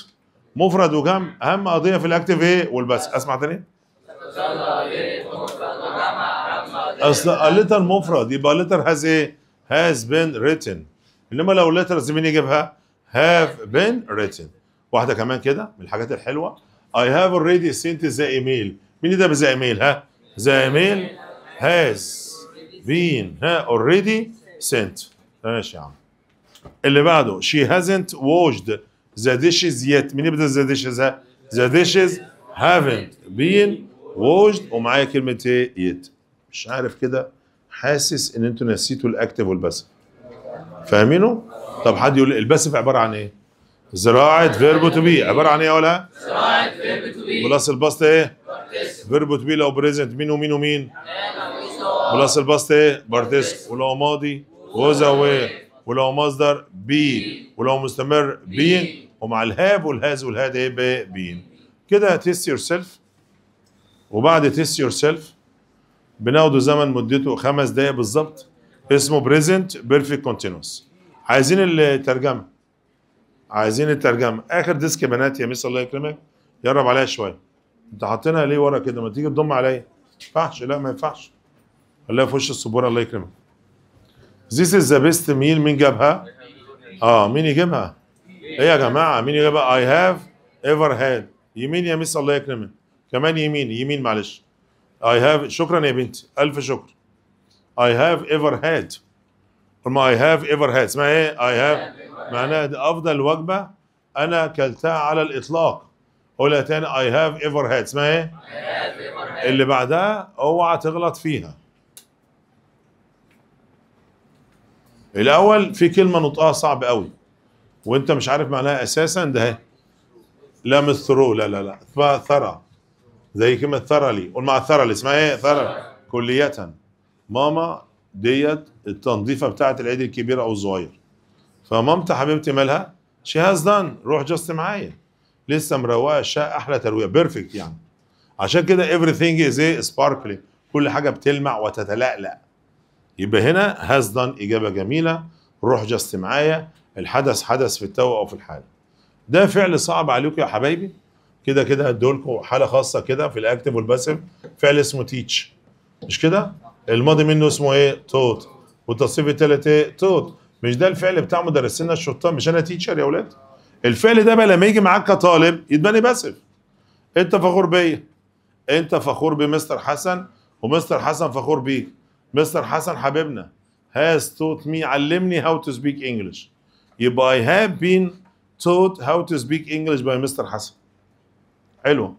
مفرد وجمع أهم قضية في الأكتف إيه والبس أسمع تاني ستظل قضية مفرد أهم قضية أصل الليتر مفرد يبقى الليتر هاز إيه هاز بين ريتن إنما لو اللترز مين يجيبها هاف بين ريتن واحدة كمان كده من الحاجات الحلوة I have already sent the email مين ده بذا ايميل ها the email has been ها already sent ماشي يا عم اللي بعده she hasn't watched the dishes yet مين يبدأ the dishes ها the dishes haven't been washed ومعايا كلمة ايه yet مش عارف كده حاسس ان انتوا نسيتوا الاكتف والباسف فاهمينه؟ طب حد يقول الباسف عبارة عن ايه؟ زراعة فيربو تو بي عبارة عن ايه ولا؟ زراعة فيربو تو بي بلس البسط ايه؟ فيربو تو بي لو بريزنت مين ومين ومين؟ بلس البسط ايه؟ بارتس ولو ماضي وهو ولو مصدر بي ولو مستمر بي ومع الهاب والهاز والهاد ايه بين كده تيست يور سيلف وبعد تيست يور سيلف بناخده زمن مدته خمس دقايق بالظبط اسمه بريزنت بيرفكت كونتينوس عايزين الترجمه عايزين الترجمه اخر ديسك يا بنات يا مس الله يكرمك جرب عليها شويه انت حاطينها ليه ورا كده ما تيجي تضم عليا ما ينفعش لا ما ينفعش خليها في وش السبوره الله يكرمك ذيس از ذا بيست مين مين جابها اه مين يجيبها ايه يا جماعه مين يقول بقى اي هاف ايفر هاد يمين يا مس الله يكرمك كمان يمين يمين معلش اي هاف شكرا يا بنتي الف شكر اي هاف ايفر هاد ما اي هاف ايفر هاد اسمها ايه اي هاف معناها دي افضل وجبه انا اكلتها على الاطلاق قولها تاني اي هاف ايفر هاد اسمها ايه اللي بعدها اوعى تغلط فيها الاول في كلمه نطقها صعب قوي وانت مش عارف معناها اساسا ده لا مش ثرو لا لا لا ثرى زي كلمه ثرى لي قول مع لي اسمها ايه ثرى كليه ماما ديت التنظيفه بتاعه العيد الكبير او الصغير فمامتي حبيبتي مالها شي هاز دان روح جاست معايا لسه مروقه الشقه احلى ترويقه بيرفكت يعني عشان كده everything is ايه sparkling كل حاجه بتلمع وتتلألأ يبقى هنا هاز دان اجابه جميله روح جاست معايا الحدث حدث في التو او في الحال ده فعل صعب عليكم يا حبايبي كده كده هدولكم حاله خاصه كده في الاكتف والباسف فعل اسمه تيتش مش كده الماضي منه اسمه ايه توت والتصريف الثالث ايه توت مش ده الفعل بتاع مدرسينا الشطان مش انا تيتشر يا اولاد الفعل ده بقى لما يجي معاك كطالب يتبني باسف انت فخور بيا انت فخور بمستر حسن ومستر حسن فخور بيك مستر حسن حبيبنا هاز توت مي علمني هاو تو سبيك انجلش يبقى I have been taught how to speak English by Mr. حسن حلو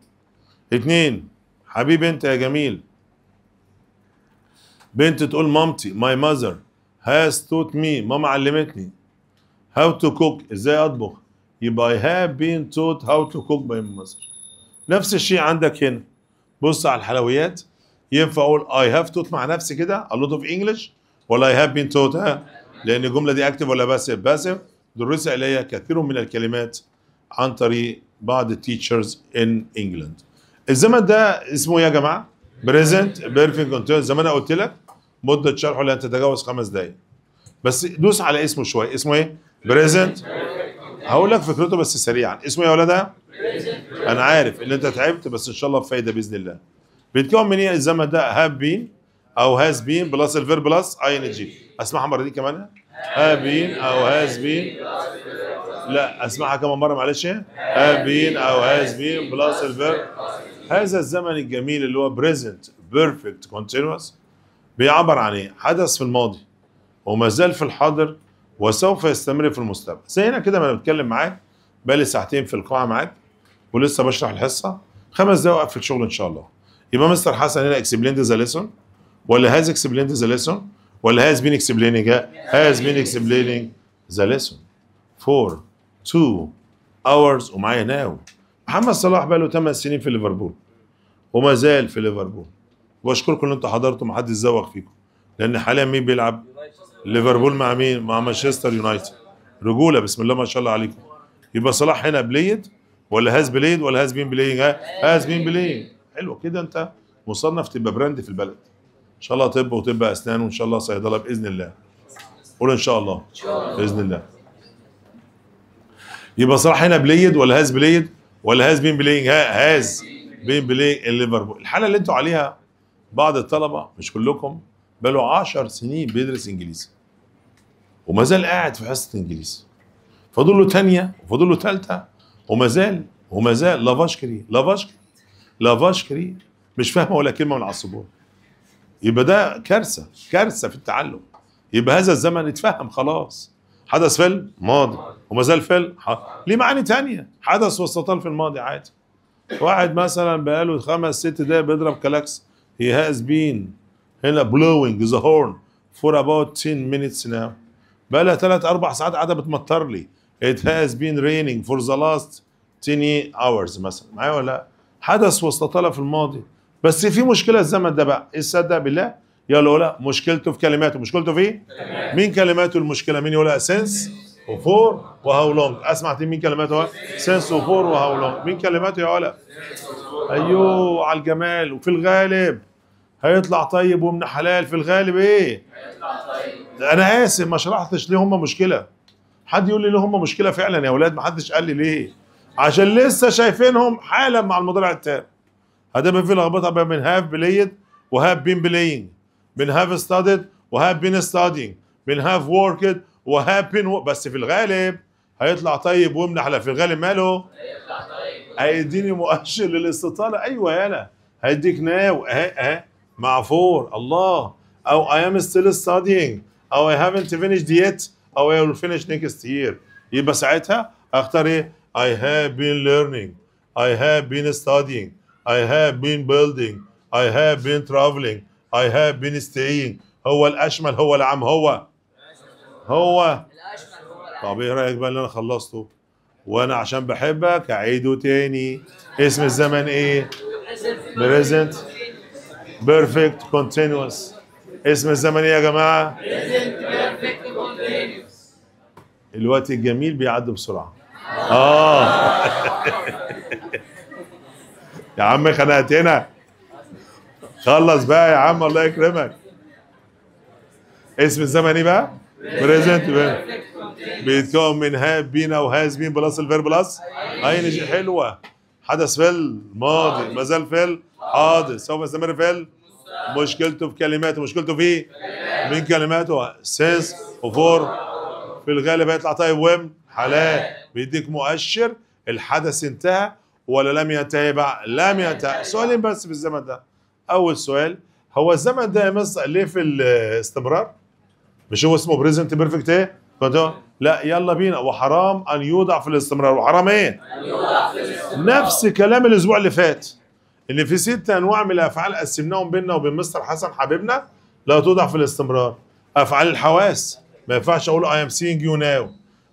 اتنين حبيبي انت يا جميل بنت تقول مامتي my mother has taught me ماما علمتني how to cook ازاي اطبخ يبقى I have been taught how to cook by my mother نفس الشيء عندك هنا بص على الحلويات ينفع اقول I have taught مع نفسي كده a lot of English ولا I have been taught ها لان الجمله دي اكتف ولا باسف باسف درس إلي كثير من الكلمات عن طريق بعض التيتشرز ان انجلند الزمن ده اسمه إيه يا جماعه بريزنت بيرفكت كونتينوس زي ما انا قلت لك مده شرحه لن تتجاوز خمس دقائق بس دوس على اسمه شويه اسمه ايه بريزنت هقول لك فكرته بس سريعا اسمه إيه يا ولادها انا عارف ان انت تعبت بس ان شاء الله بفايده باذن الله بيتكون من ايه الزمن ده هاف بين او هاز بين بلس الفير بلس اي ان جي اسمعها المره دي كمان أبين او هاز بين لا اسمعها كمان مره معلش أبين او هاز بين بلس الفيرب هذا الزمن الجميل اللي هو بريزنت بيرفكت كونتينوس بيعبر عن ايه؟ حدث في الماضي وما زال في الحاضر وسوف يستمر في المستقبل هنا كده ما انا بتكلم معاك بقالي ساعتين في القاعه معاك ولسه بشرح الحصه خمس دقايق اقفل الشغل ان شاء الله يبقى مستر حسن هنا اكسبلينت ذا ليسون ولا هاز اكسبلينت ذا ليسون ولا has been explaining has been explaining the lesson for two hours ومعايا now محمد صلاح بقى له 8 سنين في ليفربول وما زال في ليفربول واشكركم ان انتم حضرتوا ما حدش فيكم لان حاليا مين بيلعب ليفربول مع مين مع مانشستر يونايتد رجوله بسم الله ما شاء الله عليكم يبقى صلاح هنا بليد ولا هاز بليد ولا هاز بين بلاينج هاز بين بلاينج حلو كده انت مصنف تبقى براند في البلد ان شاء الله طب وطب اسنان وان شاء الله صيدله باذن الله قول ان شاء الله ان شاء الله باذن الله يبقى صلاح هنا بليد ولا هاز بليد ولا هاز بين بلينج ها هاز بين بلينج الليفربول الحاله اللي انتوا عليها بعض الطلبه مش كلكم بقاله 10 سنين بيدرس انجليزي وما زال قاعد في حصه انجليزي فاضل له ثانيه وفاضل له ثالثه وما زال وما زال لافاشكري لافاشكري لافاشكري مش فاهمه ولا كلمه من على السبوره يبقى ده كارثه كارثه في التعلم يبقى هذا الزمن اتفهم خلاص حدث في الماضي وما زال في ح... ليه معاني تانية حدث واستطال في الماضي عادي واحد مثلا بقاله خمس ست دقايق بيضرب كلاكس هي هاز بين هنا بلوينج ذا هورن فور اباوت 10 مينتس ناو بقى لها ثلاث اربع ساعات قاعده بتمطر لي it has been raining for the last 10 hours مثلا معايا ولا حدث واستطال في الماضي بس في مشكله الزمن ده بقى إيه، صدق بالله يا لولا مشكلته في كلماته مشكلته في ايه مين كلماته المشكله مين يقولها سنس وفور وهاو لونج اسمع مين كلماته سنس وفور وهاو لونج مين كلماته يا ولا ايوه على الجمال وفي الغالب هيطلع طيب ومن حلال في الغالب ايه هيطلع طيب انا اسف ما شرحتش ليه هم مشكله حد يقول لي ليه هم مشكله فعلا يا اولاد ما حدش قال لي ليه عشان لسه شايفينهم حالا مع المضارع التام هتبقى في لخبطه بقى من هاف بلايد وهاف بين بلاينج من هاف ستادد وهاف بين ستادينج من هاف وركد وهاف بين و... بس في الغالب هيطلع طيب ومنح لا في الغالب ماله؟ هيطلع طيب هيديني مؤشر للاستطاله ايوه يالا هيديك ناو اهي اهي مع فور الله او اي ام ستيل ستادينج او اي هافنت فينيشد يت او اي ويل فينيش نيكست يير يبقى ساعتها اختار ايه؟ اي هاف بين ليرنينج اي هاف بين ستادينج I have been building I have been traveling I have been staying هو الأشمل هو العام هو هو الأشمل هو العام طب إيه رأيك بقى اللي أنا خلصته وأنا عشان بحبك أعيده تاني اسم الزمن إيه present بيرفكت كونتينوس اسم الزمن ايه يا جماعه الوقت الجميل بيعدي بسرعه اه [LAUGHS] يا عم خنقتنا خلص بقى يا عم الله يكرمك اسم الزمن ايه بقى؟ بريزنت بيتكون من هاب بينا وهاز بين بلس الفير بلس اين حلوه حدث في الماضي ما زال في الحاضر سوف يستمر في مشكلته في كلماته مشكلته في من كلماته سيس وفور في الغالب هيطلع طيب وم حلال بيديك مؤشر الحدث انتهى ولا لم يتابع لم يتابع سؤالين بس في الزمن ده اول سؤال هو الزمن ده يا مس ليه في الاستمرار مش هو اسمه بريزنت بيرفكت ايه لا يلا بينا وحرام ان يوضع في الاستمرار وحرام ايه ان يوضع في الاستمرار نفس كلام الاسبوع اللي فات ان في ست انواع من الافعال قسمناهم بيننا وبين مستر حسن حبيبنا لا توضع في الاستمرار افعال الحواس ما ينفعش اقول اي ام سينج يو ناو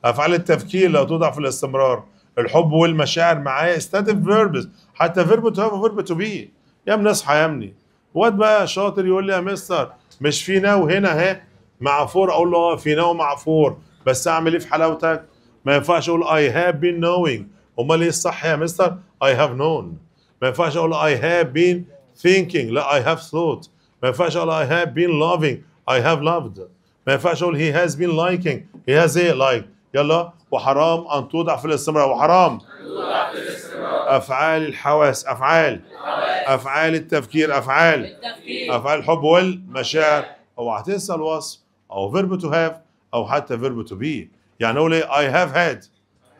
افعال التفكير لا توضع في الاستمرار الحب والمشاعر معايا استاد فيربس حتى فيرب تو هاف فيرب تو بي يا اصحى يا ابني واد بقى شاطر يقول لي يا مستر مش في ناو هنا اهي مع فور اقول له اه في ناو مع فور بس اعمل ايه في حلاوتك ما ينفعش اقول اي هاف بين نوينج امال ايه الصح يا مستر اي هاف نون ما ينفعش اقول اي هاف بين ثينكينج لا اي هاف ثوت ما ينفعش اقول اي هاف بين لافينج اي هاف لافد ما ينفعش اقول هي هاز بين لايكينج هي هاز ايه لايك يلا وحرام أن توضع في الاستمرار وحرام أفعال الحواس أفعال أفعال التفكير أفعال أفعال الحب والمشاعر أوعى تنسى الوصف أو فيرب تو هاف أو حتى فيرب تو بي يعني أقول إيه اي هاف هاد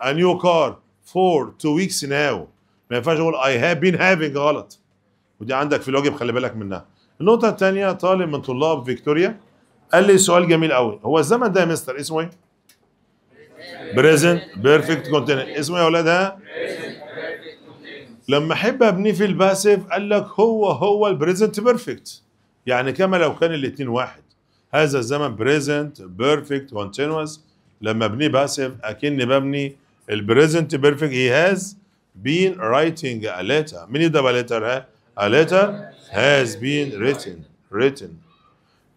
ا نيو كار فور تو ويكس ناو ما ينفعش أقول اي هاف بين هافينج غلط ودي عندك في الواجب خلي بالك منها النقطة الثانية طالب من طلاب فيكتوريا قال لي سؤال جميل قوي هو الزمن ده يا مستر اسمه ايه؟ بريزنت بيرفكت كونتيننت اسمه يا اولاد ها لما احب ابنيه في الباسيف قال لك هو هو البريزنت بيرفكت يعني كما لو كان الاثنين واحد هذا الزمن بريزنت بيرفكت كونتينوس لما ابنيه باسيف اكني ببني البريزنت بيرفكت هي هاز بين رايتنج ا ليتر مين يبدا letter ها ا ليتر هاز بين ريتن ريتن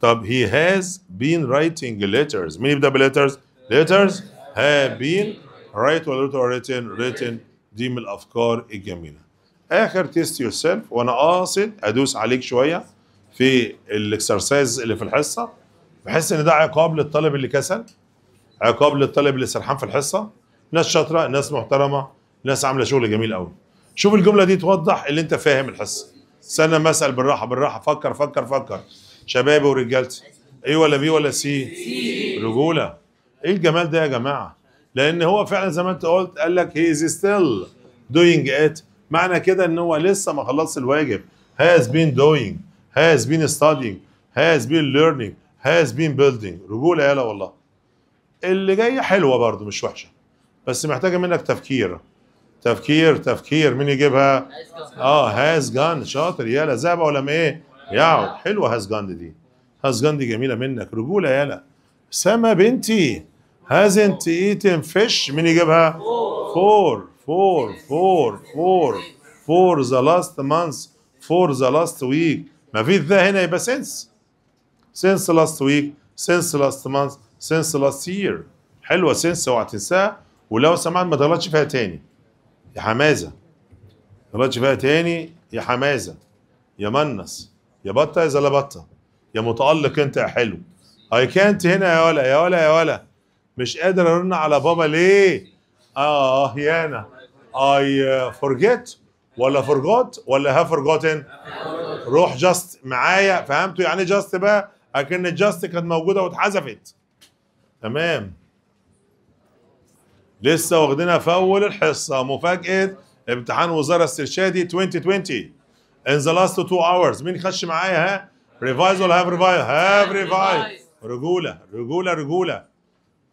طب هي هاز بين رايتنج ليترز مين يبدا letters letters have been right ولا or written written دي من الافكار الجميله اخر تيست يور سيلف وانا قاصد ادوس عليك شويه في الاكسرسايز اللي في الحصه بحس ان ده عقاب للطالب اللي كسل عقاب للطالب اللي سرحان في الحصه ناس شاطره ناس محترمه ناس عامله شغل جميل قوي شوف الجمله دي توضح اللي انت فاهم الحصه استنى مسال بالراحه بالراحه فكر فكر فكر شبابي ورجالتي ايه ولا بي ولا سي رجوله ايه الجمال ده يا جماعه لان هو فعلا زي ما انت قلت قال لك هي از ستيل دوينج ات معنى كده ان هو لسه ما خلصش الواجب has been doing has been studying has been learning has been building رجوله يالا والله اللي جايه حلوه برضو مش وحشه بس محتاجه منك تفكير تفكير تفكير مين يجيبها اه هاز جان شاطر يالا ذهب ولا ايه ياو حلوه هاز جان دي هاز جان دي جميله منك رجوله يالا سما بنتي hasn't eaten fish من يجيبها؟ four four four four for the last month for the last week ما في ذا هنا يبقى since since last week since last month since last year حلوه since اوعى تنساها ولو سمعت ما تغلطش فيها تاني يا حمازه ما تغلطش فيها تاني يا حمازه يا منس يا بطه يا زلبطه يا متالق انت يا حلو اي كانت هنا يا ولا يا ولا يا ولا مش قادر ارن على بابا ليه اه يا انا اي فورجيت ولا فورجوت ولا ها فورجوتن روح جاست معايا فهمتوا يعني جاست إيه بقى اكن جاست كانت موجوده واتحذفت تمام لسه واخدينها في اول الحصه مفاجاه امتحان وزاره استرشادي 2020 in the last two hours مين خش معايا ها ريفايز ولا هاف ريفايز هاف ريفايز رجوله رجوله رجوله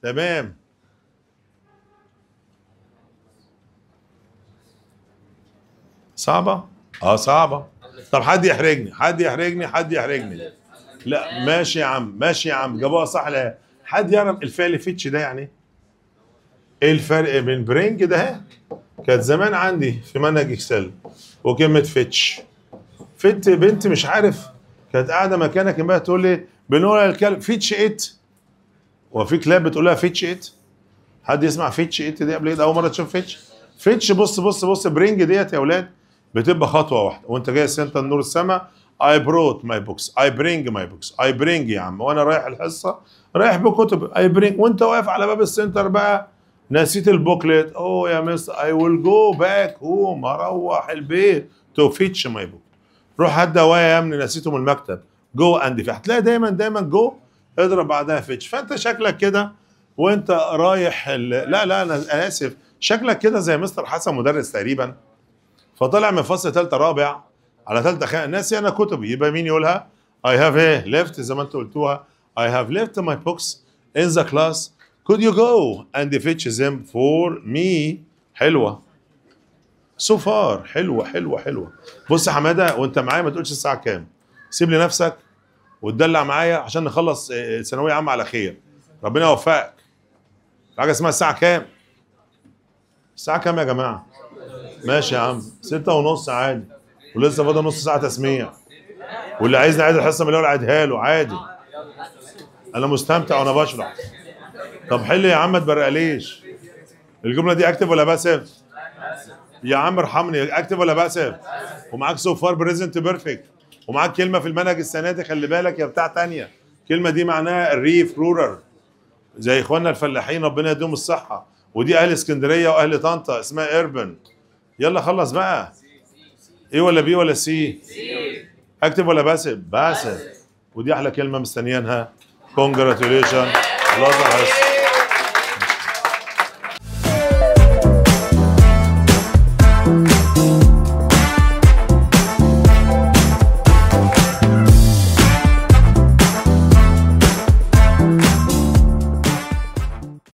تمام صعبة؟ اه صعبة طب حد يحرجني حد يحرجني حد يحرجني لا ماشي يا عم ماشي يا عم جابوها صح لا حد يعرف الفعل فيتش ده يعني ايه الفرق بين برينج ده كانت زمان عندي في منهج اكسل وكلمه فيتش فت بنت مش عارف كانت قاعده مكانك امبارح تقول لي بنقول الكلب فيتش ات وفي كلاب بتقول لها فيتش ات حد يسمع فيتش ات دي قبل كده اول مره تشوف فيتش فيتش بص بص بص برينج ديت يا اولاد بتبقى خطوه واحده وانت جاي سنتر نور السما اي بروت ماي بوكس اي برينج ماي بوكس اي برينج يا عم وانا رايح الحصه رايح بكتب اي برينج وانت واقف على باب السنتر بقى نسيت البوكلت اوه يا مستر اي ويل جو باك هوم اروح البيت تو فيتش ماي بوك روح هات دوايا يا ابني نسيتهم المكتب جو اند هتلاقي دايما دايما جو اضرب بعدها فيتش فانت شكلك كده وانت رايح لا لا انا اسف شكلك كده زي مستر حسن مدرس تقريبا فطلع من فصل ثالثه رابع على ثالثه خ... ناسي انا كتبي يبقى مين يقولها اي هاف ايه ليفت زي ما انتوا قلتوها اي هاف ليفت ماي بوكس ان ذا كلاس could you go and fetch them for me حلوه سو so far حلوه حلوه حلوه بص يا حماده وانت معايا ما تقولش الساعه كام سيب لنفسك وتدلع معايا عشان نخلص آه، آه، ثانويه عامه على خير ربنا يوفقك حاجه اسمها الساعه كام الساعه كام يا جماعه ماشي يا عم ستة ونص عادي ولسه فاضل نص ساعه تسميع واللي عايزني عايز الحصه من الاول عاديها له عادي انا مستمتع وانا بشرح طب حل يا عم ما تبرقليش الجمله دي اكتف ولا باسف يا عم ارحمني اكتف ولا باسف ومعاك سو فار بريزنت بيرفكت ومعاك كلمه في المنهج السنه دي خلي بالك يا بتاع تانية الكلمه دي معناها الريف رورر زي اخواننا الفلاحين ربنا يديهم الصحه ودي اهل اسكندريه واهل طنطا اسمها ايربن يلا خلص بقى ايه ولا بي ولا سي اكتب ولا باسب باسب ودي احلى كلمه مستنيينها كونجراتوليشن الله